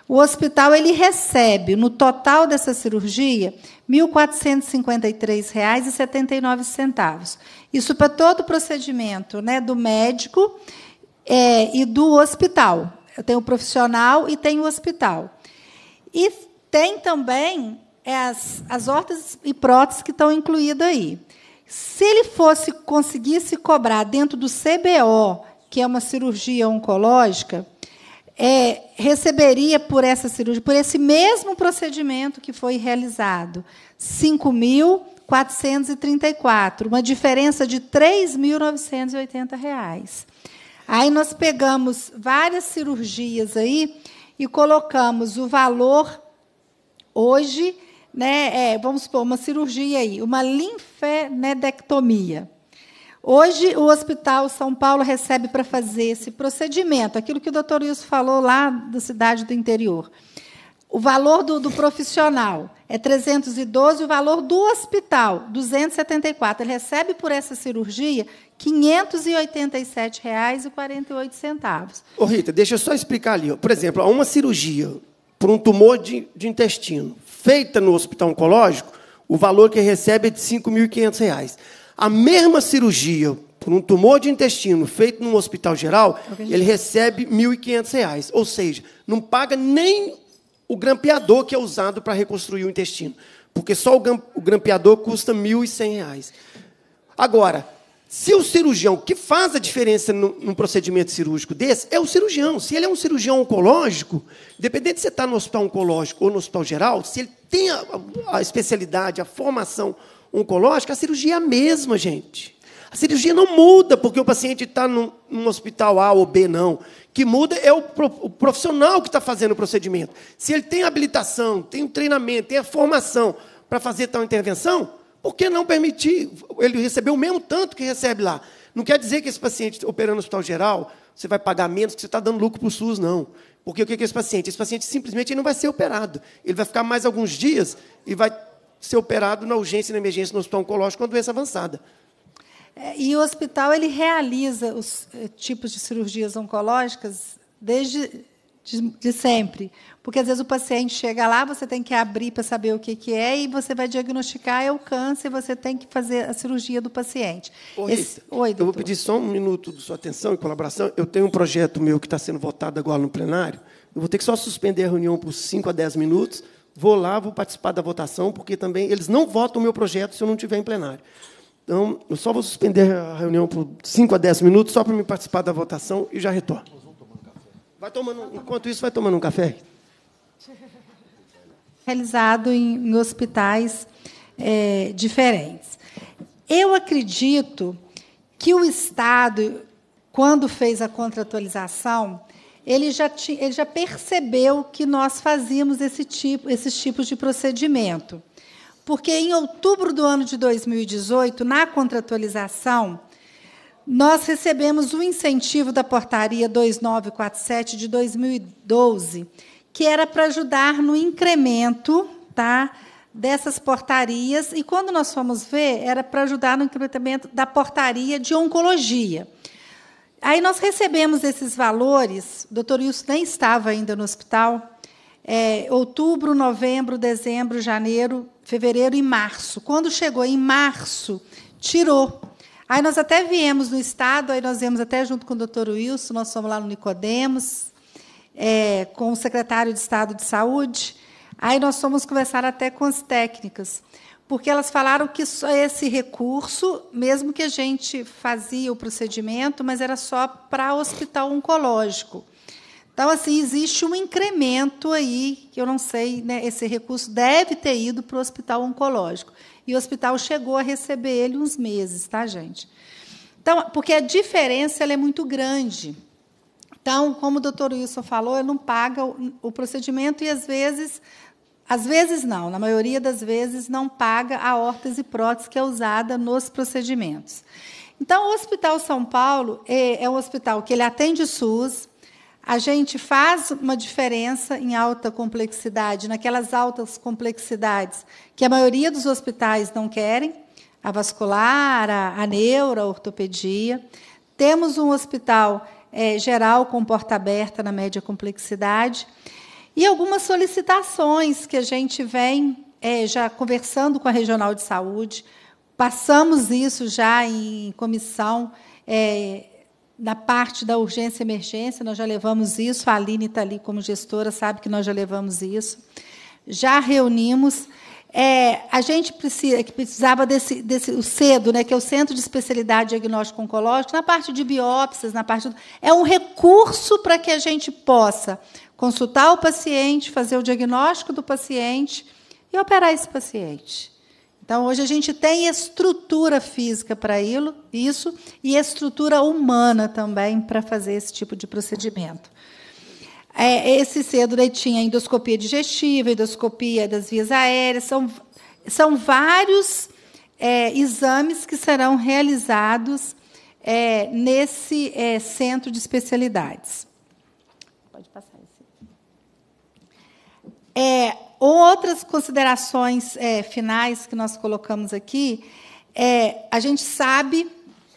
[SPEAKER 5] o hospital ele recebe, no total dessa cirurgia, R$ 1.453,79. Isso para todo o procedimento né, do médico é, e do hospital. Eu tenho o profissional e tenho o hospital. E tem também as, as hortas e próteses que estão incluídas aí. Se ele fosse conseguisse cobrar dentro do CBO, que é uma cirurgia oncológica, é, receberia por essa cirurgia, por esse mesmo procedimento que foi realizado, 5.434, uma diferença de R$ 3.980. Aí nós pegamos várias cirurgias aí e colocamos o valor hoje, né, é, vamos supor, uma cirurgia aí, uma linfenedectomia. Hoje, o Hospital São Paulo recebe para fazer esse procedimento, aquilo que o doutor Wilson falou lá da cidade do interior. O valor do, do profissional é 312, o valor do hospital, 274. Ele recebe por essa cirurgia R$ 587,48.
[SPEAKER 2] Ô, Rita, deixa eu só explicar ali. Por exemplo, uma cirurgia por um tumor de, de intestino feita no hospital oncológico, o valor que recebe é de R$ 5.500. A mesma cirurgia por um tumor de intestino feito num hospital geral, ele recebe R$ 1.500. Ou seja, não paga nem o grampeador que é usado para reconstruir o intestino. Porque só o grampeador custa R$ 1.100. Agora, se o cirurgião, que faz a diferença num procedimento cirúrgico desse é o cirurgião. Se ele é um cirurgião oncológico, independente de você estar tá no hospital oncológico ou no hospital geral, se ele tem a, a especialidade, a formação oncológica, a cirurgia é a mesma, gente. A cirurgia não muda porque o paciente está num, num, hospital A ou B, não. que muda é o, pro, o profissional que está fazendo o procedimento. Se ele tem habilitação, tem o treinamento, tem a formação para fazer tal intervenção, por que não permitir ele receber o mesmo tanto que recebe lá? Não quer dizer que esse paciente operando no hospital geral, você vai pagar menos, que você está dando lucro para o SUS, não. Porque o que é esse paciente? Esse paciente simplesmente não vai ser operado. Ele vai ficar mais alguns dias e vai ser operado na urgência e na
[SPEAKER 5] emergência no hospital oncológico
[SPEAKER 2] com a doença avançada.
[SPEAKER 5] É, e o hospital ele realiza os eh, tipos de cirurgias oncológicas desde de, de, sempre. Porque às vezes o paciente chega lá, você tem que abrir para saber o que, que é, e você vai diagnosticar é o câncer, você tem que fazer a cirurgia do paciente. Ô, Esse... Oi, Eu vou pedir
[SPEAKER 2] só um minuto de sua atenção e colaboração. Eu tenho um projeto meu que está sendo votado agora no plenário. Eu vou ter que só suspender a reunião por 5 a 10 minutos vou lá, vou participar da votação, porque também eles não votam o meu projeto se eu não tiver em plenário. Então, eu só vou suspender a reunião por 5 a 10 minutos, só para me participar da votação e já retorno. Vai tomando, enquanto isso, vai tomando um café.
[SPEAKER 5] Realizado em, em hospitais é, diferentes. Eu acredito que o Estado, quando fez a contratualização, ele já, ele já percebeu que nós fazíamos esse tipo, esses tipos de procedimento. Porque em outubro do ano de 2018, na contratualização, nós recebemos o um incentivo da portaria 2947 de 2012, que era para ajudar no incremento tá, dessas portarias. E quando nós fomos ver, era para ajudar no incremento da portaria de oncologia. Aí nós recebemos esses valores, o doutor Wilson nem estava ainda no hospital, é, outubro, novembro, dezembro, janeiro, fevereiro e março. Quando chegou em março, tirou. Aí nós até viemos no estado, aí nós viemos até junto com o doutor Wilson, nós fomos lá no Nicodemos, é, com o secretário de Estado de Saúde, aí nós fomos conversar até com as técnicas porque elas falaram que só esse recurso, mesmo que a gente fazia o procedimento, mas era só para hospital oncológico. Então, assim, existe um incremento aí, que eu não sei, né, esse recurso deve ter ido para o hospital oncológico. E o hospital chegou a receber ele uns meses, tá, gente? Então, porque a diferença é muito grande. Então, como o doutor Wilson falou, ele não paga o, o procedimento e, às vezes, às vezes não, na maioria das vezes não paga a órtese prótese que é usada nos procedimentos. Então, o Hospital São Paulo é, é um hospital que ele atende SUS, a gente faz uma diferença em alta complexidade, naquelas altas complexidades que a maioria dos hospitais não querem, a vascular, a, a neuro, a ortopedia. Temos um hospital é, geral com porta aberta na média complexidade. E algumas solicitações que a gente vem é, já conversando com a Regional de Saúde, passamos isso já em comissão, é, na parte da urgência e emergência, nós já levamos isso, a Aline está ali como gestora, sabe que nós já levamos isso. Já reunimos. É, a gente precisa, que precisava desse, desse o cedo, né, que é o Centro de Especialidade Diagnóstico Oncológico, na parte de biópsias, na parte do, é um recurso para que a gente possa consultar o paciente, fazer o diagnóstico do paciente e operar esse paciente. Então, hoje a gente tem estrutura física para isso e estrutura humana também para fazer esse tipo de procedimento. É, esse cedo daí tinha endoscopia digestiva, endoscopia das vias aéreas, são, são vários é, exames que serão realizados é, nesse é, centro de especialidades. É, outras considerações é, finais que nós colocamos aqui é a gente sabe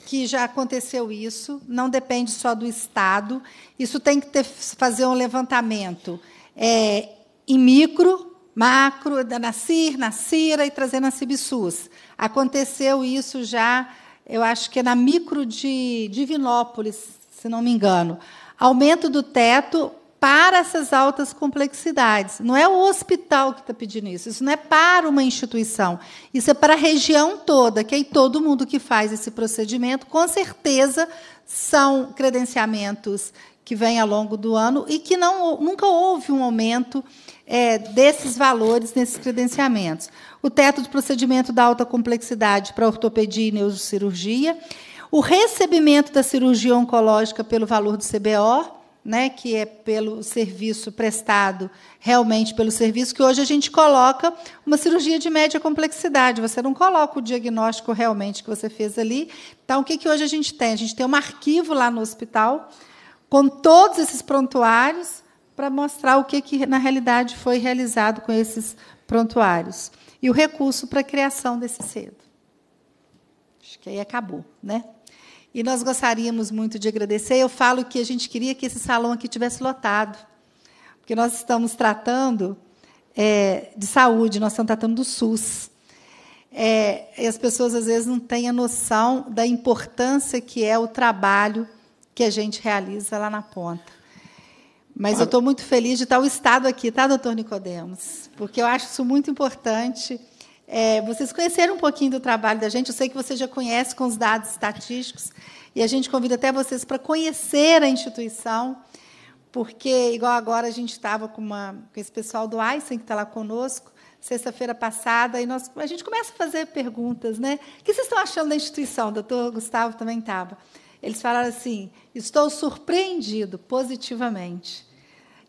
[SPEAKER 5] que já aconteceu isso, não depende só do Estado. Isso tem que ter, fazer um levantamento é, em micro, macro, da Nacir, Nacira e trazer na Cibsus. Aconteceu isso já, eu acho que é na micro de Divinópolis, se não me engano. Aumento do teto, para essas altas complexidades. Não é o hospital que está pedindo isso, isso não é para uma instituição, isso é para a região toda, que aí todo mundo que faz esse procedimento, com certeza, são credenciamentos que vêm ao longo do ano e que não, nunca houve um aumento é, desses valores nesses credenciamentos. O teto de procedimento da alta complexidade para ortopedia e neurocirurgia, o recebimento da cirurgia oncológica pelo valor do CBO, né, que é pelo serviço prestado, realmente pelo serviço, que hoje a gente coloca uma cirurgia de média complexidade. Você não coloca o diagnóstico realmente que você fez ali. Então, o que, que hoje a gente tem? A gente tem um arquivo lá no hospital com todos esses prontuários para mostrar o que, que, na realidade, foi realizado com esses prontuários. E o recurso para a criação desse cedo. Acho que aí acabou, né? E nós gostaríamos muito de agradecer. Eu falo que a gente queria que esse salão aqui tivesse lotado, porque nós estamos tratando é, de saúde, nós estamos tratando do SUS. É, e as pessoas às vezes não têm a noção da importância que é o trabalho que a gente realiza lá na ponta. Mas eu estou muito feliz de estar o Estado aqui, tá, doutor Nicodemos? Porque eu acho isso muito importante. É, vocês conheceram um pouquinho do trabalho da gente, eu sei que você já conhece com os dados estatísticos, e a gente convida até vocês para conhecer a instituição, porque, igual agora, a gente estava com, com esse pessoal do Einstein que está lá conosco, sexta-feira passada, e nós, a gente começa a fazer perguntas. Né? O que vocês estão achando da instituição? O doutor Gustavo também estava. Eles falaram assim: estou surpreendido positivamente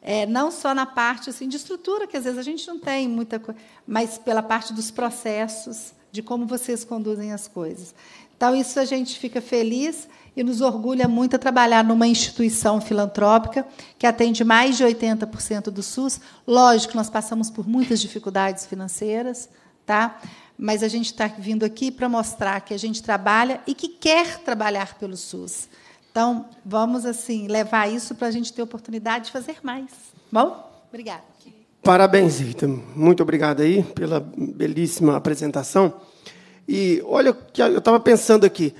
[SPEAKER 5] é, não só na parte assim, de estrutura, que às vezes a gente não tem muita coisa, mas pela parte dos processos, de como vocês conduzem as coisas. Então, isso a gente fica feliz e nos orgulha muito a trabalhar numa instituição filantrópica que atende mais de 80% do SUS. Lógico, nós passamos por muitas dificuldades financeiras, tá? mas a gente está vindo aqui para mostrar que a gente trabalha e que quer trabalhar pelo SUS. Então, vamos assim levar isso para a gente ter oportunidade de fazer mais. Bom? Obrigada.
[SPEAKER 2] Parabéns, Rita. Muito obrigado aí pela belíssima apresentação. E olha que eu estava pensando aqui.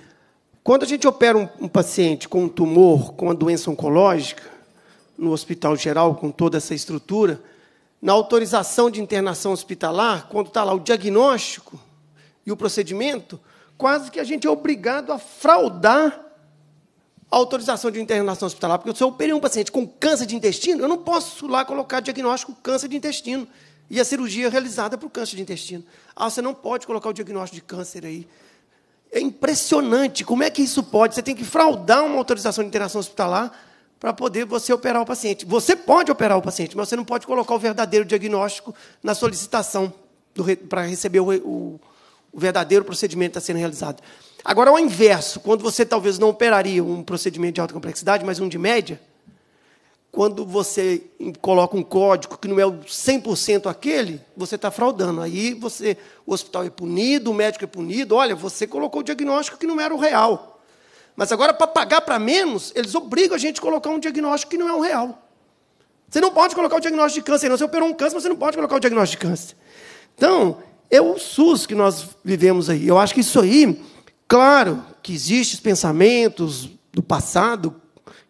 [SPEAKER 2] Quando a gente opera um, um paciente com um tumor, com uma doença oncológica, no hospital geral, com toda essa estrutura, na autorização de internação hospitalar, quando está lá o diagnóstico e o procedimento, quase que a gente é obrigado a fraudar autorização de internação hospitalar, porque se eu operei um paciente com câncer de intestino, eu não posso lá colocar diagnóstico câncer de intestino e a cirurgia é realizada para o câncer de intestino. Ah, você não pode colocar o diagnóstico de câncer aí. É impressionante como é que isso pode. Você tem que fraudar uma autorização de internação hospitalar para poder você operar o paciente. Você pode operar o paciente, mas você não pode colocar o verdadeiro diagnóstico na solicitação para receber o, o, o verdadeiro procedimento que está sendo realizado. Agora, ao inverso, quando você talvez não operaria um procedimento de alta complexidade, mas um de média, quando você coloca um código que não é o 100% aquele, você está fraudando. Aí você, o hospital é punido, o médico é punido. Olha, você colocou o diagnóstico que não era o real. Mas agora, para pagar para menos, eles obrigam a gente a colocar um diagnóstico que não é o real. Você não pode colocar o diagnóstico de câncer, não. Você operou um câncer, mas você não pode colocar o diagnóstico de câncer. Então, é o SUS que nós vivemos aí. Eu acho que isso aí Claro que existem pensamentos do passado,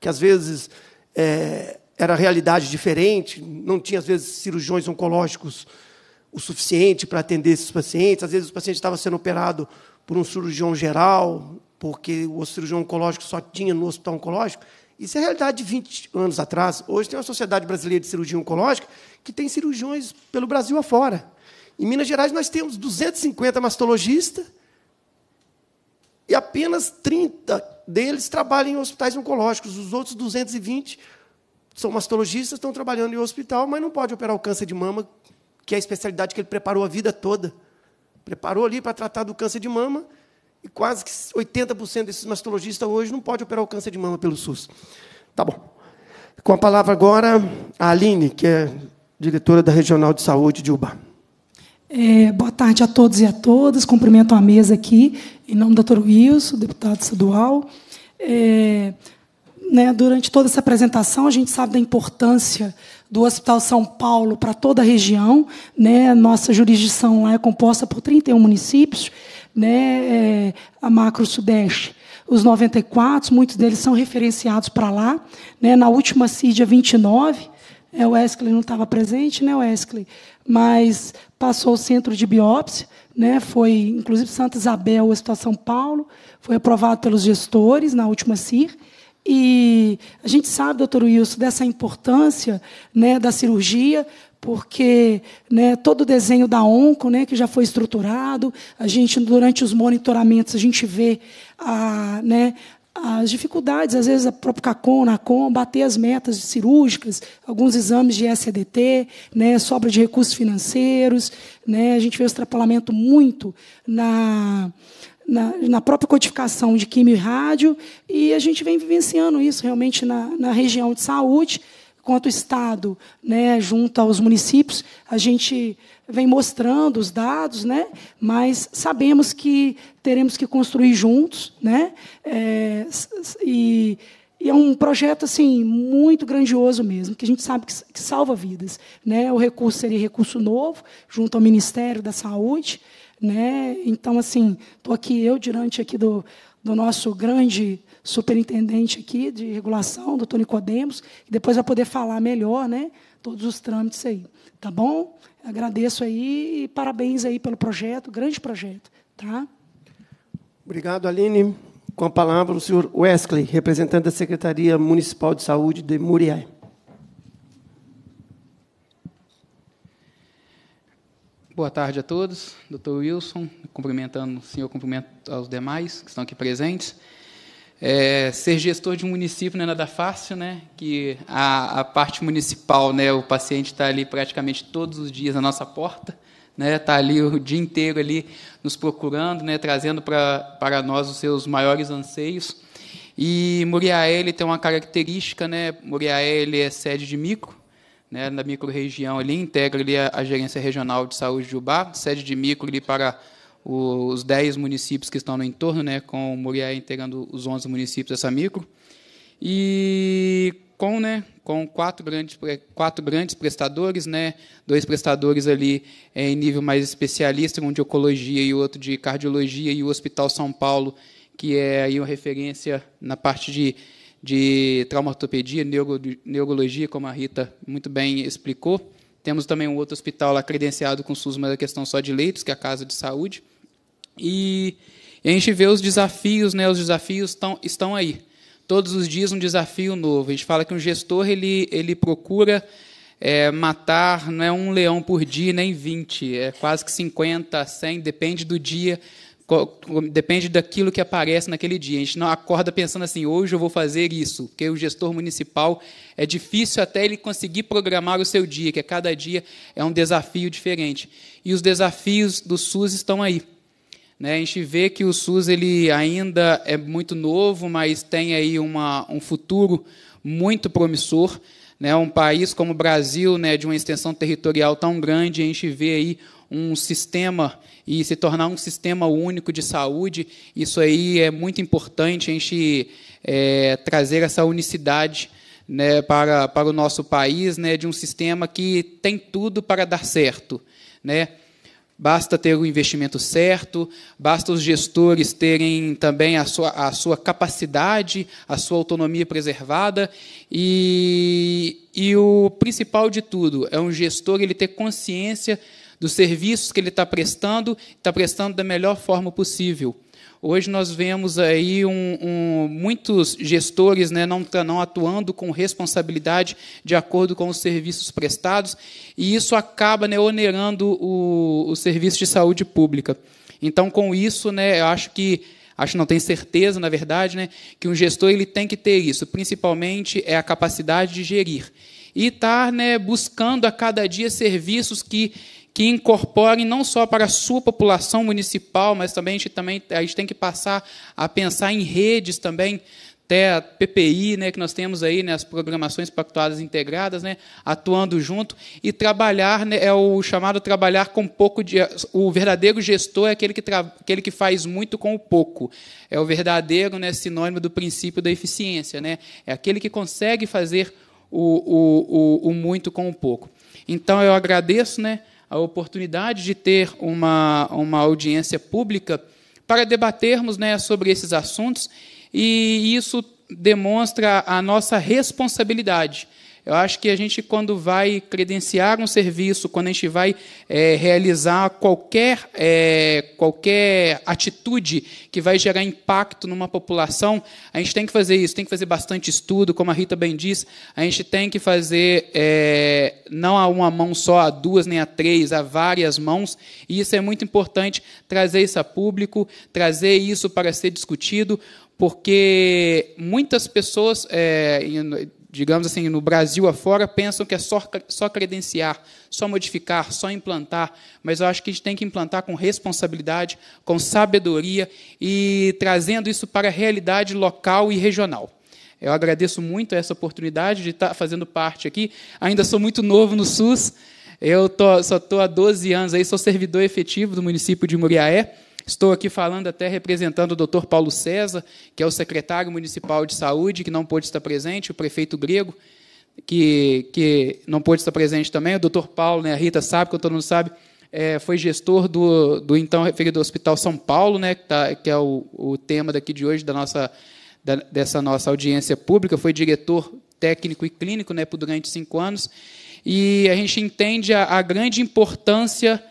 [SPEAKER 2] que às vezes é, era realidade diferente, não tinha, às vezes, cirurgiões oncológicos o suficiente para atender esses pacientes, às vezes o paciente estava sendo operado por um cirurgião geral, porque o cirurgião oncológico só tinha no hospital oncológico. Isso é realidade de 20 anos atrás. Hoje tem uma Sociedade Brasileira de Cirurgia Oncológica que tem cirurgiões pelo Brasil afora. Em Minas Gerais, nós temos 250 mastologistas e apenas 30 deles trabalham em hospitais oncológicos, os outros 220 são mastologistas, estão trabalhando em hospital, mas não pode operar o câncer de mama, que é a especialidade que ele preparou a vida toda. Preparou ali para tratar do câncer de mama, e quase que 80% desses mastologistas hoje não pode operar o câncer de mama pelo SUS. Tá bom. Com a palavra agora, a Aline, que é diretora da Regional de Saúde de Ubá.
[SPEAKER 7] É, boa tarde a todos e a todas. Cumprimento a mesa aqui, em nome do Dr. Wilson, deputado estadual. É, né, durante toda essa apresentação, a gente sabe da importância do Hospital São Paulo para toda a região. Né, nossa jurisdição lá é composta por 31 municípios, né, é, a Macro Sudeste os 94, muitos deles são referenciados para lá. Né? Na última CID, 29, é, o Wesley não estava presente, né, Wesley? Mas passou o centro de biópsia, né? Foi, inclusive, Santa Isabel, o Hospital São Paulo, foi aprovado pelos gestores na última CIR. E a gente sabe, doutor Wilson, dessa importância né, da cirurgia, porque né, todo o desenho da onco, né, que já foi estruturado, a gente durante os monitoramentos a gente vê a, né, as dificuldades, às vezes a própria CACOM, NACOM, bater as metas cirúrgicas, alguns exames de SDT, né, sobra de recursos financeiros, né, a gente vê o extrapolamento muito na, na, na, própria codificação de quimio e rádio, e a gente vem vivenciando isso realmente na, na região de saúde, quanto Estado, né, junto aos municípios, a gente vem mostrando os dados, né, mas sabemos que teremos que construir juntos, né, é, e, e, é um projeto assim muito grandioso mesmo, que a gente sabe que, que salva vidas, né, o recurso seria recurso novo junto ao Ministério da Saúde, né, então assim estou aqui eu durante aqui do do nosso grande superintendente aqui de regulação, doutor Nicodemos, que depois vai poder falar melhor, né? Todos os trâmites aí. Tá bom? Agradeço aí e parabéns aí pelo projeto, grande projeto. Tá?
[SPEAKER 2] Obrigado, Aline. Com a palavra, o senhor Wesley, representante da Secretaria Municipal de Saúde de Murié.
[SPEAKER 8] Boa tarde a todos, doutor Wilson, cumprimentando o senhor, cumprimento aos demais que estão aqui presentes. É, ser gestor de um município não é nada fácil, né? Que a, a parte municipal, né? O paciente está ali praticamente todos os dias na nossa porta, né? Está ali o dia inteiro ali nos procurando, né? Trazendo para para nós os seus maiores anseios. E Muriaé ele tem uma característica, né? Muriaé ele é sede de micro, né? Na microrregião ali integra ali a, a gerência regional de saúde de Ubá, sede de micro ali para os 10 municípios que estão no entorno, né, com o Murié integrando os 11 municípios dessa micro. E com, né, com quatro, grandes, é, quatro grandes prestadores, né, dois prestadores ali é, em nível mais especialista, um de ecologia e outro de cardiologia, e o Hospital São Paulo, que é aí uma referência na parte de, de traumatorpedia, neuro, neurologia, como a Rita muito bem explicou. Temos também um outro hospital lá credenciado com o SUS, mas é questão só de leitos, que é a Casa de Saúde. E, a gente vê os desafios, né? Os desafios tão, estão aí. Todos os dias um desafio novo. A gente fala que um gestor ele, ele procura é, matar não é um leão por dia, nem 20, é quase que 50, 100, depende do dia, depende daquilo que aparece naquele dia. A gente não acorda pensando assim, hoje eu vou fazer isso, porque o gestor municipal é difícil até ele conseguir programar o seu dia, que cada dia é um desafio diferente. E os desafios do SUS estão aí. Né? A gente vê que o SUS ele ainda é muito novo, mas tem aí uma, um futuro muito promissor. Né? Um país como o Brasil, né, de uma extensão territorial tão grande, a gente vê aí um sistema e se tornar um sistema único de saúde. Isso aí é muito importante a gente é, trazer essa unicidade né, para, para o nosso país, né, de um sistema que tem tudo para dar certo, né? basta ter o investimento certo, basta os gestores terem também a sua, a sua capacidade, a sua autonomia preservada e, e o principal de tudo é um gestor ele ter consciência dos serviços que ele está prestando, está prestando da melhor forma possível. Hoje nós vemos aí um, um, muitos gestores né, não, tá, não atuando com responsabilidade de acordo com os serviços prestados, e isso acaba né, onerando o, o serviço de saúde pública. Então, com isso, né, eu acho que acho não tenho certeza, na verdade, né, que um gestor ele tem que ter isso, principalmente é a capacidade de gerir e estar tá, né, buscando a cada dia serviços que que incorporem não só para a sua população municipal, mas também a gente, também, a gente tem que passar a pensar em redes também, até a PPI, né, que nós temos aí, né, as programações pactuadas integradas, né, atuando junto e trabalhar né, é o chamado trabalhar com pouco de o verdadeiro gestor é aquele que tra, aquele que faz muito com o pouco. É o verdadeiro, né, sinônimo do princípio da eficiência, né? É aquele que consegue fazer o, o, o, o muito com o pouco. Então eu agradeço, né, a oportunidade de ter uma, uma audiência pública para debatermos né, sobre esses assuntos, e isso demonstra a nossa responsabilidade eu acho que a gente, quando vai credenciar um serviço, quando a gente vai é, realizar qualquer, é, qualquer atitude que vai gerar impacto numa população, a gente tem que fazer isso, tem que fazer bastante estudo, como a Rita bem disse, a gente tem que fazer é, não a uma mão só, a duas nem a três, a várias mãos, e isso é muito importante trazer isso a público, trazer isso para ser discutido, porque muitas pessoas, é, digamos assim, no Brasil afora, pensam que é só, só credenciar, só modificar, só implantar, mas eu acho que a gente tem que implantar com responsabilidade, com sabedoria e trazendo isso para a realidade local e regional. Eu agradeço muito essa oportunidade de estar fazendo parte aqui. Ainda sou muito novo no SUS, eu tô, só estou há 12 anos aí, sou servidor efetivo do município de Muriaé. Estou aqui falando até representando o doutor Paulo César, que é o secretário municipal de saúde, que não pôde estar presente, o prefeito grego, que, que não pôde estar presente também, o doutor Paulo, né, a Rita sabe, que todo mundo sabe, é, foi gestor do, do então referido Hospital São Paulo, né, que, tá, que é o, o tema daqui de hoje da nossa, da, dessa nossa audiência pública, foi diretor técnico e clínico né, por durante cinco anos. E a gente entende a, a grande importância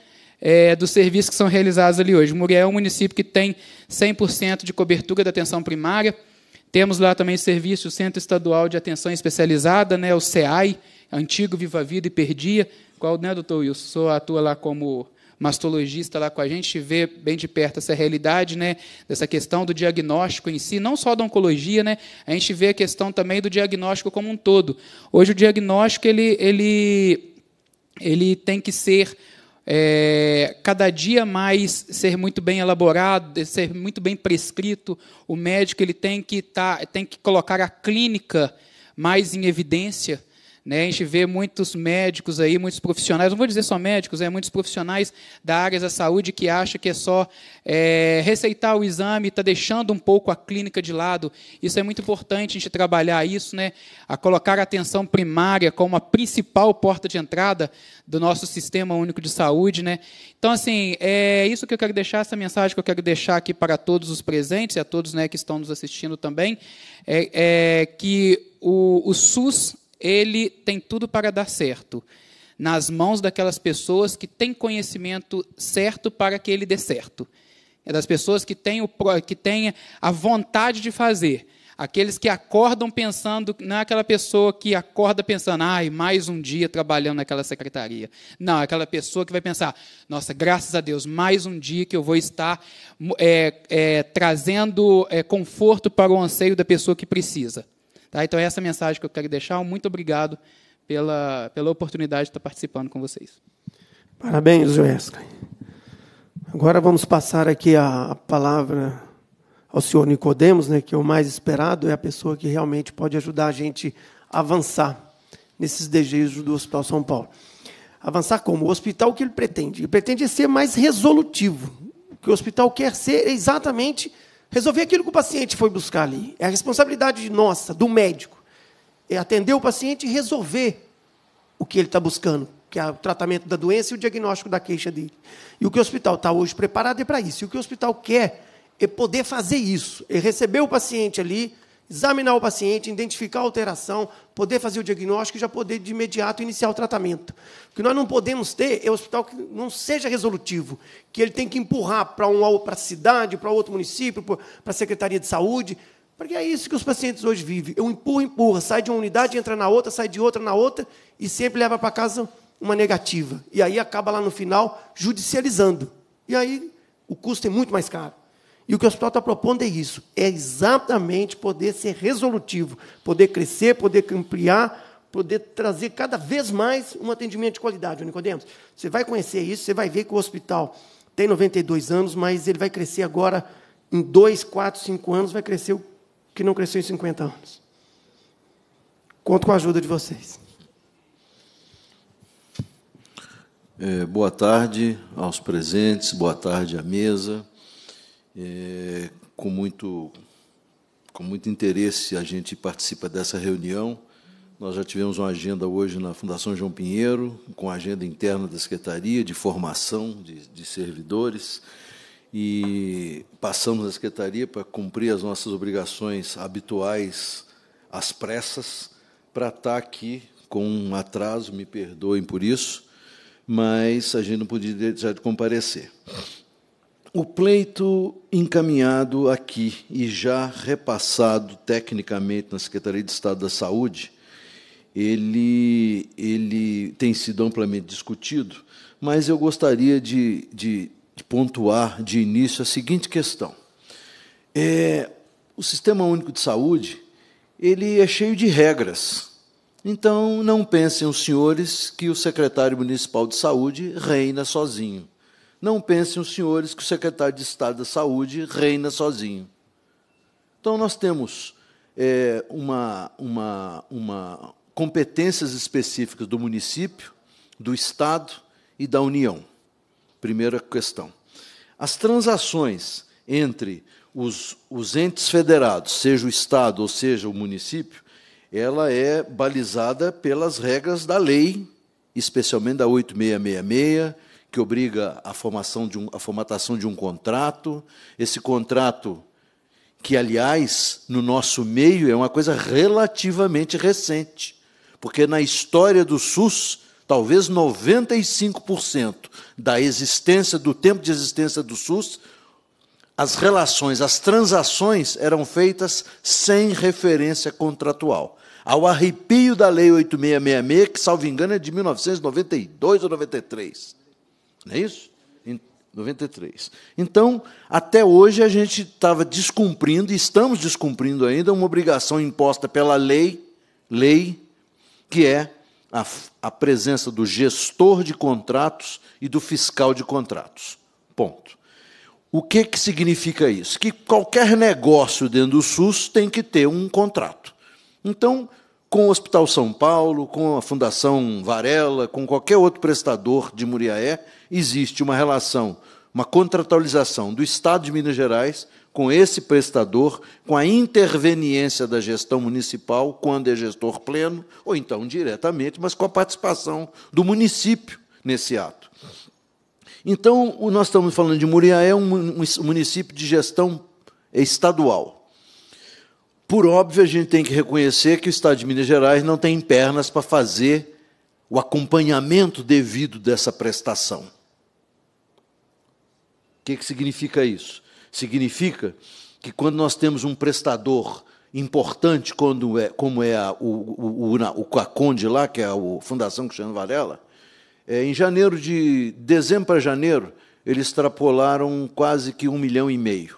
[SPEAKER 8] é, dos serviços que são realizados ali hoje. Muriel é um município que tem 100% de cobertura da atenção primária. Temos lá também o serviço, o Centro Estadual de Atenção Especializada, né, o CEAI, antigo Viva Vida e Perdia, qual, né, doutor Wilson, o senhor atua lá como mastologista lá com a gente, vê bem de perto essa realidade, né, dessa questão do diagnóstico em si, não só da oncologia, né, a gente vê a questão também do diagnóstico como um todo. Hoje o diagnóstico ele, ele, ele tem que ser é, cada dia mais ser muito bem elaborado, ser muito bem prescrito. O médico ele tem que tá, tem que colocar a clínica mais em evidência. Né? A gente vê muitos médicos aí, muitos profissionais, não vou dizer só médicos, é muitos profissionais da área da saúde que acham que é só é, receitar o exame, está deixando um pouco a clínica de lado. Isso é muito importante a gente trabalhar isso, né? a colocar a atenção primária como a principal porta de entrada do nosso sistema único de saúde. Né? Então, assim, é isso que eu quero deixar, essa mensagem que eu quero deixar aqui para todos os presentes e a todos né, que estão nos assistindo também, é, é que o, o SUS ele tem tudo para dar certo. Nas mãos daquelas pessoas que têm conhecimento certo para que ele dê certo. É das pessoas que têm, o, que têm a vontade de fazer. Aqueles que acordam pensando, não é aquela pessoa que acorda pensando, ai, mais um dia trabalhando naquela secretaria. Não, é aquela pessoa que vai pensar, nossa, graças a Deus, mais um dia que eu vou estar é, é, trazendo é, conforto para o anseio da pessoa que precisa. Tá? Então, é essa mensagem que eu quero deixar. Muito obrigado pela, pela oportunidade de estar participando com vocês.
[SPEAKER 2] Parabéns, Wesley. Agora vamos passar aqui a, a palavra ao senhor Nicodemos, né, que é o mais esperado, é a pessoa que realmente pode ajudar a gente a avançar nesses desejos do Hospital São Paulo. Avançar como? O hospital que ele pretende? Ele pretende ser mais resolutivo. O que o hospital quer ser é exatamente resolver aquilo que o paciente foi buscar ali. É a responsabilidade nossa, do médico, é atender o paciente e resolver o que ele está buscando, que é o tratamento da doença e o diagnóstico da queixa dele. E o que o hospital está hoje preparado é para isso. E o que o hospital quer é poder fazer isso, é receber o paciente ali examinar o paciente, identificar a alteração, poder fazer o diagnóstico e já poder de imediato iniciar o tratamento. O que nós não podemos ter é um hospital que não seja resolutivo, que ele tem que empurrar para uma para a cidade, para outro município, para a Secretaria de Saúde, porque é isso que os pacientes hoje vivem. Eu empurro, empurra, sai de uma unidade, entra na outra, sai de outra na outra e sempre leva para casa uma negativa. E aí acaba lá no final judicializando. E aí o custo é muito mais caro. E o que o hospital está propondo é isso: é exatamente poder ser resolutivo, poder crescer, poder ampliar, poder trazer cada vez mais um atendimento de qualidade, Nicodemos. Você vai conhecer isso, você vai ver que o hospital tem 92 anos, mas ele vai crescer agora em 2, 4, 5 anos, vai crescer o que não cresceu em 50 anos. Conto com a ajuda de vocês.
[SPEAKER 9] É, boa tarde aos presentes, boa tarde à mesa. É, com, muito, com muito interesse a gente participa dessa reunião. Nós já tivemos uma agenda hoje na Fundação João Pinheiro, com a agenda interna da Secretaria de formação de, de servidores. E passamos a Secretaria para cumprir as nossas obrigações habituais às pressas, para estar aqui com um atraso, me perdoem por isso, mas a gente não podia deixar de comparecer. O pleito encaminhado aqui e já repassado tecnicamente na Secretaria de Estado da Saúde, ele, ele tem sido amplamente discutido, mas eu gostaria de, de, de pontuar de início a seguinte questão. É, o Sistema Único de Saúde ele é cheio de regras. Então, não pensem os senhores que o secretário municipal de saúde reina sozinho. Não pensem os senhores que o secretário de Estado da Saúde reina sozinho. Então, nós temos é, uma, uma, uma competências específicas do município, do Estado e da União. Primeira questão. As transações entre os, os entes federados, seja o Estado ou seja o município, ela é balizada pelas regras da lei, especialmente da 8666, que obriga a, formação de um, a formatação de um contrato. Esse contrato, que, aliás, no nosso meio é uma coisa relativamente recente, porque na história do SUS, talvez 95% da existência, do tempo de existência do SUS, as relações, as transações eram feitas sem referência contratual. Ao arrepio da Lei 8666, que, salvo engano, é de 1992 ou 93 não é isso? Em 93. Então, até hoje a gente estava descumprindo, e estamos descumprindo ainda, uma obrigação imposta pela lei, lei que é a, a presença do gestor de contratos e do fiscal de contratos. Ponto. O que, que significa isso? Que qualquer negócio dentro do SUS tem que ter um contrato. Então, com o Hospital São Paulo, com a Fundação Varela, com qualquer outro prestador de Muriaé, existe uma relação, uma contratualização do Estado de Minas Gerais com esse prestador, com a interveniência da gestão municipal, quando é gestor pleno, ou então diretamente, mas com a participação do município nesse ato. Então, nós estamos falando de Muriaé, um município de gestão estadual. Por óbvio, a gente tem que reconhecer que o Estado de Minas Gerais não tem pernas para fazer o acompanhamento devido dessa prestação que, que significa isso? Significa que quando nós temos um prestador importante, quando é, como é a, o, o, o, a Conde lá, que é a Fundação Cristiano Varela, é, em janeiro de dezembro para janeiro, eles extrapolaram quase que um milhão e meio.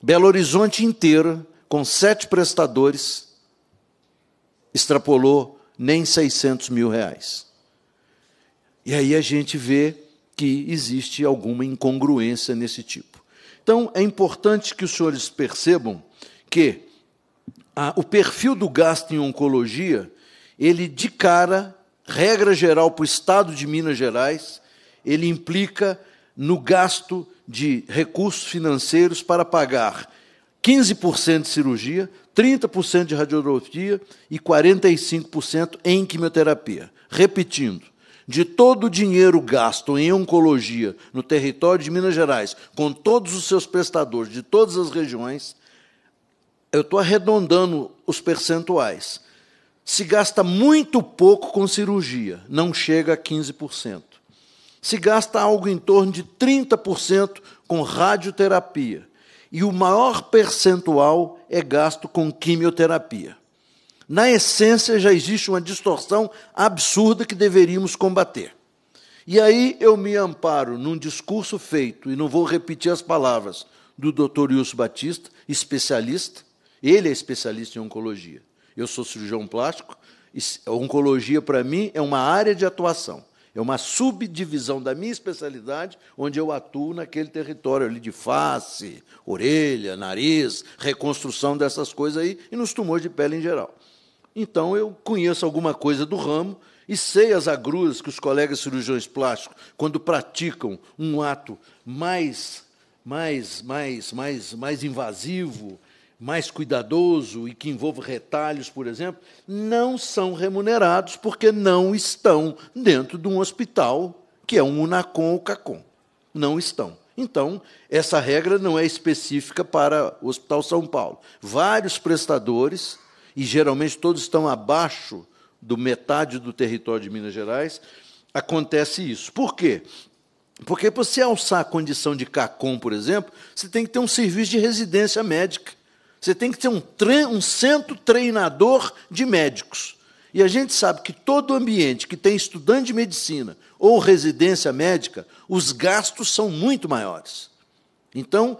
[SPEAKER 9] Belo Horizonte inteira, com sete prestadores, extrapolou nem 600 mil reais. E aí a gente vê que existe alguma incongruência nesse tipo. Então, é importante que os senhores percebam que a, o perfil do gasto em oncologia, ele de cara, regra geral para o Estado de Minas Gerais, ele implica no gasto de recursos financeiros para pagar 15% de cirurgia, 30% de radioterapia e 45% em quimioterapia. Repetindo, de todo o dinheiro gasto em oncologia no território de Minas Gerais, com todos os seus prestadores de todas as regiões, eu estou arredondando os percentuais. Se gasta muito pouco com cirurgia, não chega a 15%. Se gasta algo em torno de 30% com radioterapia. E o maior percentual é gasto com quimioterapia na essência já existe uma distorção absurda que deveríamos combater. E aí eu me amparo num discurso feito, e não vou repetir as palavras, do Dr. Wilson Batista, especialista, ele é especialista em oncologia. Eu sou cirurgião plástico, a oncologia para mim é uma área de atuação, é uma subdivisão da minha especialidade, onde eu atuo naquele território ali de face, orelha, nariz, reconstrução dessas coisas aí e nos tumores de pele em geral. Então eu conheço alguma coisa do ramo e sei as agruras que os colegas cirurgiões plásticos, quando praticam um ato mais, mais, mais, mais, mais invasivo, mais cuidadoso e que envolve retalhos, por exemplo, não são remunerados porque não estão dentro de um hospital que é um UNACOM ou CACOM. Não estão. Então, essa regra não é específica para o Hospital São Paulo. Vários prestadores e geralmente todos estão abaixo do metade do território de Minas Gerais, acontece isso. Por quê? Porque para você alçar a condição de CACOM, por exemplo, você tem que ter um serviço de residência médica. Você tem que ter um, um centro treinador de médicos. E a gente sabe que todo ambiente que tem estudante de medicina ou residência médica, os gastos são muito maiores. Então,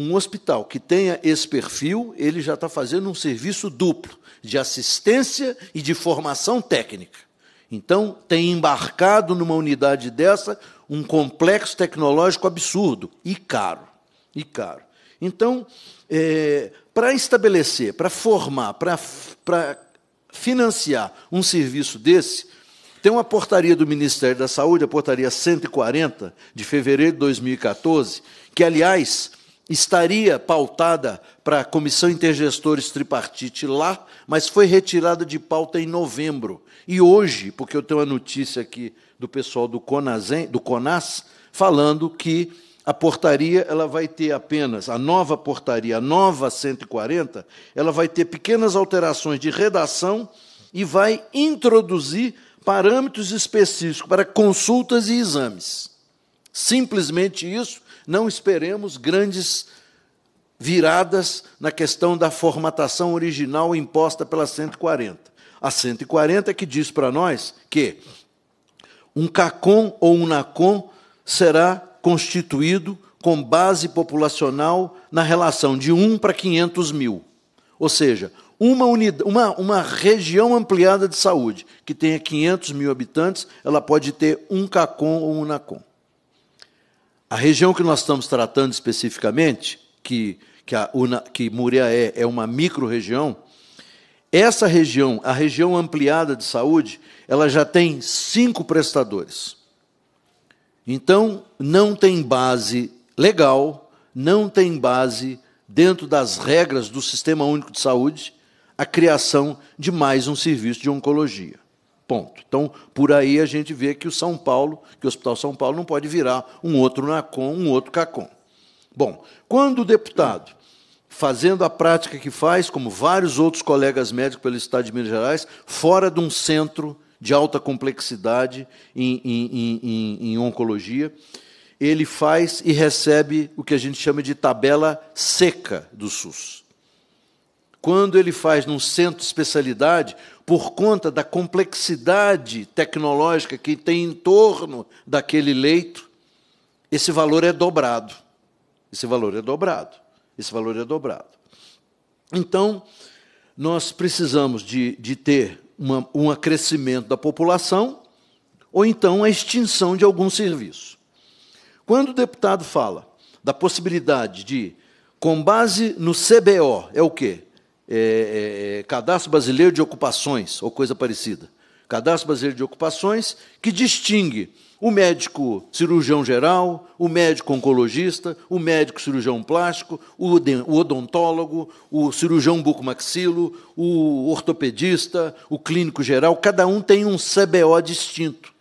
[SPEAKER 9] um hospital que tenha esse perfil, ele já está fazendo um serviço duplo de assistência e de formação técnica. Então, tem embarcado numa unidade dessa um complexo tecnológico absurdo e caro. E caro. Então, é, para estabelecer, para formar, para financiar um serviço desse, tem uma portaria do Ministério da Saúde, a portaria 140, de fevereiro de 2014, que, aliás, estaria pautada para a Comissão Intergestores Tripartite lá, mas foi retirada de pauta em novembro. E hoje, porque eu tenho a notícia aqui do pessoal do, Conasen, do CONAS, falando que a portaria ela vai ter apenas, a nova portaria, a nova 140, ela vai ter pequenas alterações de redação e vai introduzir parâmetros específicos para consultas e exames. Simplesmente isso, não esperemos grandes viradas na questão da formatação original imposta pela 140. A 140 é que diz para nós que um CACOM ou um NACOM será constituído com base populacional na relação de 1 para 500 mil. Ou seja, uma, unidade, uma, uma região ampliada de saúde que tenha 500 mil habitantes, ela pode ter um CACOM ou um NACOM. A região que nós estamos tratando especificamente, que, que, a Una, que Muriaé é uma micro-região, essa região, a região ampliada de saúde, ela já tem cinco prestadores. Então, não tem base legal, não tem base dentro das regras do Sistema Único de Saúde a criação de mais um serviço de oncologia. Ponto. Então, por aí a gente vê que o São Paulo, que o Hospital São Paulo não pode virar um outro NACOM, um outro CACOM. Bom, quando o deputado, fazendo a prática que faz, como vários outros colegas médicos pelo Estado de Minas Gerais, fora de um centro de alta complexidade em, em, em, em oncologia, ele faz e recebe o que a gente chama de tabela seca do SUS quando ele faz num centro de especialidade, por conta da complexidade tecnológica que tem em torno daquele leito, esse valor é dobrado. Esse valor é dobrado. Esse valor é dobrado. Então, nós precisamos de, de ter uma, um acrescimento da população ou então a extinção de algum serviço. Quando o deputado fala da possibilidade de, com base no CBO, é o quê? É, é, é, Cadastro Brasileiro de Ocupações, ou coisa parecida. Cadastro Brasileiro de Ocupações, que distingue o médico cirurgião geral, o médico oncologista, o médico cirurgião plástico, o odontólogo, o cirurgião bucomaxilo, o ortopedista, o clínico geral, cada um tem um CBO distinto.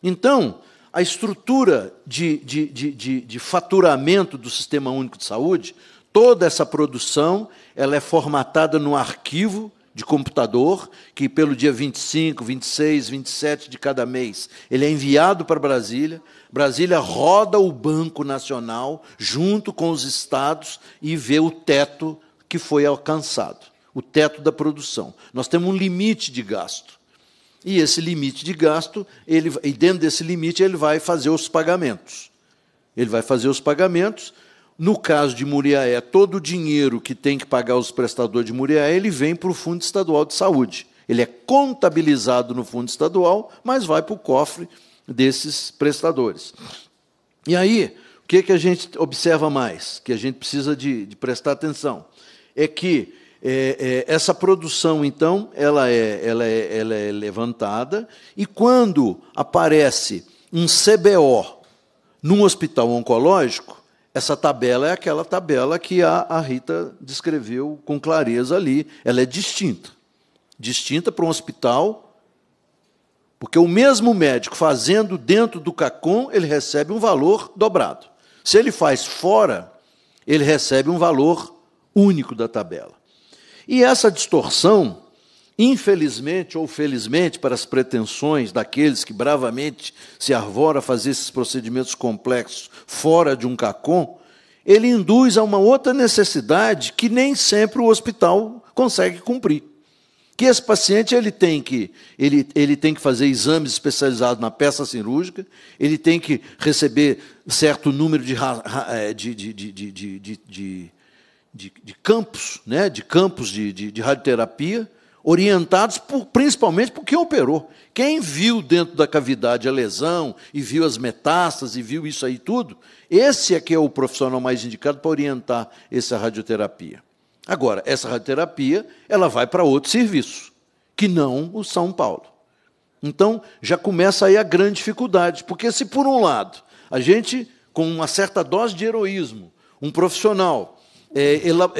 [SPEAKER 9] Então, a estrutura de, de, de, de, de faturamento do Sistema Único de Saúde, toda essa produção, ela é formatada no arquivo de computador, que pelo dia 25, 26, 27 de cada mês, ele é enviado para Brasília. Brasília roda o Banco Nacional junto com os estados e vê o teto que foi alcançado, o teto da produção. Nós temos um limite de gasto. E esse limite de gasto, ele, e dentro desse limite, ele vai fazer os pagamentos. Ele vai fazer os pagamentos no caso de Muriaé, todo o dinheiro que tem que pagar os prestadores de Muriaé, ele vem para o Fundo Estadual de Saúde. Ele é contabilizado no Fundo Estadual, mas vai para o cofre desses prestadores. E aí, o que, que a gente observa mais, que a gente precisa de, de prestar atenção? É que é, é, essa produção, então, ela é, ela, é, ela é levantada, e quando aparece um CBO num hospital oncológico, essa tabela é aquela tabela que a, a Rita descreveu com clareza ali. Ela é distinta. Distinta para um hospital, porque o mesmo médico fazendo dentro do CACOM, ele recebe um valor dobrado. Se ele faz fora, ele recebe um valor único da tabela. E essa distorção, infelizmente ou felizmente para as pretensões daqueles que bravamente se arvora a fazer esses procedimentos complexos fora de um CACOM, ele induz a uma outra necessidade que nem sempre o hospital consegue cumprir. Que esse paciente ele tem que ele, ele tem que fazer exames especializados na peça cirúrgica, ele tem que receber certo número de, é, de, de, de, de, de, de campos, né? de campos de, de, de radioterapia, orientados por, principalmente por quem operou. Quem viu dentro da cavidade a lesão e viu as metástases e viu isso aí tudo, esse é que é o profissional mais indicado para orientar essa radioterapia. Agora, essa radioterapia, ela vai para outro serviço, que não o São Paulo. Então, já começa aí a grande dificuldade, porque se por um lado, a gente com uma certa dose de heroísmo, um profissional é, ela,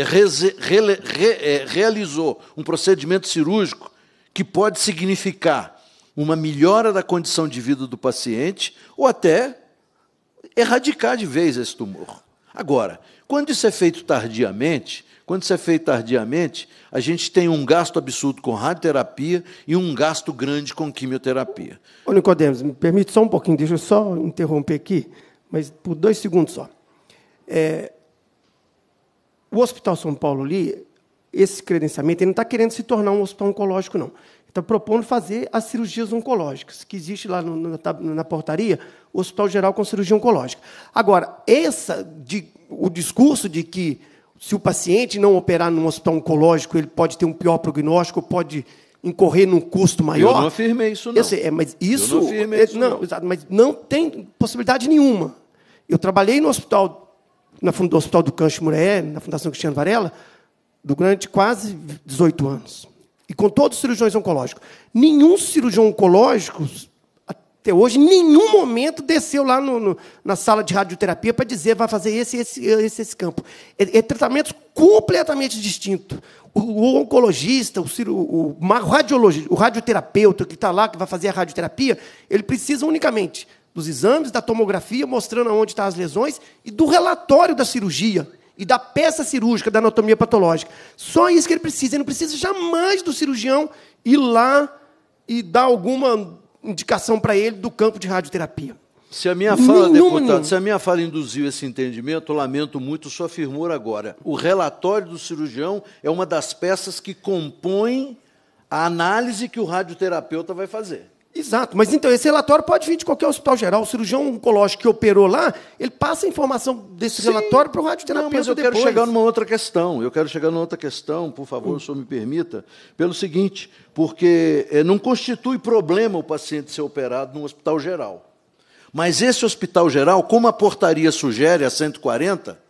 [SPEAKER 9] re, é, realizou um procedimento cirúrgico que pode significar uma melhora da condição de vida do paciente ou até erradicar de vez esse tumor. Agora, quando isso é feito tardiamente, quando isso é feito tardiamente, a gente tem um gasto absurdo com radioterapia e um gasto grande com quimioterapia.
[SPEAKER 2] Ô Nicodemus, me permite só um pouquinho, deixa eu só interromper aqui, mas por dois segundos só. É, o Hospital São Paulo ali, esse credenciamento, ele não está querendo se tornar um hospital oncológico, não. Está propondo fazer as cirurgias oncológicas, que existe lá no, na, na, portaria, o Hospital Geral com Cirurgia Oncológica. Agora, essa, de, o discurso de que se o paciente não operar num hospital oncológico, ele pode ter um pior prognóstico, pode incorrer num custo maior. Eu não afirmei isso, não. Sei, é, mas isso, Eu não afirmei é, isso, não. não. Exato, mas não tem possibilidade nenhuma. Eu trabalhei no hospital na, do Hospital do Câncer Mureé, na Fundação Cristiano Varela, durante quase 18 anos. E com todos os cirurgiões oncológicos. Nenhum cirurgião oncológico, até hoje, em nenhum momento desceu lá no, no, na sala de radioterapia para dizer vai fazer esse, esse, esse, esse campo. É, é completamente distinto. O, o, oncologista, o, o, o, radiologista, o radioterapeuta que está lá, que vai fazer a radioterapia, ele precisa unicamente dos exames, da tomografia, mostrando onde estão tá as lesões, e do relatório da cirurgia e da peça cirúrgica, da anatomia patológica. Só isso que ele precisa. Ele não precisa jamais do cirurgião ir lá e dar alguma indicação para ele do campo de radioterapia.
[SPEAKER 9] Se a minha fala, nenhuma, deputado, se a minha fala induziu esse entendimento, lamento muito sua firmura agora. O relatório do cirurgião é uma das peças que compõe a análise que o radioterapeuta vai fazer.
[SPEAKER 2] Exato, mas então esse relatório pode vir de qualquer hospital geral. O cirurgião oncológico que operou lá, ele passa a informação desse Sim. relatório para o radioterapeuta. Não, mas eu depois. quero chegar numa
[SPEAKER 9] outra questão. Eu quero chegar numa outra questão, por favor, hum. o senhor me permita, pelo seguinte, porque eh, não constitui problema o paciente ser operado num hospital geral. Mas esse hospital geral, como a portaria sugere, a 140,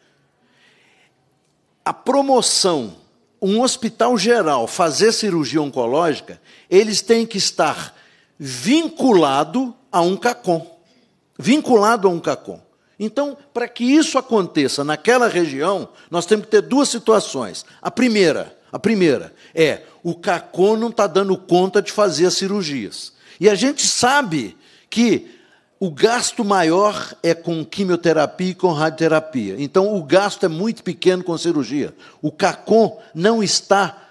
[SPEAKER 9] a promoção, um hospital geral fazer cirurgia oncológica, eles têm que estar vinculado a um CACOM. Vinculado a um CACOM. Então, para que isso aconteça naquela região, nós temos que ter duas situações. A primeira, a primeira é o CACOM não está dando conta de fazer as cirurgias. E a gente sabe que o gasto maior é com quimioterapia e com radioterapia. Então, o gasto é muito pequeno com cirurgia. O CACOM não está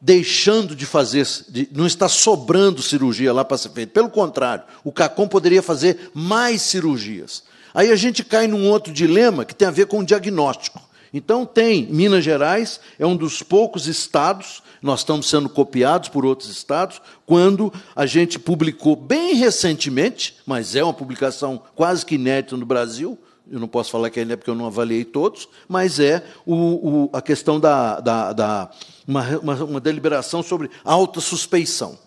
[SPEAKER 9] deixando de fazer, de, não está sobrando cirurgia lá para ser feita. Pelo contrário, o CACOM poderia fazer mais cirurgias. Aí a gente cai num outro dilema que tem a ver com o diagnóstico. Então, tem Minas Gerais, é um dos poucos estados, nós estamos sendo copiados por outros estados, quando a gente publicou bem recentemente, mas é uma publicação quase que inédita no Brasil, eu não posso falar que ainda é porque eu não avaliei todos, mas é o, o, a questão da, da, da uma, uma, uma, deliberação sobre alta suspeição.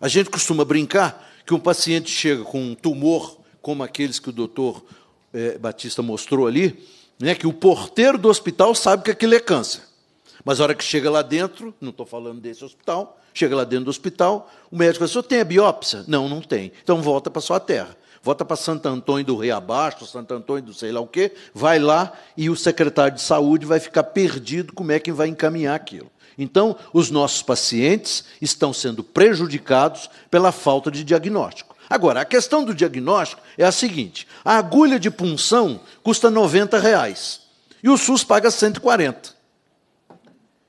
[SPEAKER 9] A gente costuma brincar que um paciente chega com um tumor, como aqueles que o doutor é, Batista mostrou ali, né, que o porteiro do hospital sabe que aquilo é câncer. Mas a hora que chega lá dentro, não estou falando desse hospital, chega lá dentro do hospital, o médico fala, assim, o senhor tem a biópsia? Não, não tem. Então volta para sua terra vota para Santo Antônio do Rei Abaixo, Santo Antônio do sei lá o quê, vai lá e o secretário de saúde vai ficar perdido como é que vai encaminhar aquilo. Então, os nossos pacientes estão sendo prejudicados pela falta de diagnóstico. Agora, a questão do diagnóstico é a seguinte: a agulha de punção custa 90 reais e o SUS paga 140.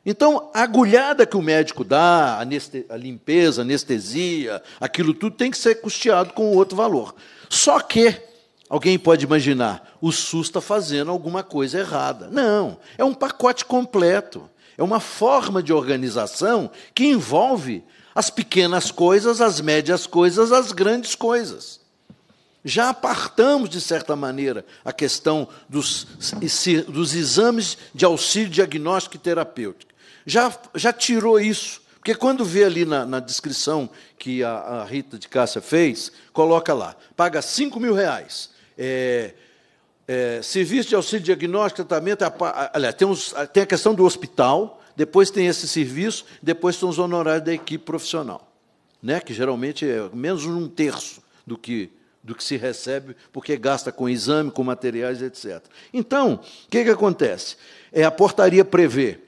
[SPEAKER 9] Então, a agulhada que o médico dá, a, limpeza, a anestesia, aquilo tudo tem que ser custeado com outro valor. Só que alguém pode imaginar, o SUS está fazendo alguma coisa errada. Não, é um pacote completo. É uma forma de organização que envolve as pequenas coisas, as médias coisas, as grandes coisas. Já apartamos, de certa maneira, a questão dos, dos exames de auxílio diagnóstico e terapêutico. Já, já tirou isso porque quando vê ali na, na descrição que a, a, Rita de Cássia fez, coloca lá, paga 5 mil reais. É, é, serviço de auxílio diagnóstico, tratamento, aliás, tem, uns, tem a questão do hospital, depois tem esse serviço, depois são os honorários da equipe profissional, né? que geralmente é menos um terço do que, do que se recebe, porque gasta com exame, com materiais, etc. Então, o que, que acontece? É, a portaria prevê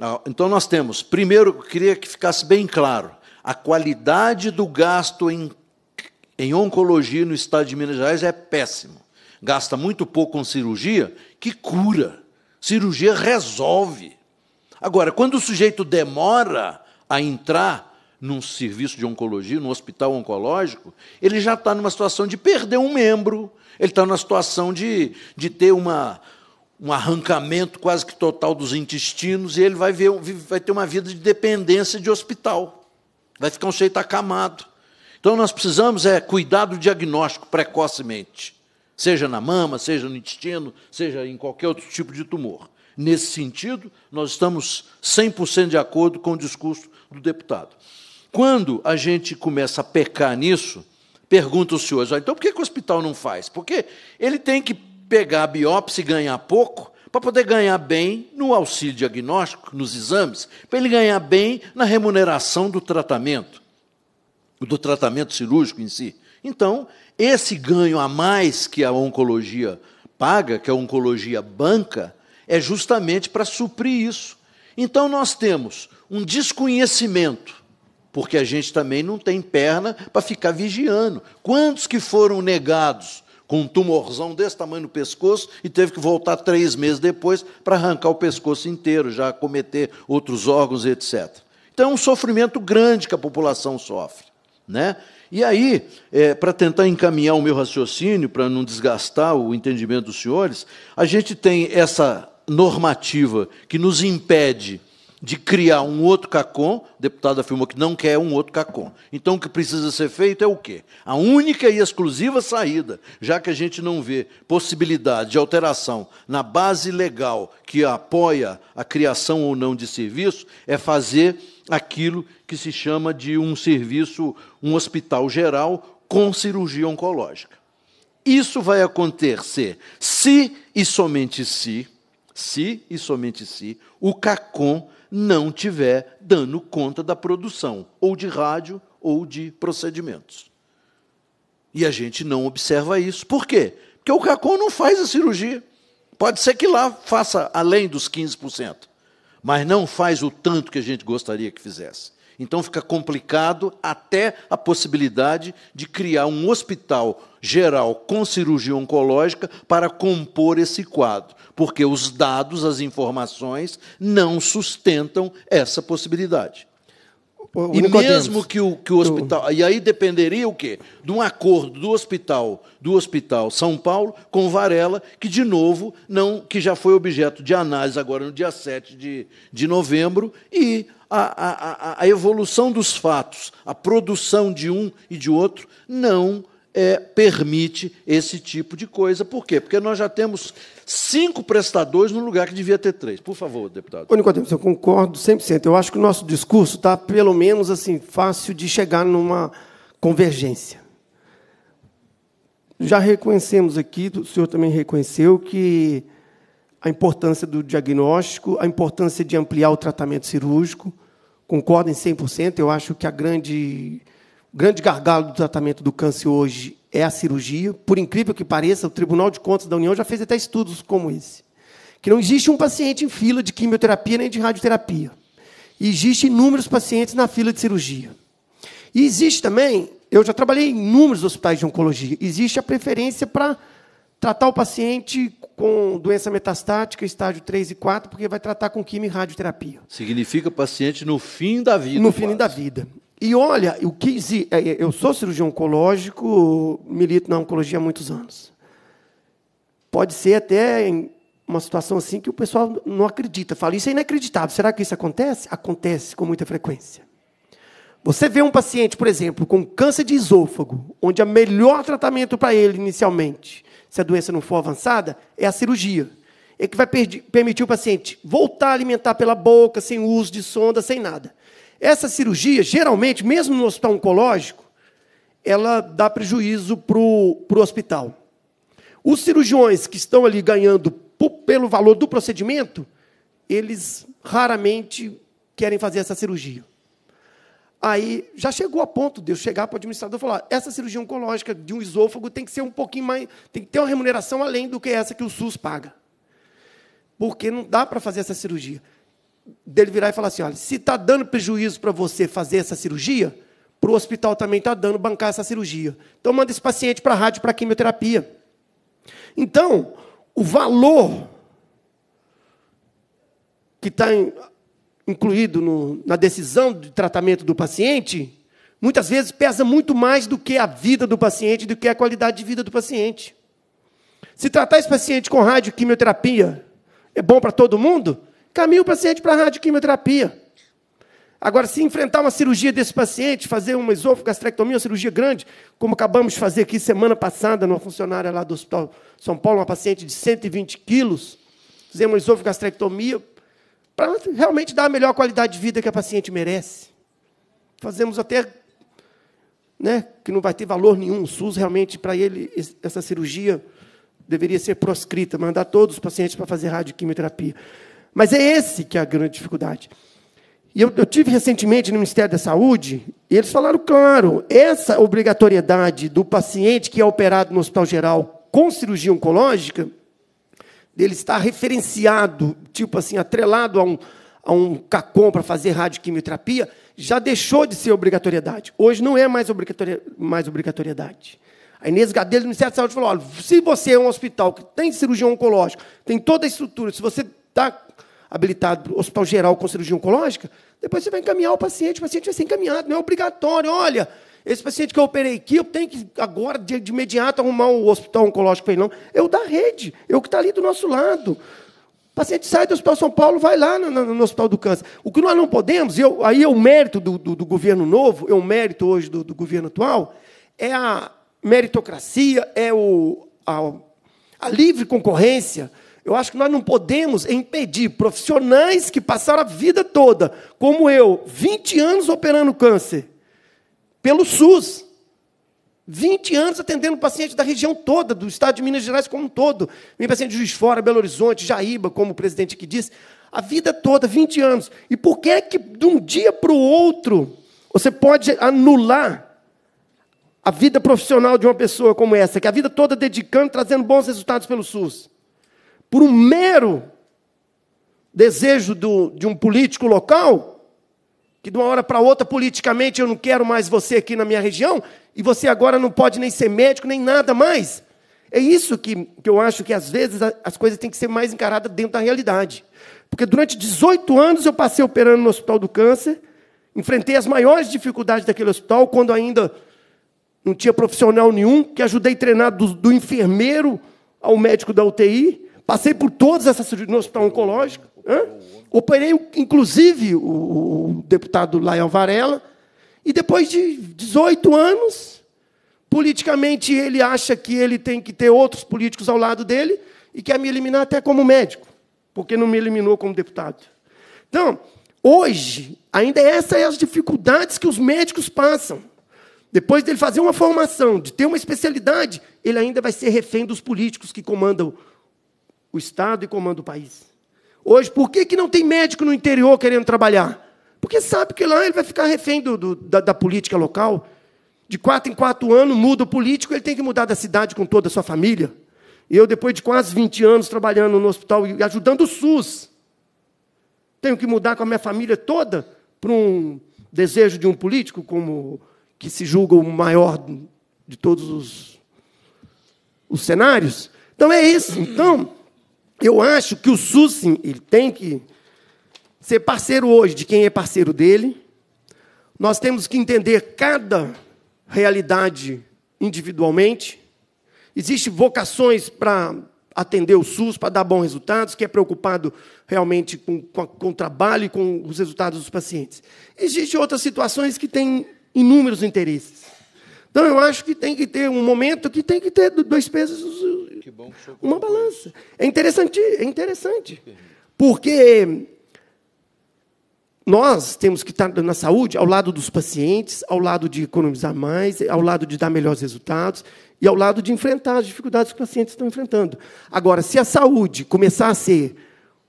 [SPEAKER 9] ah, então, nós temos, primeiro, queria que ficasse bem claro, a qualidade do gasto em, em oncologia no estado de Minas Gerais é péssimo. Gasta muito pouco com cirurgia, que cura. Cirurgia resolve. Agora, quando o sujeito demora a entrar num serviço de oncologia, num hospital oncológico, ele já está numa situação de perder um membro, ele está numa situação de, de ter uma, um arrancamento quase que total dos intestinos, e ele vai, ver, vai ter uma vida de dependência de hospital. Vai ficar um jeito acamado. Então nós precisamos é cuidar do diagnóstico precocemente, seja na mama, seja no intestino, seja em qualquer outro tipo de tumor. Nesse sentido, nós estamos 100% de acordo com o discurso do deputado. Quando a gente começa a pecar nisso, pergunta os senhores, então por que, que o hospital não faz? Porque ele tem que pegar a biópsia e ganhar pouco, para poder ganhar bem no auxílio diagnóstico, nos exames, para ele ganhar bem na remuneração do tratamento, do tratamento cirúrgico em si. Então, esse ganho a mais que a oncologia paga, que a oncologia banca, é justamente para suprir isso. Então, nós temos um desconhecimento, porque a gente também não tem perna para ficar vigiando. Quantos que foram negados com um tumorzão desse tamanho no pescoço e teve que voltar três meses depois para arrancar o pescoço inteiro, já cometer outros órgãos, etc. Então é um sofrimento grande que a população sofre. Né? E aí, é, para tentar encaminhar o meu raciocínio, para não desgastar o entendimento dos senhores, a gente tem essa normativa que nos impede de criar um outro CACOM, o deputado afirmou que não quer um outro CACOM. Então, o que precisa ser feito é o quê? A única e exclusiva saída, já que a gente não vê possibilidade de alteração na base legal que apoia a criação ou não de serviço, é fazer aquilo que se chama de um serviço, um hospital geral com cirurgia oncológica. Isso vai acontecer se e somente se, se e somente se, o CACOM não tiver dando conta da produção, ou de rádio, ou de procedimentos. E a gente não observa isso. Por quê? Porque o CACOM não faz a cirurgia. Pode ser que lá faça além dos 15%, mas não faz o tanto que a gente gostaria que fizesse. Então fica complicado até a possibilidade de criar um hospital geral com cirurgia oncológica para compor esse quadro porque os dados, as informações, não sustentam essa possibilidade.
[SPEAKER 2] O, e mesmo
[SPEAKER 9] que o, que o hospital. E aí dependeria o quê? De um acordo do hospital, do hospital São Paulo com Varela, que, de novo, não, que já foi objeto de análise agora no dia 7 de, de novembro, e a, a, a, a evolução dos fatos, a produção de um e de outro, não é, permite esse tipo de coisa. Por quê? Porque nós já temos cinco prestadores no lugar que devia ter três. Por favor, deputado. Ô,
[SPEAKER 2] Nicodemus, eu concordo 100%. Eu acho que o nosso discurso está, pelo menos, assim fácil de chegar numa convergência. Já reconhecemos aqui, o senhor também reconheceu, que a importância do diagnóstico, a importância de ampliar o tratamento cirúrgico. Concordo em 100%. Eu acho que a grande o grande gargalo do tratamento do câncer hoje é a cirurgia. Por incrível que pareça, o Tribunal de Contas da União já fez até estudos como esse. Que não existe um paciente em fila de quimioterapia nem de radioterapia. E existe inúmeros pacientes na fila de cirurgia. E existe também, eu já trabalhei em inúmeros hospitais de oncologia, existe a preferência para tratar o paciente com doença metastática, estágio 3 e 4, porque vai tratar com quimio e radioterapia.
[SPEAKER 9] Significa paciente no fim da vida. No quase. fim
[SPEAKER 2] da vida. E olha, eu, quis, é, é, eu sou cirurgião oncológico, milito na oncologia há muitos anos. Pode ser até uma situação assim que o pessoal não acredita. Fala, isso é inacreditável. Será que isso acontece? Acontece com muita frequência. Você vê um paciente, por exemplo, com câncer de esôfago, onde o é melhor tratamento para ele inicialmente, se a doença não for avançada, é a cirurgia. É que vai permitir o paciente voltar a alimentar pela boca, sem uso de sonda, sem nada. Essa cirurgia, geralmente, mesmo no hospital oncológico, ela dá prejuízo para o hospital. Os cirurgiões que estão ali ganhando pelo valor do procedimento, eles raramente querem fazer essa cirurgia. Aí já chegou a ponto de eu chegar para o administrador e falar: essa cirurgia oncológica de um esôfago tem que ser um pouquinho mais. tem que ter uma remuneração além do que essa que o SUS paga. Porque não dá para fazer essa cirurgia dele virar e falar assim: olha, se está dando prejuízo para você fazer essa cirurgia, para o hospital também está dando bancar essa cirurgia. Então manda esse paciente para a rádio para quimioterapia. Então, o valor que está incluído no, na decisão de tratamento do paciente, muitas vezes pesa muito mais do que a vida do paciente, do que a qualidade de vida do paciente. Se tratar esse paciente com rádio quimioterapia é bom para todo mundo? Caminha o paciente para a radioquimioterapia. Agora, se enfrentar uma cirurgia desse paciente, fazer uma esofagastrectomia, uma cirurgia grande, como acabamos de fazer aqui semana passada, numa funcionária lá do Hospital São Paulo, uma paciente de 120 quilos, fizemos uma esofagastrectomia, para realmente dar a melhor qualidade de vida que a paciente merece. Fazemos até, né, que não vai ter valor nenhum, o SUS realmente, para ele, essa cirurgia deveria ser proscrita, mandar todos os pacientes para fazer radioquimioterapia. quimioterapia. Mas é esse que é a grande dificuldade. E eu, eu tive recentemente no Ministério da Saúde, e eles falaram claro, essa obrigatoriedade do paciente que é operado no Hospital Geral com cirurgia oncológica, dele estar referenciado, tipo assim, atrelado a um, a um CACOM para fazer radioquimioterapia, já deixou de ser obrigatoriedade. Hoje não é mais, mais obrigatoriedade. A Inês Gadelha, do Ministério da Saúde, falou: olha, se você é um hospital que tem cirurgião oncológico, tem toda a estrutura, se você está habilitado para o hospital geral com cirurgia oncológica, depois você vai encaminhar o paciente, o paciente vai ser encaminhado, não é obrigatório. Olha, esse paciente que eu operei aqui, eu tenho que agora, de, de imediato, arrumar o hospital oncológico para ele, não. Eu é da rede, eu é que está ali do nosso lado. O paciente sai do Hospital São Paulo, vai lá no, no, no Hospital do Câncer. O que nós não podemos, eu, aí é o mérito do, do, do governo novo, é o mérito hoje do, do, governo atual, é a meritocracia, é o, a, a livre concorrência. Eu acho que nós não podemos impedir profissionais que passaram a vida toda, como eu, 20 anos operando câncer, pelo SUS. 20 anos atendendo pacientes da região toda, do estado de Minas Gerais como um todo. Vem paciente de Juiz Fora, Belo Horizonte, Jaíba, como o presidente que disse. A vida toda, 20 anos. E por que é que de um dia para o outro você pode anular a vida profissional de uma pessoa como essa, que a vida toda dedicando, trazendo bons resultados pelo SUS? por um mero desejo do, de um político local, que de uma hora para outra, politicamente, eu não quero mais você aqui na minha região, e você agora não pode nem ser médico, nem nada mais. É isso que, que eu acho que às vezes as coisas têm que ser mais encaradas dentro da realidade. Porque durante 18 anos eu passei operando no Hospital do Câncer, enfrentei as maiores dificuldades daquele hospital, quando ainda não tinha profissional nenhum, que ajudei a treinar do, do enfermeiro ao médico da UTI, Passei por todas essas cirurgias no hospital oncológico. Hã? Operei, inclusive, o, o deputado Lael Varela. E depois de 18 anos, politicamente ele acha que ele tem que ter outros políticos ao lado dele e quer me eliminar até como médico, porque não me eliminou como deputado. Então, hoje, ainda essas são é as dificuldades que os médicos passam. Depois dele fazer uma formação, de ter uma especialidade, ele ainda vai ser refém dos políticos que comandam o Estado e comanda o país. Hoje, por que, que não tem médico no interior querendo trabalhar? Porque sabe que lá ele vai ficar refém do, do, da, da, política local. De quatro em quatro anos muda o político, ele tem que mudar da cidade com toda a sua família. Eu, depois de quase 20 anos trabalhando no hospital e ajudando o SUS, tenho que mudar com a minha família toda para um desejo de um político como que se julga o maior de todos os, os cenários. Então é isso. Então, eu acho que o SUS, ele tem que ser parceiro hoje de quem é parceiro dele. Nós temos que entender cada realidade individualmente. Existem vocações para atender o SUS, para dar bons resultados, que é preocupado realmente com, com, com o trabalho e com os resultados dos pacientes. Existem outras situações que têm inúmeros interesses. Então, eu acho que tem que ter um momento que tem que ter dois pesos uma balança. É interessante, é interessante. Porque nós temos que estar na saúde ao lado dos pacientes, ao lado de economizar mais, ao lado de dar melhores resultados e ao lado de enfrentar as dificuldades que os pacientes estão enfrentando. Agora, se a saúde começar a ser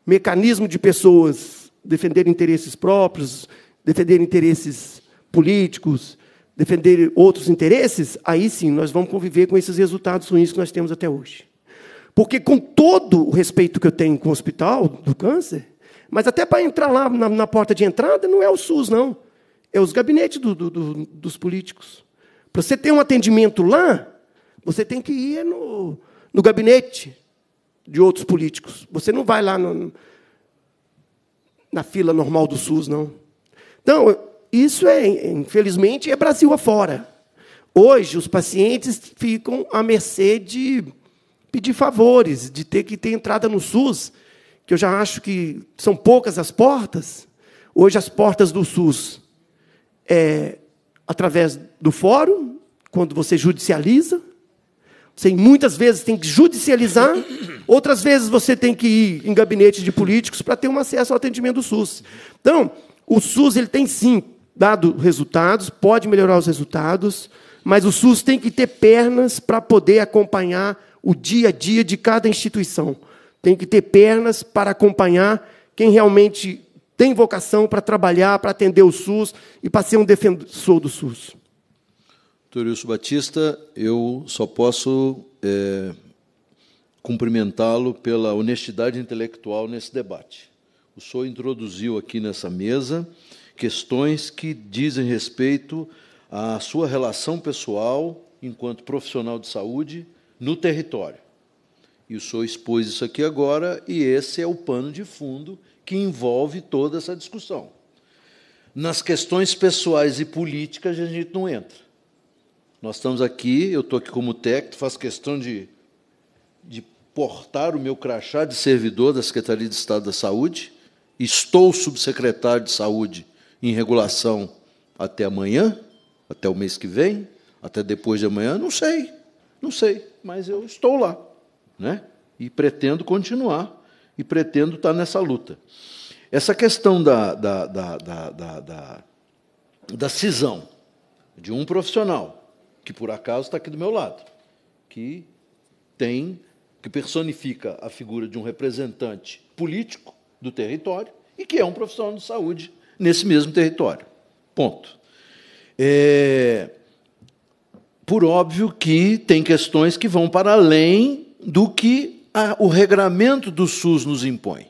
[SPEAKER 2] mecanismo de pessoas defender interesses próprios, defender interesses políticos, defender outros interesses, aí sim nós vamos conviver com esses resultados ruins que nós temos até hoje. Porque, com todo o respeito que eu tenho com o hospital do câncer, mas até para entrar lá na, na porta de entrada, não é o SUS, não. É os gabinetes do, do, do, dos políticos. Para você ter um atendimento lá, você tem que ir no, no gabinete de outros políticos. Você não vai lá no, na fila normal do SUS, não. Então, isso é, infelizmente, é Brasil afora. Hoje, os pacientes ficam à mercê de pedir favores, de ter que ter entrada no SUS, que eu já acho que são poucas as portas. Hoje, as portas do SUS é através do fórum, quando você judicializa. Você muitas vezes tem que judicializar, outras vezes você tem que ir em gabinete de políticos para ter um acesso ao atendimento do SUS. Então, o SUS ele tem sim dado resultados, pode melhorar os resultados, mas o SUS tem que ter pernas para poder acompanhar o dia a dia de cada instituição. Tem que ter pernas para acompanhar quem realmente tem vocação para trabalhar, para atender o SUS e para ser um defensor do SUS.
[SPEAKER 9] Doutor Wilson Batista, eu só posso é, cumprimentá-lo pela honestidade intelectual nesse debate. O senhor introduziu aqui nessa mesa questões que dizem respeito à sua relação pessoal enquanto profissional de saúde no território. E o senhor expôs isso aqui agora, e esse é o pano de fundo que envolve toda essa discussão. Nas questões pessoais e políticas, a gente não entra. Nós estamos aqui, eu estou aqui como técnico, faço questão de, de portar o meu crachá de servidor da Secretaria de Estado da Saúde, estou subsecretário de Saúde em regulação até amanhã, até o mês que vem, até depois de amanhã, não sei, não sei, mas eu estou lá, né? E pretendo continuar e pretendo estar nessa luta. Essa questão da, da, da, da, da, da cisão de um profissional, que por acaso está aqui do meu lado, que tem, que personifica a figura de um representante político do território e que é um profissional de saúde nesse mesmo território. Ponto. É, por óbvio que tem questões que vão para além do que a, o regramento do SUS nos impõe.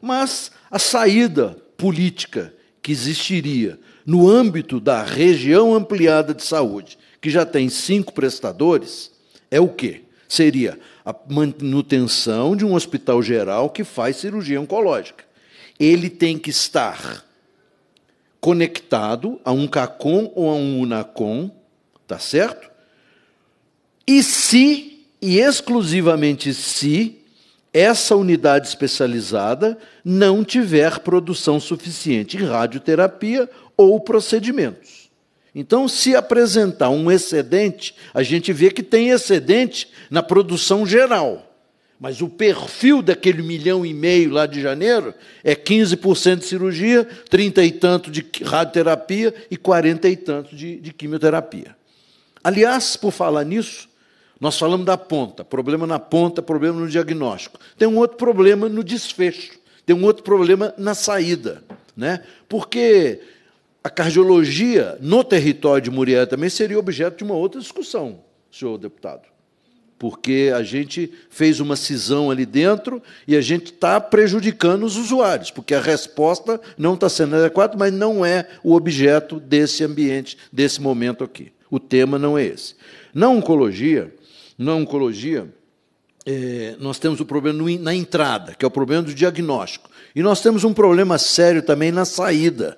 [SPEAKER 9] Mas a saída política que existiria no âmbito da região ampliada de saúde, que já tem cinco prestadores, é o quê? Seria a manutenção de um hospital geral que faz cirurgia oncológica. Ele tem que estar conectado a um CACOM ou a um UNACOM, tá certo? E se, e exclusivamente se, essa unidade especializada não tiver produção suficiente em radioterapia ou procedimentos. Então, se apresentar um excedente, a gente vê que tem excedente na produção geral. Mas o perfil daquele milhão e meio lá de janeiro é 15% de cirurgia, 30 e tanto de radioterapia e 40 e tanto de, de quimioterapia. Aliás, por falar nisso, nós falamos da ponta, problema na ponta, problema no diagnóstico. Tem um outro problema no desfecho, tem um outro problema na saída. Né? Porque a cardiologia no território de Muriel também seria objeto de uma outra discussão, senhor deputado porque a gente fez uma cisão ali dentro e a gente está prejudicando os usuários, porque a resposta não está sendo adequada, mas não é o objeto desse ambiente, desse momento aqui. O tema não é esse. Na oncologia, na oncologia, é, nós temos o problema na entrada, que é o problema do diagnóstico. E nós temos um problema sério também na saída,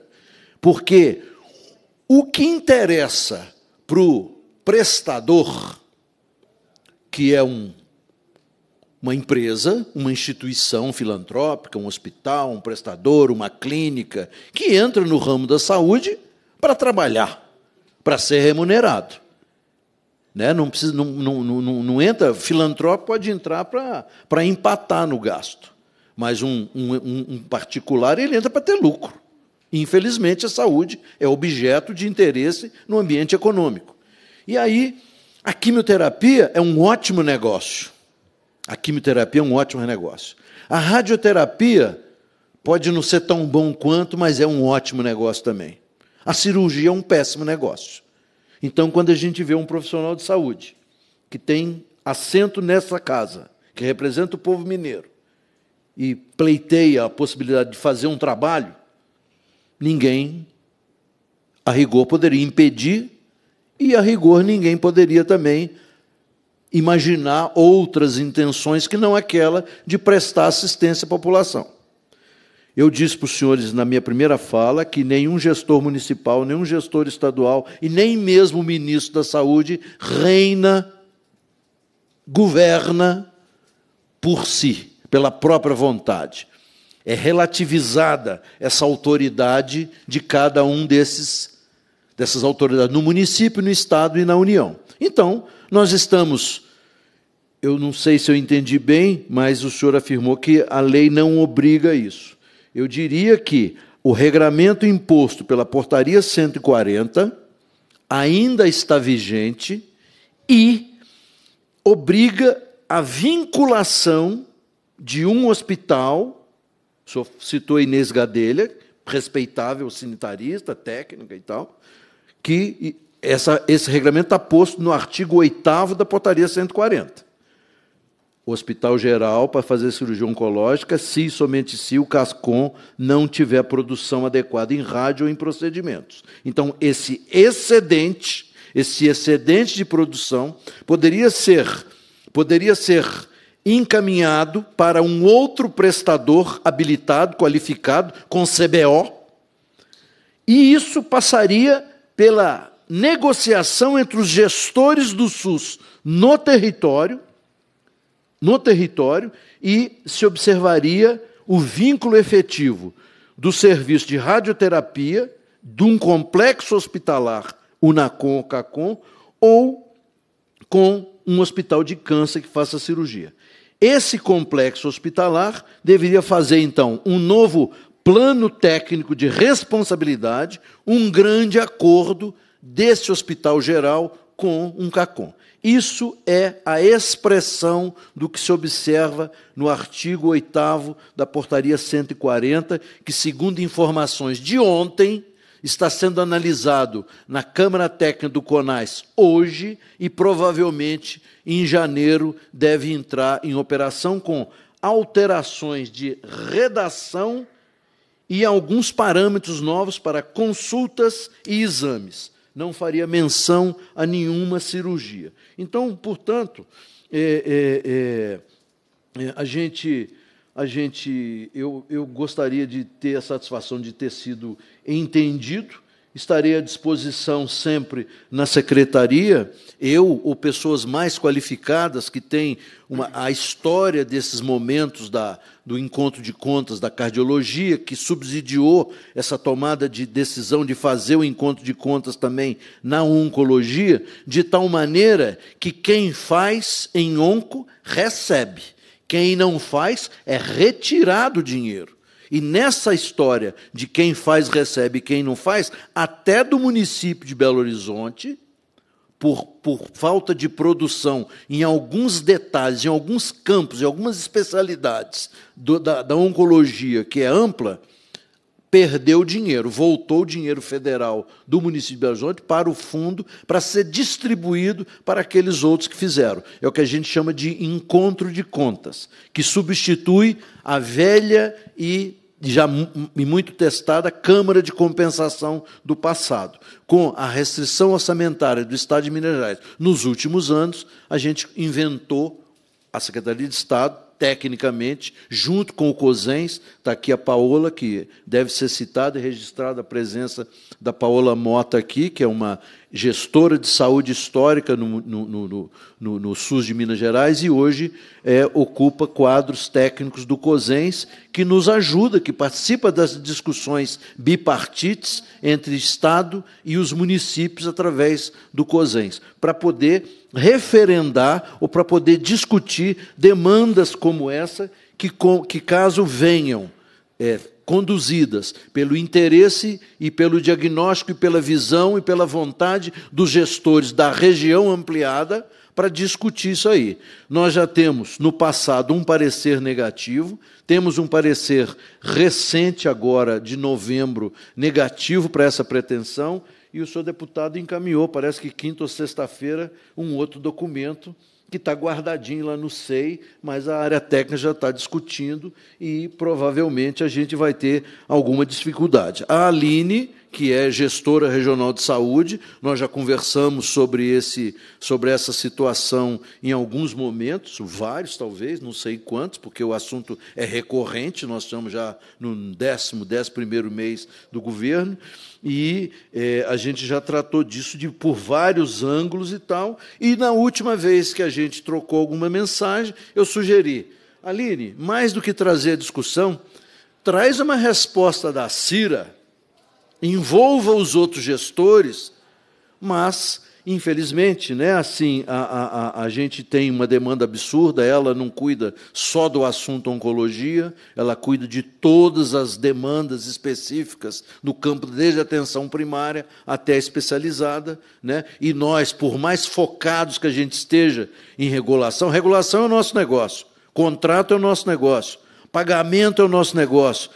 [SPEAKER 9] porque o que interessa para o prestador que é um, uma empresa, uma instituição filantrópica, um hospital, um prestador, uma clínica, que entra no ramo da saúde para trabalhar, para ser remunerado. Né? Não, precisa, não, não, não, não entra, filantrópico pode entrar para, para empatar no gasto. Mas um, um, um particular ele entra para ter lucro. Infelizmente, a saúde é objeto de interesse no ambiente econômico. E aí a quimioterapia é um ótimo negócio. A quimioterapia é um ótimo negócio. A radioterapia pode não ser tão bom quanto, mas é um ótimo negócio também. A cirurgia é um péssimo negócio. Então, quando a gente vê um profissional de saúde que tem assento nessa casa, que representa o povo mineiro, e pleiteia a possibilidade de fazer um trabalho, ninguém, a rigor, poderia impedir e a rigor, ninguém poderia também imaginar outras intenções que não aquela de prestar assistência à população. Eu disse para os senhores na minha primeira fala que nenhum gestor municipal, nenhum gestor estadual e nem mesmo o ministro da Saúde reina, governa por si, pela própria vontade. É relativizada essa autoridade de cada um desses dessas autoridades no município, no Estado e na União. Então, nós estamos. Eu não sei se eu entendi bem, mas o senhor afirmou que a lei não obriga isso. Eu diria que o regramento imposto pela Portaria 140 ainda está vigente e obriga a vinculação de um hospital, o senhor citou Inês Gadelha, respeitável sanitarista, técnica e tal, que essa, esse regulamento está posto no artigo 8 da portaria 140. O Hospital Geral, para fazer cirurgia oncológica, se e somente se o CASCOM não tiver produção adequada em rádio ou em procedimentos. Então, esse excedente, esse excedente de produção, poderia ser, poderia ser encaminhado para um outro prestador habilitado, qualificado, com CBO, e isso passaria pela negociação entre os gestores do SUS no território, no território e se observaria o vínculo efetivo do serviço de radioterapia de um complexo hospitalar Unacom ou Cacom ou com um hospital de câncer que faça cirurgia. Esse complexo hospitalar deveria fazer então um novo plano técnico de responsabilidade, um grande acordo desse hospital geral com um CACOM. Isso é a expressão do que se observa no artigo 8 da Portaria 140, que, segundo informações de ontem, está sendo analisado na Câmara Técnica do CONAS hoje e provavelmente em janeiro deve entrar em operação com alterações de redação e alguns parâmetros novos para consultas e exames. Não faria menção a nenhuma cirurgia. Então, portanto, é, é, é, é, a gente, a gente eu, eu gostaria de ter a satisfação de ter sido entendido. Estarei à disposição sempre na secretaria, eu ou pessoas mais qualificadas que têm uma, a história desses momentos da, do encontro de contas da cardiologia, que subsidiou essa tomada de decisão de fazer o encontro de contas também na oncologia, de tal maneira que quem faz em onco recebe, quem não faz é retirado o dinheiro. E nessa história de quem faz recebe e quem não faz, até do município de Belo Horizonte, por, por falta de produção em alguns detalhes, em alguns campos, em algumas especialidades do, da, da oncologia, que é ampla, perdeu dinheiro, voltou o dinheiro federal do município de Belo Horizonte para o fundo, para ser distribuído para aqueles outros que fizeram. É o que a gente chama de encontro de contas, que substitui a velha e já e muito testada Câmara de Compensação do passado. Com a restrição orçamentária do Estado de Minas Gerais nos últimos anos, a gente inventou a Secretaria de Estado, tecnicamente, junto com o COSENS, está aqui a Paola, que deve ser citada e registrada a presença da Paola Mota aqui, que é uma gestora de saúde histórica no, no, no, no, SUS de Minas Gerais e hoje é, ocupa quadros técnicos do COSENS, que nos ajuda, que participa das discussões bipartites entre Estado e os municípios através do COSENS, para poder referendar ou para poder discutir demandas como essa, que, que caso venham. É, conduzidas pelo interesse e pelo diagnóstico e pela visão e pela vontade dos gestores da região ampliada para discutir isso aí. Nós já temos no passado um parecer negativo, temos um parecer recente agora de novembro negativo para essa pretensão e o senhor deputado encaminhou, parece que quinta ou sexta-feira, um outro documento que está guardadinho lá no SEI, mas a área técnica já está discutindo e provavelmente a gente vai ter alguma dificuldade. A Aline que é gestora regional de saúde. Nós já conversamos sobre, esse, sobre essa situação em alguns momentos, vários talvez, não sei quantos, porque o assunto é recorrente, nós estamos já no décimo, décimo primeiro mês do governo, e é, a gente já tratou disso de, por vários ângulos e tal. E na última vez que a gente trocou alguma mensagem, eu sugeri, Aline, mais do que trazer a discussão, traz uma resposta da Cira envolva os outros gestores, mas, infelizmente, né, assim, a, a, a gente tem uma demanda absurda, ela não cuida só do assunto oncologia, ela cuida de todas as demandas específicas do campo, desde a atenção primária até a especializada. Né, e nós, por mais focados que a gente esteja em regulação, regulação é o nosso negócio, contrato é o nosso negócio, pagamento é o nosso negócio,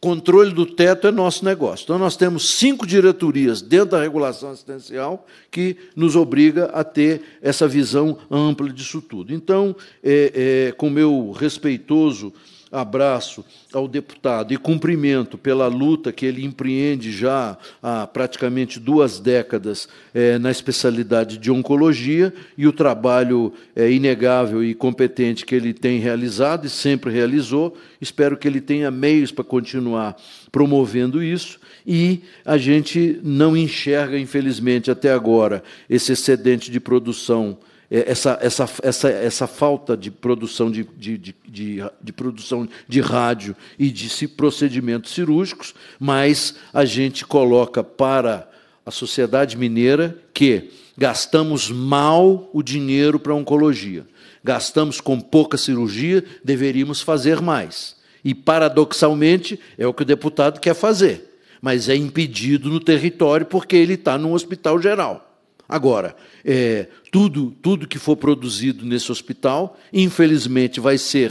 [SPEAKER 9] Controle do teto é nosso negócio. Então, nós temos cinco diretorias dentro da regulação assistencial que nos obriga a ter essa visão ampla disso tudo. Então, é, é, com meu respeitoso abraço ao deputado e cumprimento pela luta que ele empreende já há praticamente duas décadas é, na especialidade de oncologia e o trabalho é, inegável e competente que ele tem realizado e sempre realizou. Espero que ele tenha meios para continuar promovendo isso e a gente não enxerga, infelizmente, até agora, esse excedente de produção é, essa, essa, essa, essa falta de produção de, de, de, de, produção de rádio e de procedimentos cirúrgicos, mas a gente coloca para a sociedade mineira que gastamos mal o dinheiro para oncologia, gastamos com pouca cirurgia, deveríamos fazer mais. E, paradoxalmente, é o que o deputado quer fazer, mas é impedido no território porque ele está no hospital geral. Agora, é, tudo, tudo que for produzido nesse hospital, infelizmente, vai ser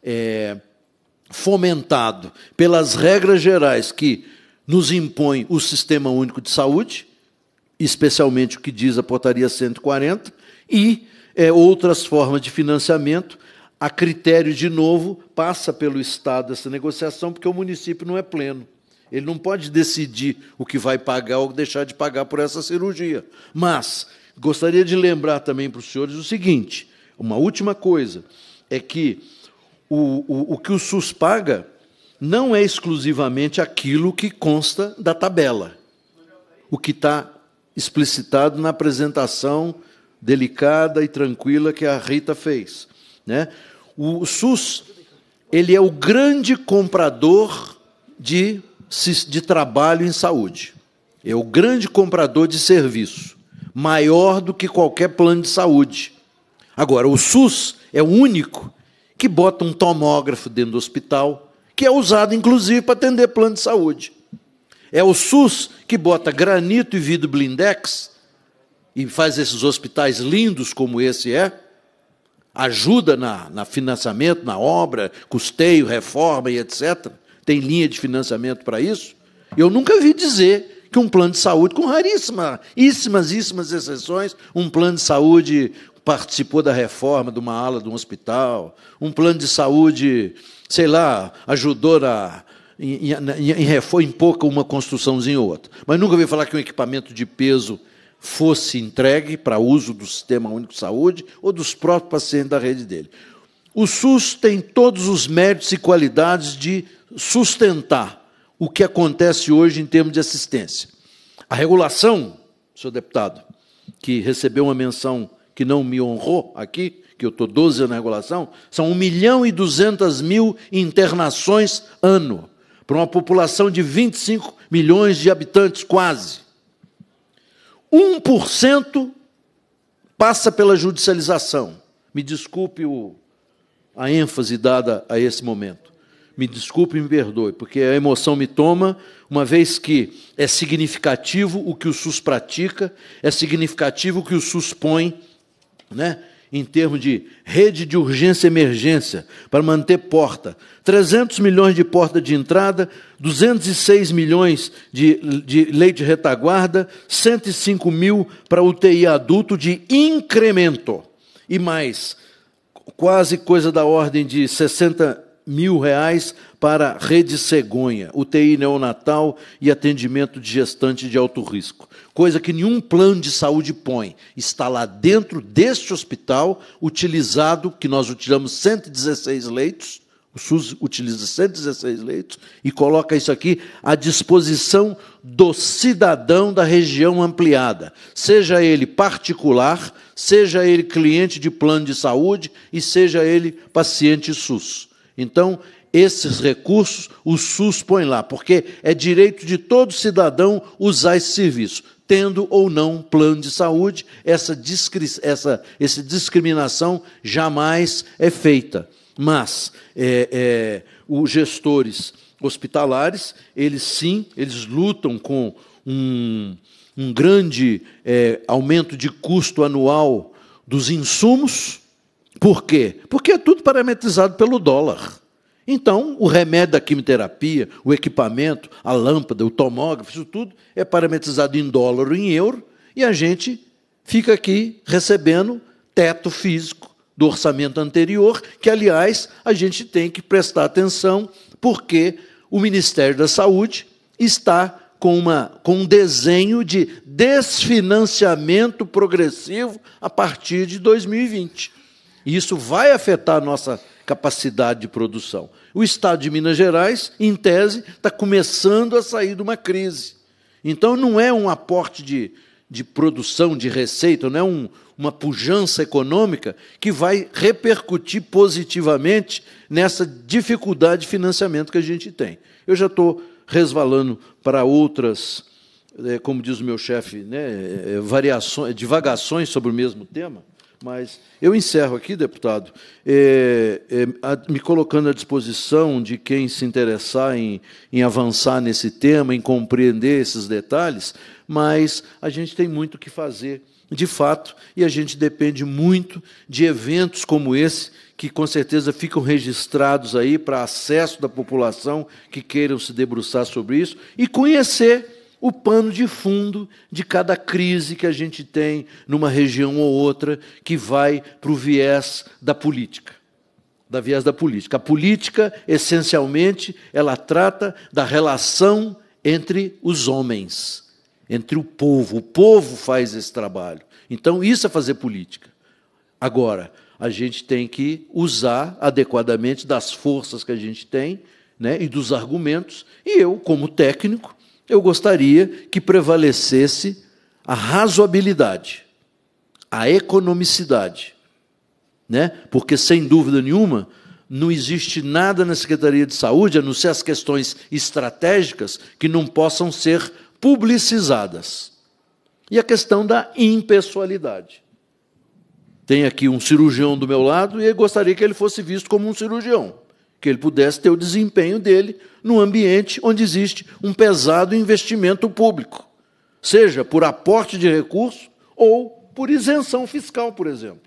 [SPEAKER 9] é, fomentado pelas regras gerais que nos impõe o Sistema Único de Saúde, especialmente o que diz a Portaria 140, e é, outras formas de financiamento. A critério, de novo, passa pelo Estado essa negociação, porque o município não é pleno. Ele não pode decidir o que vai pagar ou deixar de pagar por essa cirurgia. Mas gostaria de lembrar também para os senhores o seguinte: uma última coisa, é que o, o, o que o SUS paga não é exclusivamente aquilo que consta da tabela, o que está explicitado na apresentação delicada e tranquila que a Rita fez. Né? O SUS ele é o grande comprador de de trabalho em saúde. É o grande comprador de serviço, maior do que qualquer plano de saúde. Agora, o SUS é o único que bota um tomógrafo dentro do hospital, que é usado inclusive para atender plano de saúde. É o SUS que bota granito e vidro blindex e faz esses hospitais lindos como esse é, ajuda na, na financiamento, na obra, custeio, reforma e etc tem linha de financiamento para isso. Eu nunca vi dizer que um plano de saúde, com raríssimas, íssimas, íssimas exceções, um plano de saúde participou da reforma de uma ala de um hospital, um plano de saúde, sei lá, ajudou na, em, em, em, em pouca uma construçãozinha ou outra. Mas nunca vi falar que um equipamento de peso fosse entregue para uso do Sistema Único de Saúde ou dos próprios pacientes da rede dele. O SUS tem todos os méritos e qualidades de sustentar o que acontece hoje em termos de assistência. A regulação, senhor deputado, que recebeu uma menção que não me honrou aqui, que eu estou 12 anos na regulação, são 1 milhão e 200 mil internações ano, para uma população de 25 milhões de habitantes, quase. 1% passa pela judicialização. Me desculpe o, a ênfase dada a esse momento me desculpe e me perdoe, porque a emoção me toma, uma vez que é significativo o que o SUS pratica, é significativo o que o SUS põe, né? em termos de rede de urgência e emergência, para manter porta. 300 milhões de porta de entrada, 206 milhões de, de leite retaguarda, 105 mil para UTI adulto de incremento. E mais, quase coisa da ordem de 60 mil reais para rede cegonha, UTI neonatal e atendimento de gestante de alto risco. Coisa que nenhum plano de saúde põe. Está lá dentro deste hospital, utilizado, que nós utilizamos 116 leitos, o SUS utiliza 116 leitos e coloca isso aqui à disposição do cidadão da região ampliada, seja ele particular, seja ele cliente de plano de saúde e seja ele paciente SUS. Então, esses recursos o SUS põe lá, porque é direito de todo cidadão usar esse serviço, tendo ou não plano de saúde, essa, discri essa, essa discriminação jamais é feita. Mas é, é, os gestores hospitalares, eles sim, eles lutam com um, um grande é, aumento de custo anual dos insumos, por quê? Porque é tudo parametrizado pelo dólar. Então, o remédio da quimioterapia, o equipamento, a lâmpada, o tomógrafo, isso tudo é parametrizado em dólar ou em euro, e a gente fica aqui recebendo teto físico do orçamento anterior, que, aliás, a gente tem que prestar atenção, porque o Ministério da Saúde está com, uma, com um desenho de desfinanciamento progressivo a partir de 2020. E isso vai afetar a nossa capacidade de produção. O Estado de Minas Gerais, em tese, está começando a sair de uma crise. Então, não é um aporte de, de produção, de receita, não é um, uma pujança econômica que vai repercutir positivamente nessa dificuldade de financiamento que a gente tem. Eu já estou resvalando para outras, eh, como diz o meu chefe, né, eh, variações, divagações sobre o mesmo tema. Mas eu encerro aqui, deputado, é, é, a, me colocando à disposição de quem se interessar em, em avançar nesse tema, em compreender esses detalhes, mas a gente tem muito o que fazer de fato, e a gente depende muito de eventos como esse, que com certeza ficam registrados aí para acesso da população que queiram se debruçar sobre isso e conhecer o pano de fundo de cada crise que a gente tem numa região ou outra que vai para o viés da política. Da viés da política. A política, essencialmente, ela trata da relação entre os homens, entre o povo. O povo faz esse trabalho. Então, isso é fazer política. Agora, a gente tem que usar adequadamente das forças que a gente tem né, e dos argumentos. E eu, como técnico, eu gostaria que prevalecesse a razoabilidade, a economicidade, né? Porque sem dúvida nenhuma não existe nada na Secretaria de Saúde, a não ser as questões estratégicas que não possam ser publicizadas. E a questão da impessoalidade. Tem aqui um cirurgião do meu lado e eu gostaria que ele fosse visto como um cirurgião que ele pudesse ter o desempenho dele no ambiente onde existe um pesado investimento público, seja por aporte de recurso ou por isenção fiscal, por exemplo.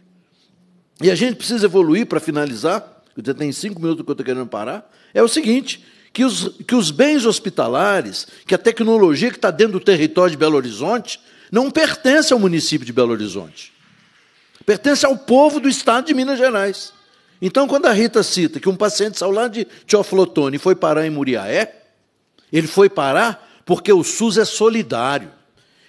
[SPEAKER 9] E a gente precisa evoluir para finalizar, já tem cinco minutos que eu estou querendo parar, é o seguinte, que os, que os bens hospitalares, que a tecnologia que está dentro do território de Belo Horizonte, não pertence ao município de Belo Horizonte. Pertence ao povo do estado de Minas Gerais. Então, quando a Rita cita que um paciente saiu lá de Teoflotone e foi parar em Muriaé, ele foi parar porque o SUS é solidário.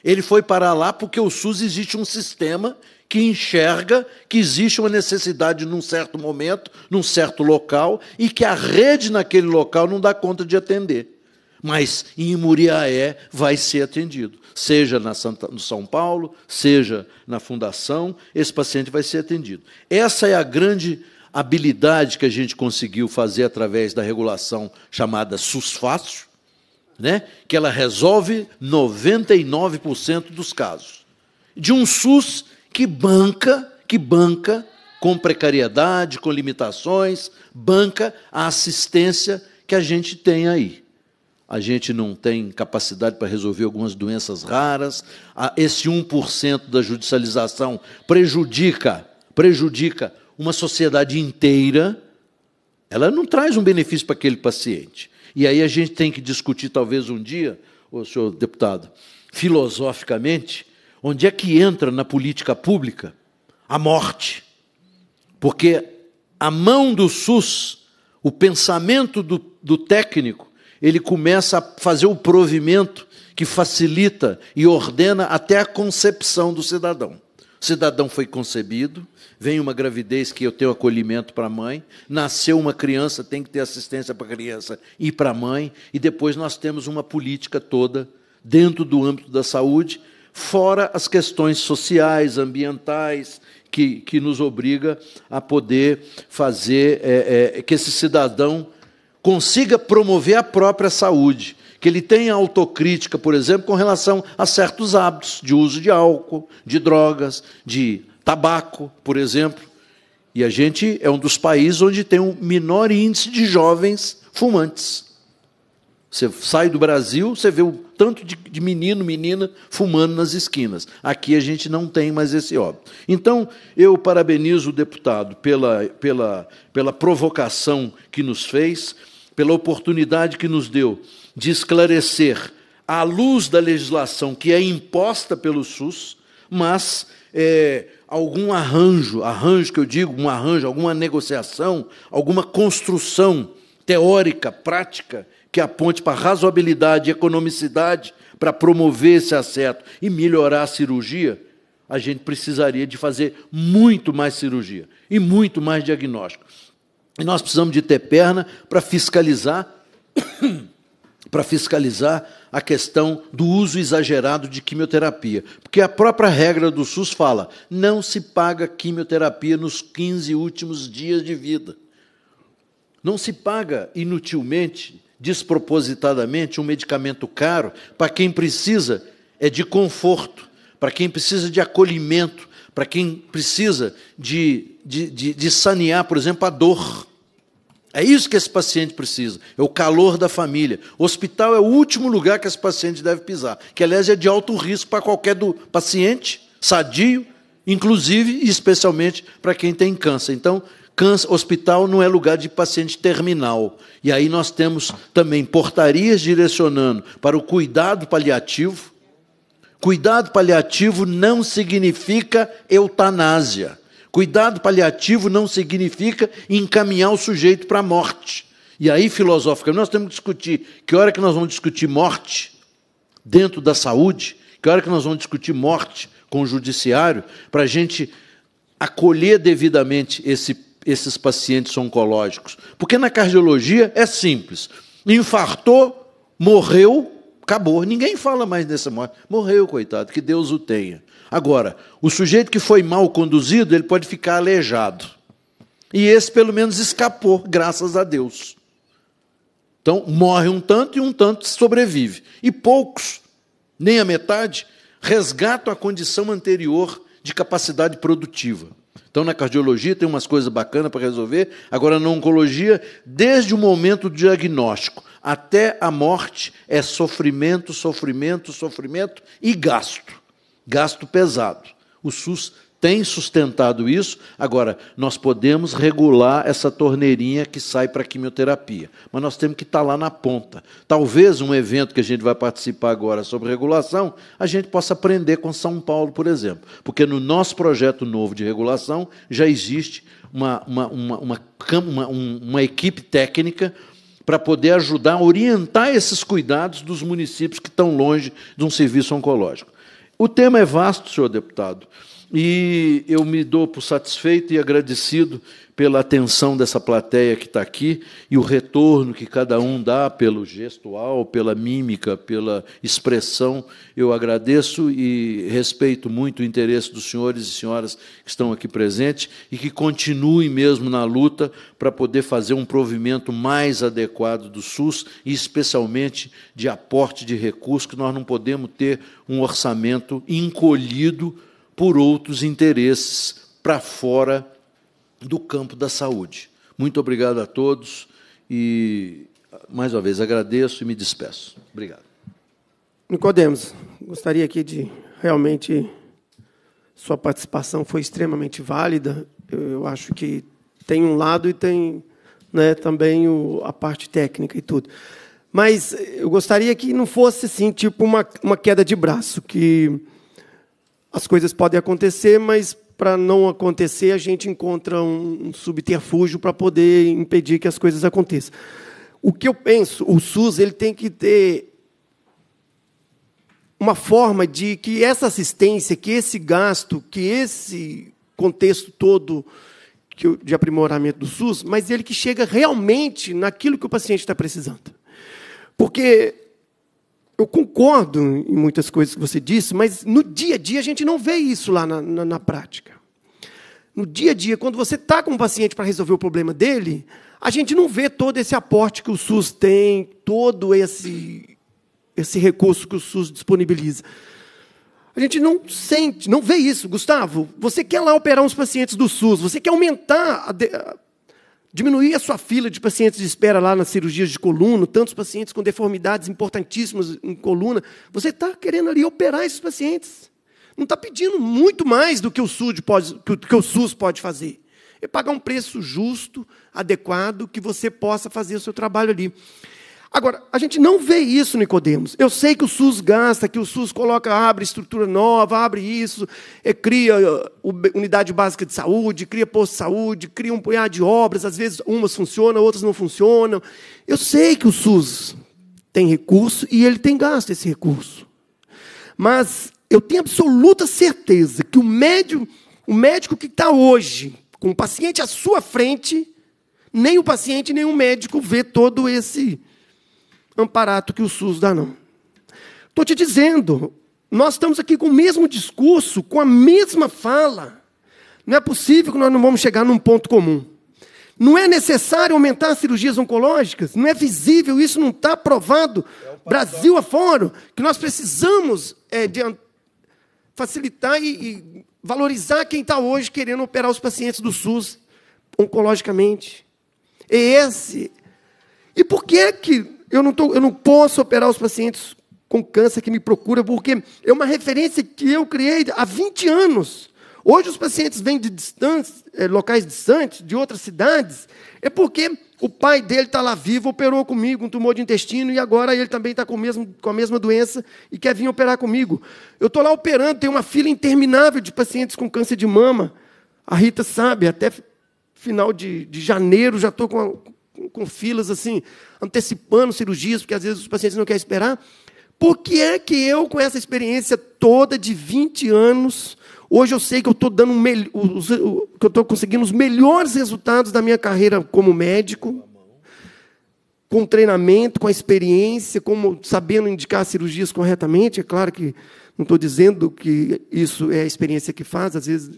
[SPEAKER 9] Ele foi parar lá porque o SUS existe um sistema que enxerga que existe uma necessidade num certo momento, num certo local, e que a rede naquele local não dá conta de atender. Mas em Muriaé vai ser atendido, seja na Santa, no São Paulo, seja na Fundação, esse paciente vai ser atendido. Essa é a grande habilidade que a gente conseguiu fazer através da regulação chamada SUSFACIO, né, que ela resolve 99% dos casos. De um SUS que banca, que banca com precariedade, com limitações, banca a assistência que a gente tem aí. A gente não tem capacidade para resolver algumas doenças raras. Esse 1% da judicialização prejudica, prejudica uma sociedade inteira, ela não traz um benefício para aquele paciente. E aí a gente tem que discutir, talvez um dia, o senhor deputado, filosoficamente, onde é que entra na política pública a morte. Porque a mão do SUS, o pensamento do, do técnico, ele começa a fazer o provimento que facilita e ordena até a concepção do cidadão. O cidadão foi concebido, vem uma gravidez que eu tenho acolhimento para a mãe, nasceu uma criança, tem que ter assistência para a criança e para a mãe, e depois nós temos uma política toda dentro do âmbito da saúde, fora as questões sociais, ambientais, que, que nos obriga a poder fazer é, é, que esse cidadão consiga promover a própria saúde que ele tenha autocrítica, por exemplo, com relação a certos hábitos de uso de álcool, de drogas, de tabaco, por exemplo. E a gente é um dos países onde tem o um menor índice de jovens fumantes. Você sai do Brasil, você vê o tanto de, de menino, menina fumando nas esquinas. Aqui a gente não tem mais esse óbito. Então, eu parabenizo o deputado pela, pela, pela provocação que nos fez, pela oportunidade que nos deu de esclarecer à luz da legislação que é imposta pelo SUS, mas é, algum arranjo, arranjo que eu digo, um arranjo, alguma negociação, alguma construção teórica, prática, que aponte para razoabilidade e economicidade para promover esse acerto e melhorar a cirurgia, a gente precisaria de fazer muito mais cirurgia e muito mais diagnóstico. E nós precisamos de ter perna para fiscalizar para fiscalizar a questão do uso exagerado de quimioterapia. Porque a própria regra do SUS fala: não se paga quimioterapia nos 15 últimos dias de vida. Não se paga inutilmente, despropositadamente, um medicamento caro para quem precisa é de conforto, para quem precisa de acolhimento, para quem precisa de, de, de, de sanear, por exemplo, a dor. É isso que esse paciente precisa, é o calor da família. O hospital é o último lugar que esse paciente deve pisar, que, aliás, é de alto risco para qualquer do paciente, sadio, inclusive e especialmente para quem tem câncer. Então, câncer, hospital não é lugar de paciente terminal. E aí nós temos também portarias direcionando para o cuidado paliativo. Cuidado paliativo não significa eutanásia. Cuidado paliativo não significa encaminhar o sujeito para a morte. E aí, filosoficamente, nós temos que discutir que hora que nós vamos discutir morte dentro da saúde, que hora que nós vamos discutir morte com o judiciário, para a gente acolher devidamente esse, esses pacientes oncológicos. Porque na cardiologia é simples. Infartou, morreu, acabou. Ninguém fala mais dessa morte. Morreu, coitado, que Deus o tenha. Agora, o sujeito que foi mal conduzido, ele pode ficar aleijado. E esse, pelo menos, escapou, graças a Deus. Então, morre um tanto e um tanto sobrevive. E poucos, nem a metade, resgatam a condição anterior de capacidade produtiva. Então, na cardiologia tem umas coisas bacanas para resolver. Agora, na oncologia, desde o momento do diagnóstico até a morte, é sofrimento, sofrimento, sofrimento e gasto gasto pesado. O SUS tem sustentado isso. Agora, nós podemos regular essa torneirinha que sai para a quimioterapia, mas nós temos que estar lá na ponta. Talvez um evento que a gente vai participar agora sobre regulação, a gente possa aprender com São Paulo, por exemplo, porque no nosso projeto novo de regulação já existe uma, uma, uma, uma, uma, uma equipe técnica para poder ajudar a orientar esses cuidados dos municípios que estão longe de um serviço oncológico. O tema é vasto, senhor deputado. E eu me dou por satisfeito e agradecido pela atenção dessa plateia que está aqui e o retorno que cada um dá pelo gestual, pela mímica, pela expressão. Eu agradeço e respeito muito o interesse dos senhores e senhoras que estão aqui presentes e que continuem mesmo na luta para poder fazer um provimento mais adequado do SUS e, especialmente, de aporte de recursos, que nós não podemos ter um orçamento encolhido por outros interesses para fora do campo da saúde. Muito obrigado a todos e, mais uma vez, agradeço e me despeço. Obrigado.
[SPEAKER 2] Nicodemos, gostaria aqui de realmente sua participação foi extremamente válida. Eu, eu acho que tem um lado e tem né, também o, a parte técnica e tudo. Mas eu gostaria que não fosse assim, tipo uma, uma queda de braço, que as coisas podem acontecer, mas para não acontecer, a gente encontra um, subterfúgio para poder impedir que as coisas aconteçam. O que eu penso, o SUS ele tem que ter uma forma de que essa assistência, que esse gasto, que esse contexto todo de aprimoramento do SUS, mas ele que chega realmente naquilo que o paciente está precisando. Porque eu concordo em muitas coisas que você disse, mas no dia a dia a gente não vê isso lá na, na, na prática. No dia a dia, quando você está com um paciente para resolver o problema dele, a gente não vê todo esse aporte que o SUS tem, todo esse, esse recurso que o SUS disponibiliza. A gente não sente, não vê isso. Gustavo, você quer lá operar uns pacientes do SUS, você quer aumentar a, diminuir a sua fila de pacientes de espera lá nas cirurgias de coluna, tantos pacientes com deformidades importantíssimas em coluna. Você está querendo ali operar esses pacientes. Não está pedindo muito mais do que, pode, que o SUS pode fazer. É pagar um preço justo, adequado, que você possa fazer o seu trabalho ali. Agora, a gente não vê isso, Nicodemos. Eu sei que o SUS gasta, que o SUS coloca, abre estrutura nova, abre isso, é, cria uh, unidade básica de saúde, cria posto de saúde, cria um punhado de obras, às vezes umas funcionam, outras não funcionam. Eu sei que o SUS tem recurso e ele tem gasto esse recurso. Mas eu tenho absoluta certeza que o médico, o médico que está hoje com o paciente à sua frente, nem o paciente, nem o médico vê todo esse amparato que o SUS dá, não. Estou te dizendo, nós estamos aqui com o mesmo discurso, com a mesma fala. Não é possível que nós não vamos chegar num ponto comum. Não é necessário aumentar as cirurgias oncológicas, não é visível, isso não está provado. É Brasil afora, que nós precisamos é, de facilitar e, e valorizar quem está hoje querendo operar os pacientes do SUS oncologicamente. É esse. E por que que eu não, tô, eu não posso operar os pacientes com câncer que me procura, porque é uma referência que eu criei há 20 anos. Hoje os pacientes vêm de distantes, eh, locais distantes, de outras cidades, é porque o pai dele está lá vivo, operou comigo um tumor de intestino e agora ele também está com, com a mesma doença e quer vir operar comigo. Eu estou lá operando, tem uma fila interminável de pacientes com câncer de mama. A Rita sabe, até final de, de janeiro já estou com, com filas assim, antecipando cirurgias, porque às vezes os pacientes não querem esperar. Por que é que eu, com essa experiência toda de 20 anos, hoje eu sei que eu estou dando um os, o, que eu estou conseguindo os melhores resultados da minha carreira como médico, com treinamento, com a experiência, como sabendo indicar cirurgias corretamente. É claro que não estou dizendo que isso é a experiência que faz, às vezes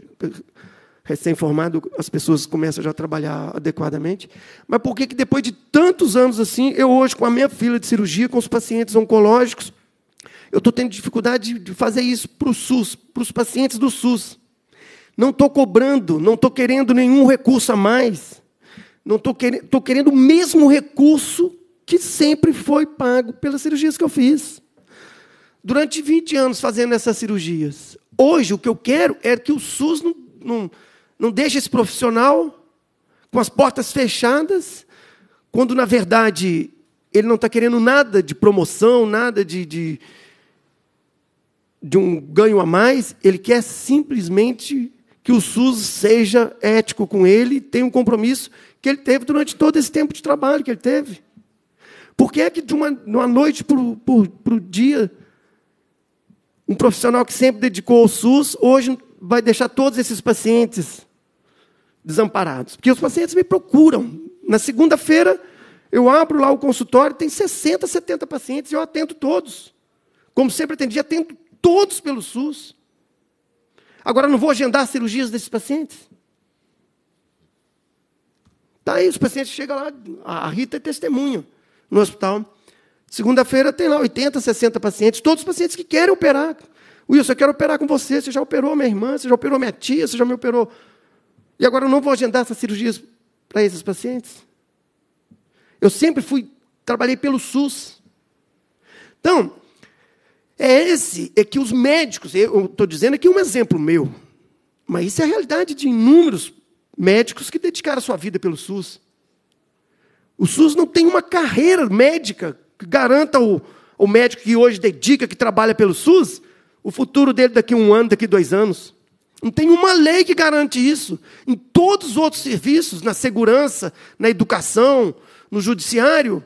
[SPEAKER 2] recém-formado, as pessoas começam já a trabalhar adequadamente. Mas por que, que depois de tantos anos assim, eu hoje, com a minha fila de cirurgia, com os pacientes oncológicos, eu estou tendo dificuldade de fazer isso para o SUS, para os pacientes do SUS. Não estou cobrando, não estou querendo nenhum recurso a mais. Não estou querendo, estou querendo o mesmo recurso que sempre foi pago pelas cirurgias que eu fiz. Durante 20 anos fazendo essas cirurgias. Hoje, o que eu quero é que o SUS não, não, não deixa esse profissional com as portas fechadas, quando na verdade ele não está querendo nada de promoção, nada de, de, de um ganho a mais, ele quer simplesmente que o SUS seja ético com ele, tenha um compromisso que ele teve durante todo esse tempo de trabalho que ele teve. Por que é que de uma, de uma noite para o dia, um profissional que sempre dedicou ao SUS, hoje vai deixar todos esses pacientes desamparados. Porque os pacientes me procuram. Na segunda-feira, eu abro lá o consultório, tem 60, 70 pacientes, e eu atendo todos. Como sempre atendi, atendo todos pelo SUS. Agora, não vou agendar cirurgias desses pacientes? Tá aí, os pacientes chegam lá, a Rita é testemunha no hospital. Segunda-feira tem lá 80, 60 pacientes, todos os pacientes que querem operar. Wilson, eu quero operar com você, você já operou minha irmã, você já operou minha tia, você já me operou e agora eu não vou agendar essas cirurgias para esses pacientes. Eu sempre fui, trabalhei pelo SUS. Então, é esse, é que os médicos, eu estou dizendo aqui um exemplo meu, mas isso é a realidade de inúmeros médicos que dedicaram a sua vida pelo SUS. O SUS não tem uma carreira médica que garanta o, o médico que hoje dedica, que trabalha pelo SUS, o futuro dele daqui a um ano, daqui a dois anos. Não tem uma lei que garante isso. Em todos os outros serviços, na segurança, na educação, no judiciário,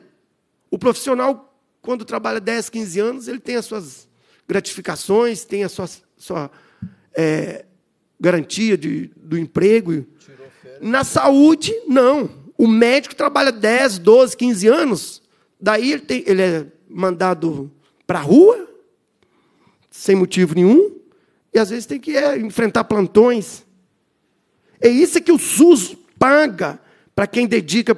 [SPEAKER 2] o profissional, quando trabalha 10, 15 anos, ele tem as suas gratificações, tem a sua, sua é, garantia de, do emprego. Na saúde, não. O médico trabalha 10, 12, 15 anos, daí ele, tem, ele é mandado para a rua, sem motivo nenhum e às vezes tem que é, enfrentar plantões. É isso que o SUS paga para quem dedica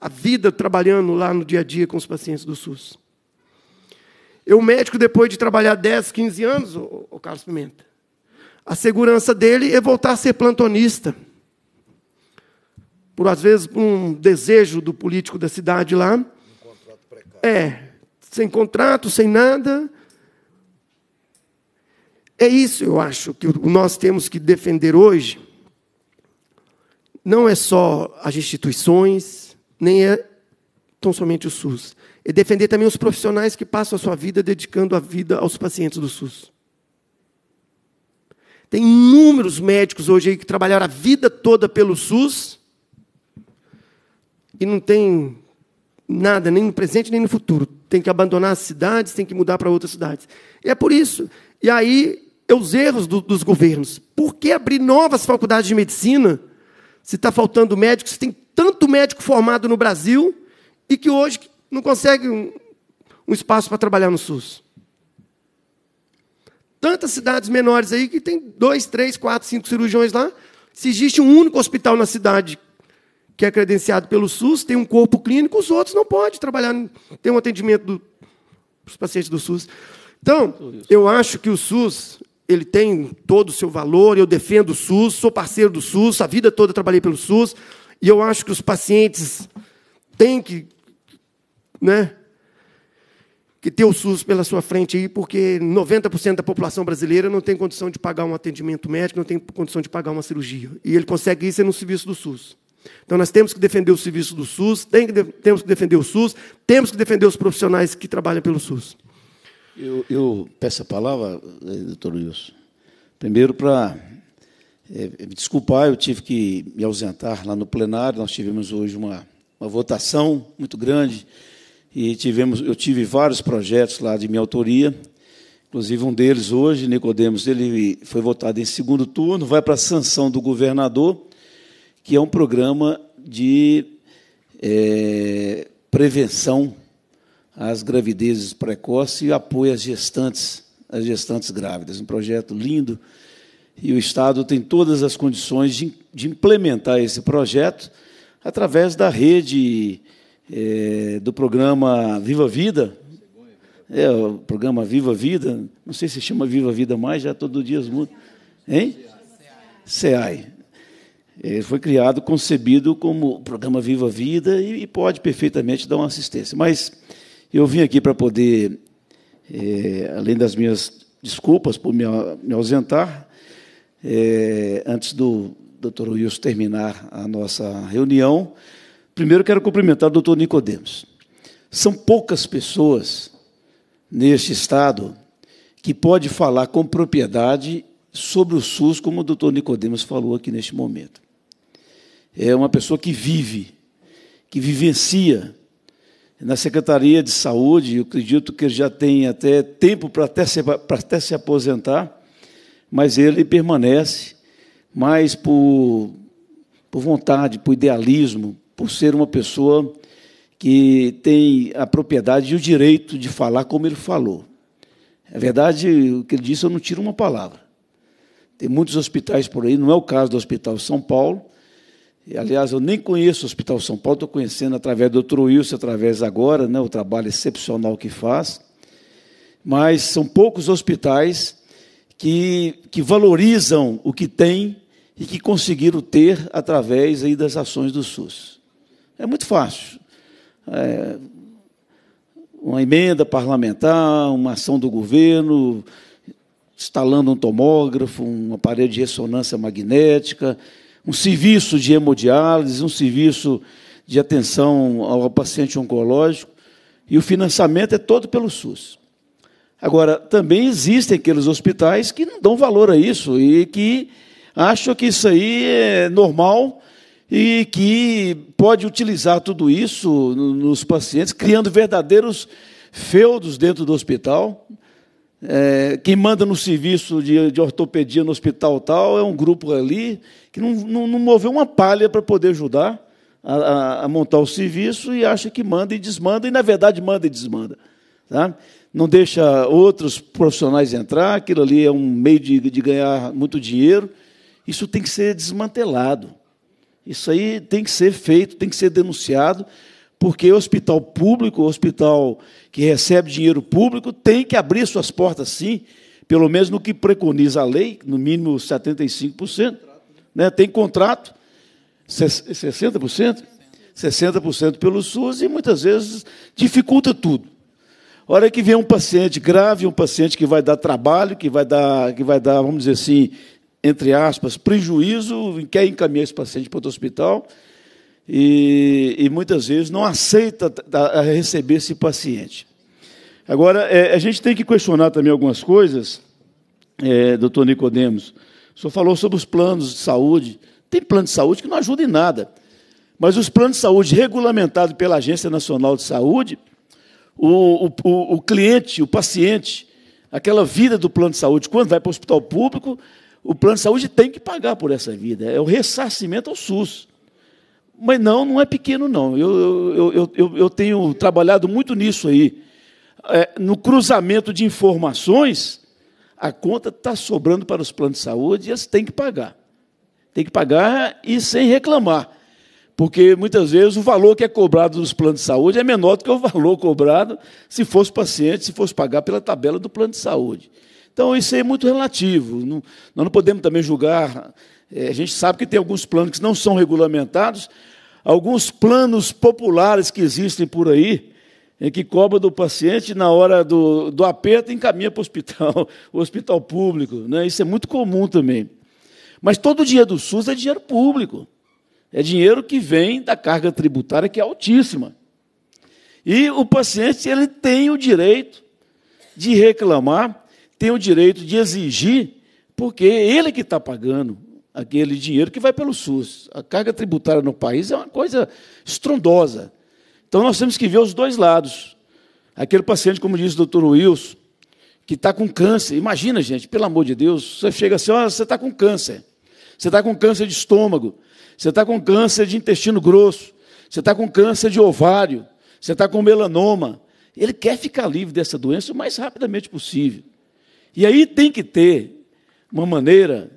[SPEAKER 2] a vida trabalhando lá no dia a dia com os pacientes do SUS. Eu, médico, depois de trabalhar 10, 15 anos, o, o Carlos Pimenta, a segurança dele é voltar a ser plantonista. Por, às vezes, um desejo do político da cidade lá. Um contrato precário. É, sem contrato, sem nada. É isso, eu acho, que nós temos que defender hoje. Não é só as instituições, nem é tão somente o SUS. É defender também os profissionais que passam a sua vida dedicando a vida aos pacientes do SUS. Tem inúmeros médicos hoje aí que trabalharam a vida toda pelo SUS e não tem nada, nem no presente, nem no futuro. Tem que abandonar as cidades, tem que mudar para outras cidades. E é por isso. E aí é os erros do, dos governos. Por que abrir novas faculdades de medicina se está faltando médicos? Se tem tanto médico formado no Brasil e que hoje não consegue um, um espaço para trabalhar no SUS. Tantas cidades menores aí que tem dois, três, quatro, cinco cirurgiões lá. Se existe um único hospital na cidade que é credenciado pelo SUS, tem um corpo clínico, os outros não podem trabalhar, tem um atendimento dos para os pacientes do SUS. Então, eu acho que o SUS ele tem todo o seu valor, eu defendo o SUS, sou parceiro do SUS, a vida toda trabalhei pelo SUS, e eu acho que os pacientes têm que, né, que ter o SUS pela sua frente aí, porque 90% da população brasileira não tem condição de pagar um atendimento médico, não tem condição de pagar uma cirurgia. E ele consegue isso é no serviço do SUS. Então nós temos que defender o serviço do SUS, tem que temos que defender o SUS, temos que defender os profissionais que trabalham pelo SUS.
[SPEAKER 1] Eu, eu peço a palavra, eh, doutor Wilson, primeiro para é, eh, eh, me desculpar, eu tive que me ausentar lá no plenário, nós tivemos hoje uma, uma votação muito grande e tivemos, eu tive vários projetos lá de minha autoria, inclusive um deles hoje, Nicodemos, ele foi votado em segundo turno, vai para a sanção do governador, que é um programa de é, prevenção às gravidezes precoces e apoio às gestantes, às gestantes grávidas. Um projeto lindo e o Estado tem todas as condições de, de implementar esse projeto através da rede é, do programa Viva Vida. É, o programa Viva Vida, não sei se chama Viva Vida mais, já todo dia muda. Hein? SEAI. Ele é, foi criado, concebido como programa Viva Vida e, e pode perfeitamente dar uma assistência. Mas eu vim aqui para poder, é, além das minhas desculpas por me, me ausentar, é, antes do Dr. Wilson terminar a nossa reunião, primeiro quero cumprimentar o Dr. Nicodemos. São poucas pessoas neste estado que pode falar com propriedade sobre o SUS, como o doutor Nicodemos falou aqui neste momento. É uma pessoa que vive, que vivencia na Secretaria de Saúde, eu acredito que ele já tem até tempo para até, se, para até se aposentar, mas ele permanece, mais por, por vontade, por idealismo, por ser uma pessoa que tem a propriedade e o direito de falar como ele falou. É verdade, o que ele disse, eu não tiro uma palavra. Tem muitos hospitais por aí, não é o caso do Hospital São Paulo, Aliás, eu nem conheço o Hospital São Paulo, estou conhecendo através do Dr. Wilson, através agora, né, o trabalho excepcional que faz. Mas são poucos hospitais que, que valorizam o que tem e que conseguiram ter através aí das ações do SUS. É muito fácil. É uma emenda parlamentar, uma ação do governo, instalando um tomógrafo, um aparelho de ressonância magnética, um serviço de hemodiálise, um serviço de atenção ao paciente oncológico, e o financiamento é todo pelo SUS. Agora, também existem aqueles hospitais que não dão valor a isso e que acham que isso aí é normal e que pode utilizar tudo isso nos pacientes, criando verdadeiros feudos dentro do hospital é, quem manda no serviço de, de, ortopedia no hospital tal é um grupo ali que não, não, não moveu uma palha para poder ajudar a, a, a, montar o serviço e acha que manda e desmanda, e na verdade manda e desmanda. Tá? Não deixa outros profissionais entrar, aquilo ali é um meio de, de ganhar muito dinheiro. Isso tem que ser desmantelado. Isso aí tem que ser feito, tem que ser denunciado, porque o hospital público, o hospital que recebe dinheiro público, tem que abrir suas portas, sim, pelo menos no que preconiza a lei, no mínimo 75%. Né? Tem contrato, 60%? 60% pelo SUS e muitas vezes dificulta tudo. A hora que vem um paciente grave, um paciente que vai dar trabalho, que vai dar, que vai dar, vamos dizer assim, entre aspas, prejuízo, quer encaminhar esse paciente para outro hospital, e, e muitas vezes não aceita a, receber esse paciente. Agora, é, a gente tem que questionar também algumas coisas, é, doutor Nicodemos. O senhor falou sobre os planos de saúde. Tem plano de saúde que não ajuda em nada. Mas os planos de saúde regulamentados pela Agência Nacional de Saúde, o, o, o cliente, o paciente, aquela vida do plano de saúde, quando vai para o hospital público, o plano de saúde tem que pagar por essa vida. É o ressarcimento ao SUS. Mas não, não é pequeno, não. Eu, eu, eu, eu tenho trabalhado muito nisso aí. É, no cruzamento de informações, a conta está sobrando para os planos de saúde e eles têm que pagar. Tem que pagar e sem reclamar. Porque muitas vezes o valor que é cobrado nos planos de saúde é menor do que o valor cobrado se fosse paciente, se fosse pagar pela tabela do plano de saúde. Então, isso é muito relativo. Não, nós não podemos também julgar. É, a gente sabe que tem alguns planos que não são regulamentados, alguns planos populares que existem por aí, em que cobra do paciente na hora do, do aperto e encaminha para o hospital, o hospital público. Né? Isso é muito comum também. Mas todo o dinheiro do SUS é dinheiro público. É dinheiro que vem da carga tributária, que é altíssima. E o paciente ele tem o direito de reclamar, tem o direito de exigir, porque ele que está pagando, aquele dinheiro que vai pelo SUS. A carga tributária no país é uma coisa estrondosa. Então nós temos que ver os dois lados. Aquele paciente, como disse o doutor Wilson, que está com câncer. Imagina, gente, pelo amor de Deus, você chega assim, ah, você está com câncer. Você está com câncer de estômago, você está com câncer de intestino grosso, você está com câncer de ovário, você está com melanoma. Ele quer ficar livre dessa doença o mais rapidamente possível. E aí tem que ter uma maneira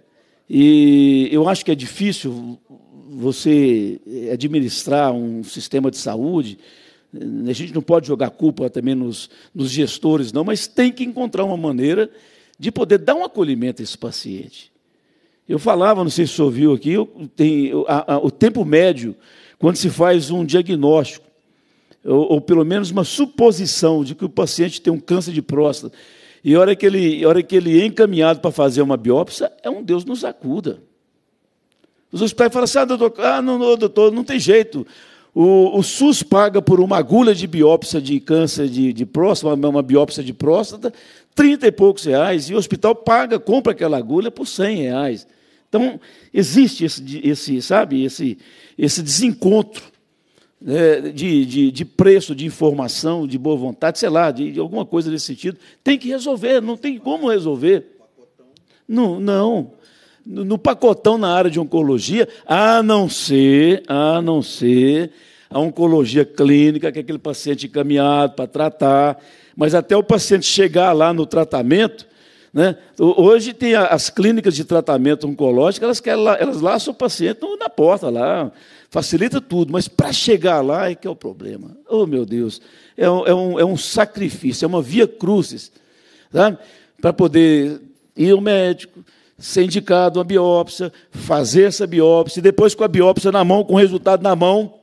[SPEAKER 1] e eu acho que é difícil você administrar um sistema de saúde. A gente não pode jogar culpa também nos, nos gestores, não, mas tem que encontrar uma maneira de poder dar um acolhimento a esse paciente. Eu falava, não sei se você ouviu aqui, eu tenho, a, a, o tempo médio, quando se faz um diagnóstico, ou, ou, pelo menos uma suposição de que o paciente tem um câncer de próstata, e a hora que ele, hora que ele é encaminhado para fazer uma biópsia, é um Deus nos acuda. Os hospitais falam assim: ah, doutor, ah, não, não, doutor, não tem jeito. O, o, SUS paga por uma agulha de biópsia de câncer de, de próstata, uma biópsia de próstata, 30 e poucos reais, e o hospital paga, compra aquela agulha por 100 reais. Então, existe esse, esse sabe, esse, esse desencontro né, de, de, de, preço, de informação, de boa vontade, sei lá, de, de, alguma coisa nesse sentido, tem que resolver, não tem como resolver. Não, não. No pacotão na área de oncologia, a não ser, a não ser a oncologia clínica, que é aquele paciente encaminhado para tratar, mas até o paciente chegar lá no tratamento, né? Hoje tem as clínicas de tratamento oncológico, elas, querem, elas laçam o paciente na porta lá, facilita tudo, mas para chegar lá é que é o problema. Oh, meu Deus, é um, é um, é um sacrifício, é uma via crucis, sabe? Para poder ir ao médico, ser indicado uma biópsia, fazer essa biópsia, e depois com a biópsia na mão, com o resultado na mão,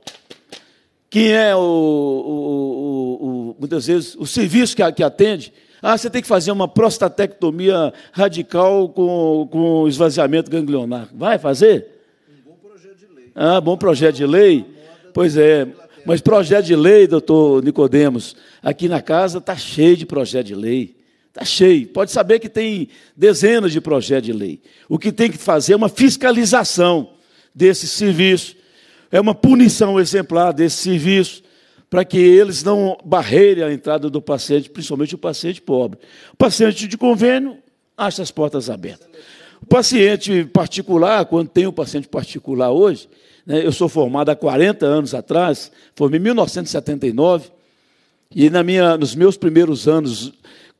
[SPEAKER 1] quem é o, o, o, muitas vezes o serviço que, que atende, ah, você tem que fazer uma prostatectomia radical com, com esvaziamento ganglionar. Vai fazer? Ah, bom projeto de lei? Pois é, mas projeto de lei, doutor Nicodemos, aqui na casa está cheio de projeto de lei. Está cheio. Pode saber que tem dezenas de projetos de lei. O que tem que fazer é uma fiscalização desse serviço, é uma punição exemplar desse serviço, para que eles não barreirem a entrada do paciente, principalmente o paciente pobre. O paciente de convênio acha as portas abertas. O paciente particular, quando tem um paciente particular hoje, né, eu sou formado há 40 anos atrás, formei em 1979, e na minha, nos meus primeiros anos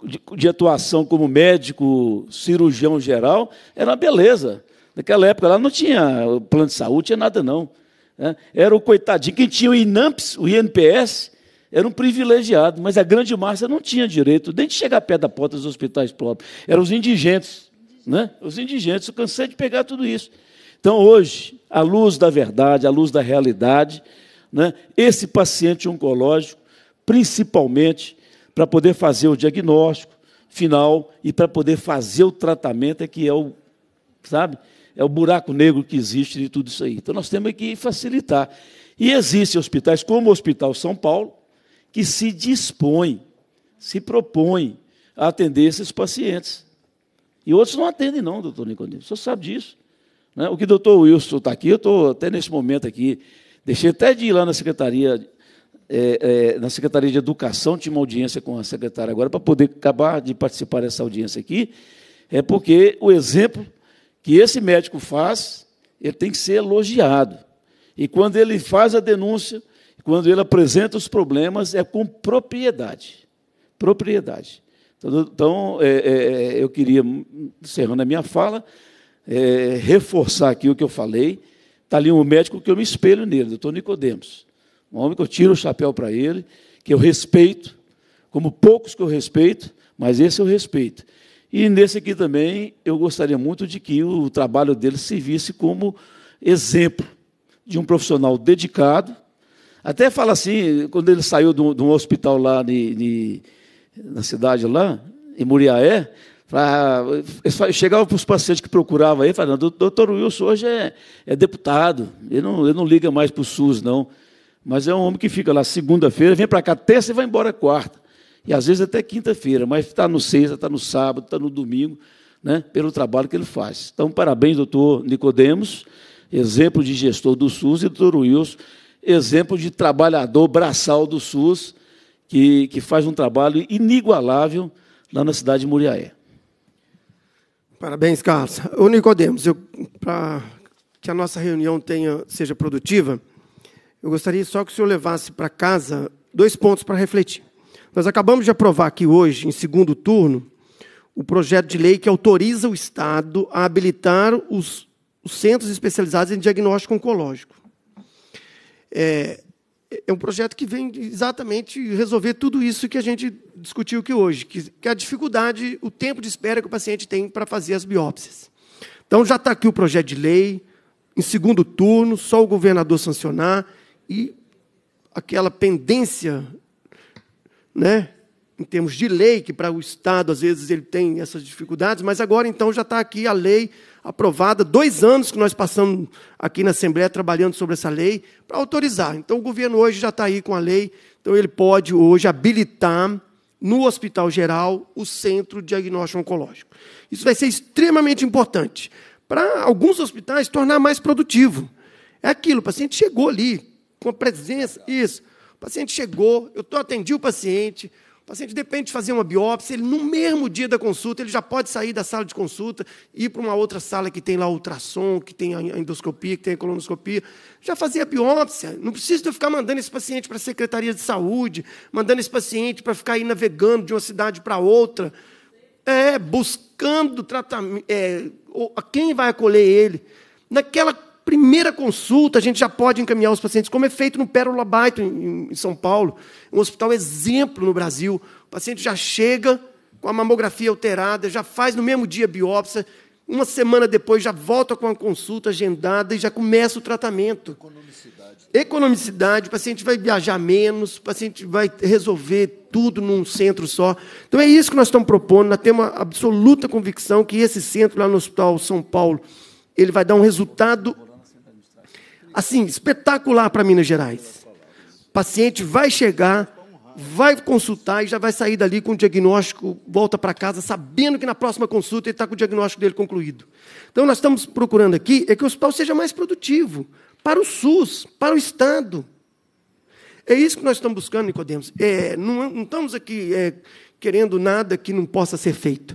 [SPEAKER 1] de, de atuação como médico, cirurgião geral, era uma beleza. Naquela época lá não tinha plano de saúde, tinha nada não. Né? Era o coitadinho, quem tinha o INAMPS, o INPS, era um privilegiado, mas a grande massa não tinha direito nem de chegar perto da porta dos hospitais próprios. Eram os indigentes né? os indigentes. Eu cansei de pegar tudo isso. Então, hoje, à luz da verdade, à luz da realidade, né, esse paciente oncológico, principalmente para poder fazer o diagnóstico final e para poder fazer o tratamento, é que é o, sabe, é o buraco negro que existe de tudo isso aí. Então, nós temos que facilitar. E existem hospitais, como o Hospital São Paulo, que se dispõe, se propõe a atender esses pacientes. E outros não atendem, não, doutor Nicodemo. O senhor sabe disso. Né? O que o doutor Wilson está aqui, eu estou até nesse momento aqui. Deixei até de ir lá na Secretaria, é, é, na Secretaria de Educação, tinha uma audiência com a secretária agora, para poder acabar de participar dessa audiência aqui. É porque o exemplo que esse médico faz, ele tem que ser elogiado. E quando ele faz a denúncia, quando ele apresenta os problemas, é com propriedade. Propriedade. Então, é, é, é, eu queria, encerrando a minha fala, é, reforçar aqui o que eu falei. Está ali um médico que eu me espelho nele, doutor Nicodemos. Um homem que eu tiro o chapéu para ele, que eu respeito, como poucos que eu respeito, mas esse eu respeito. E nesse aqui também eu gostaria muito de que o trabalho dele servisse como exemplo de um profissional dedicado. Até fala assim, quando ele saiu de um, hospital lá de, de na cidade lá, em Muriaé, chegava para os pacientes que procuravam aí, falando, doutor Wilson hoje é, é deputado, ele não, ele não liga mais para o SUS, não. Mas é um homem que fica lá segunda-feira, vem para cá terça e vai embora quarta. E às vezes até quinta-feira, mas está no sexta, está no sábado, está no domingo, né, pelo trabalho que ele faz. Então, parabéns, doutor Nicodemos, exemplo de gestor do SUS, e doutor Wilson, exemplo de trabalhador braçal do SUS que, que faz um trabalho inigualável
[SPEAKER 2] lá na cidade de Muriaé. Parabéns, Carlos. Ô, Nicodemos, para que a nossa reunião tenha, seja produtiva, eu gostaria só que o senhor levasse para casa dois pontos para refletir. Nós acabamos de aprovar aqui hoje, em segundo turno, o projeto de lei que autoriza o Estado a habilitar os, os centros especializados em diagnóstico oncológico. É, é um projeto que vem exatamente resolver tudo isso que a gente discutiu aqui hoje, que, que é a dificuldade, o tempo de espera que o paciente tem para fazer as biópsias. Então, já está aqui o projeto de lei, em segundo turno, só o governador sancionar e aquela pendência, né, em termos de lei, que para o Estado, às vezes, ele tem essas dificuldades, mas agora, então, já está aqui a lei aprovada, dois anos que nós passamos aqui na Assembleia trabalhando sobre essa lei, para autorizar. Então, o governo hoje já está aí com a lei, então ele pode hoje habilitar no Hospital Geral o Centro de Diagnóstico Oncológico. Isso vai ser extremamente importante para alguns hospitais tornar mais produtivo. É aquilo, o paciente chegou ali, com a presença, isso. O paciente chegou, eu tô, atendi o paciente, o paciente depende de fazer uma biópsia, ele no mesmo dia da consulta, ele já pode sair da sala de consulta, ir para uma outra sala que tem lá ultrassom, que tem a endoscopia, que tem a colonoscopia, já fazer a biópsia. Não precisa eu ficar mandando esse paciente para a Secretaria de Saúde, mandando esse paciente para ficar aí navegando de uma cidade para outra, é, buscando tratamento, é, quem vai acolher ele. Naquela primeira consulta, a gente já pode encaminhar os pacientes, como é feito no Pérola Baito, em São Paulo, um hospital exemplo no Brasil. O paciente já chega com a mamografia alterada, já faz no mesmo dia biópsia, uma semana depois já volta com a consulta agendada e já começa o tratamento. Economicidade. Economicidade, o paciente vai viajar menos, o paciente vai resolver tudo num centro só. Então é isso que nós estamos propondo, nós temos uma absoluta convicção que esse centro lá no Hospital São Paulo, ele vai dar um resultado assim, espetacular para Minas Gerais. O paciente vai chegar, vai consultar e já vai sair dali com o diagnóstico, volta para casa, sabendo que na próxima consulta ele está com o diagnóstico dele concluído. Então, nós estamos procurando aqui é que o hospital seja mais produtivo para o SUS, para o Estado. É isso que nós estamos buscando, Nicodemus. É, não, não, estamos aqui é, querendo nada que não possa ser feito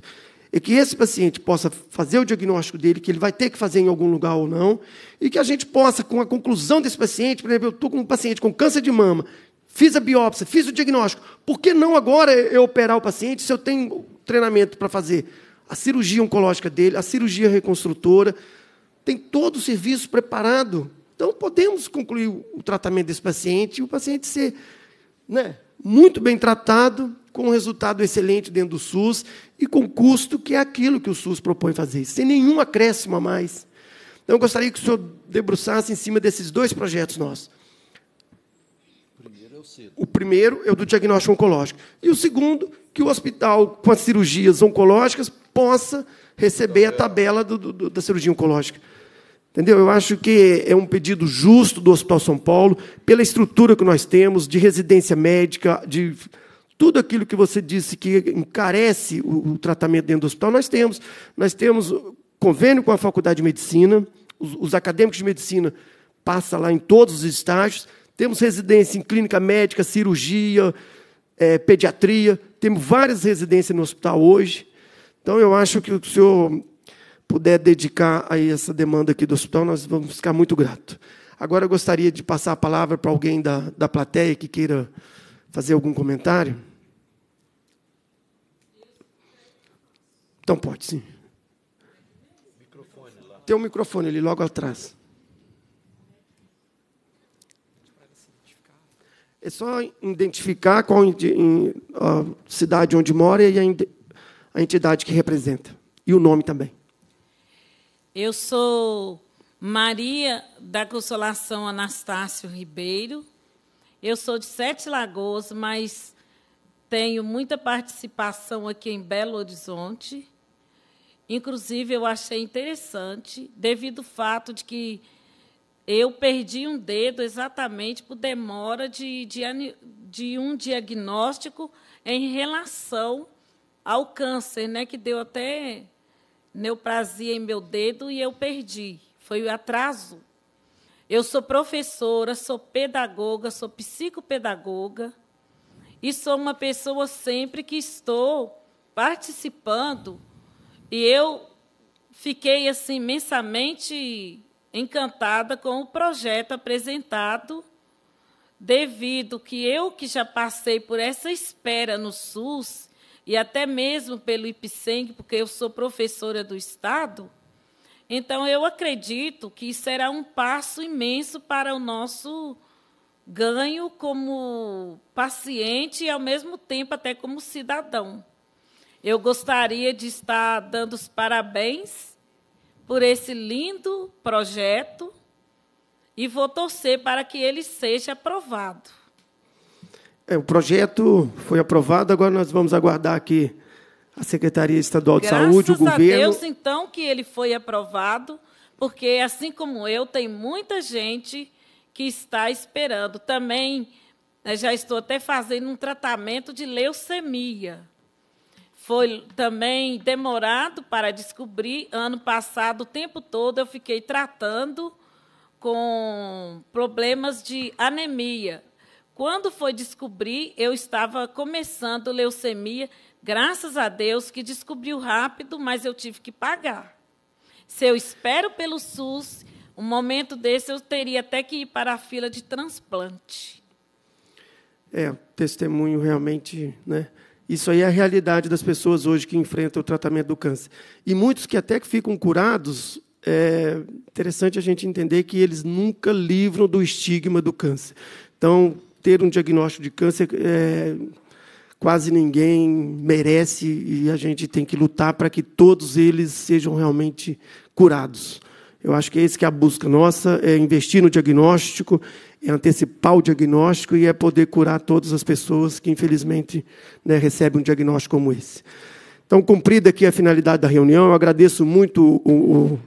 [SPEAKER 2] e que esse paciente possa fazer o diagnóstico dele, que ele vai ter que fazer em algum lugar ou não, e que a gente possa, com a conclusão desse paciente, por exemplo, eu estou com um paciente com câncer de mama, fiz a biópsia, fiz o diagnóstico, por que não agora eu operar o paciente se eu tenho treinamento para fazer a cirurgia oncológica dele, a cirurgia reconstrutora, tem todo o serviço preparado. Então, podemos concluir o tratamento desse paciente e o paciente ser né, muito bem tratado com um resultado excelente dentro do SUS e com custo que é aquilo que o SUS propõe fazer, sem nenhum acréscimo a mais. Então, eu gostaria que o senhor debruçasse em cima desses dois projetos nossos. É o primeiro é o do diagnóstico oncológico. E o segundo, que o hospital, com as cirurgias oncológicas, possa receber a tabela do, do, da cirurgia oncológica. Entendeu? Eu acho que é um pedido justo do Hospital São Paulo, pela estrutura que nós temos, de residência médica, de tudo aquilo que você disse que encarece o, o, tratamento dentro do hospital, nós temos. Nós temos convênio com a Faculdade de Medicina, os, os acadêmicos de medicina passam lá em todos os estágios, temos residência em clínica médica, cirurgia, é, pediatria, temos várias residências no hospital hoje. Então, eu acho que o senhor puder dedicar a essa demanda aqui do hospital, nós vamos ficar muito gratos. Agora, eu gostaria de passar a palavra para alguém da, da plateia que queira fazer algum comentário. Então pode sim. Tem um microfone ali logo atrás. É só identificar qual a cidade onde mora e a entidade que representa. E o nome também.
[SPEAKER 3] Eu sou Maria da Consolação Anastácio Ribeiro. Eu sou de Sete Lagoas, mas tenho muita participação aqui em Belo Horizonte. Inclusive, eu achei interessante, devido ao fato de que eu perdi um dedo exatamente por demora de, de, de um diagnóstico em relação ao câncer, né, que deu até neoplasia em meu dedo e eu perdi. Foi o atraso. Eu sou professora, sou pedagoga, sou psicopedagoga e sou uma pessoa sempre que estou participando e eu fiquei assim imensamente encantada com o projeto apresentado, devido que eu que já passei por essa espera no SUS e até mesmo pelo IPSENG, porque eu sou professora do estado, então eu acredito que será um passo imenso para o nosso ganho como paciente e ao mesmo tempo até como cidadão. Eu gostaria de estar dando os parabéns por esse lindo projeto e vou torcer para que ele seja aprovado.
[SPEAKER 2] É, o projeto foi aprovado, agora nós vamos aguardar aqui a Secretaria Estadual de Graças Saúde, o governo. Graças a Deus,
[SPEAKER 3] então, que ele foi aprovado, porque, assim como eu, tem muita gente que está esperando. Também né, já estou até fazendo um tratamento de leucemia foi também demorado para descobrir. Ano passado, o tempo todo, eu fiquei tratando com problemas de anemia. Quando foi descobrir, eu estava começando leucemia. Graças a Deus que descobriu rápido, mas eu tive que pagar. Se eu espero pelo SUS, um momento desse eu teria até que ir para a fila de transplante.
[SPEAKER 2] É, testemunho realmente, né? Isso aí é a realidade das pessoas hoje que enfrentam o tratamento do câncer. E muitos que até que ficam curados, é interessante a gente entender que eles nunca livram do estigma do câncer. Então, ter um diagnóstico de câncer, é, quase ninguém merece e a gente tem que lutar para que todos eles sejam realmente curados. Eu acho que é isso que é a busca nossa, é investir no diagnóstico, é antecipar o diagnóstico e é poder curar todas as pessoas que, infelizmente, né, recebem um diagnóstico como esse. Então, cumprida aqui a finalidade da reunião, eu agradeço muito o, o,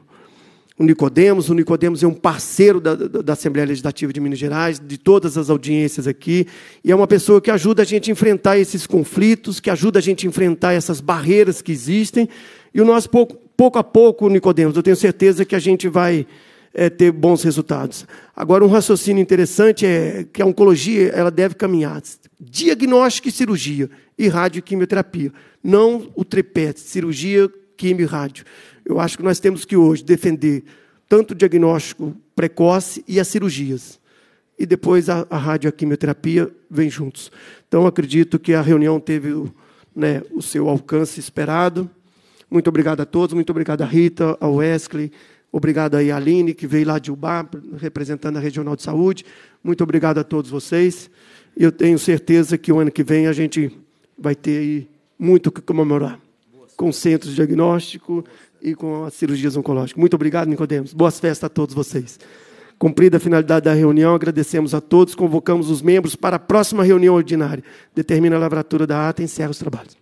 [SPEAKER 2] o Nicodemos. O Nicodemos é um parceiro da, da, Assembleia Legislativa de Minas Gerais, de todas as audiências aqui, e é uma pessoa que ajuda a gente a enfrentar esses conflitos, que ajuda a gente a enfrentar essas barreiras que existem. E o nosso pouco, pouco a pouco, Nicodemos, eu tenho certeza que a gente vai é, ter bons resultados. Agora, um raciocínio interessante é que a oncologia ela deve caminhar diagnóstico e cirurgia e radioquimioterapia, não o tripé, cirurgia, quimio e rádio. Eu acho que nós temos que hoje defender tanto o diagnóstico precoce e as cirurgias. E depois a, a radioquimioterapia vem juntos. Então, acredito que a reunião teve né, o seu alcance esperado. Muito obrigado a todos, muito obrigado a Rita, ao Wesley, Obrigado aí, Aline, que veio lá de Uba, representando a Regional de Saúde. Muito obrigado a todos vocês. Eu tenho certeza que o ano que vem a gente vai ter aí muito o que comemorar com centros de diagnóstico e com as cirurgias oncológicas. Muito obrigado, Nicodemos. Boas festas a todos vocês. Cumprida a finalidade da reunião, agradecemos a todos, convocamos os membros para a próxima reunião ordinária. Determina a lavratura da ata e encerra os trabalhos.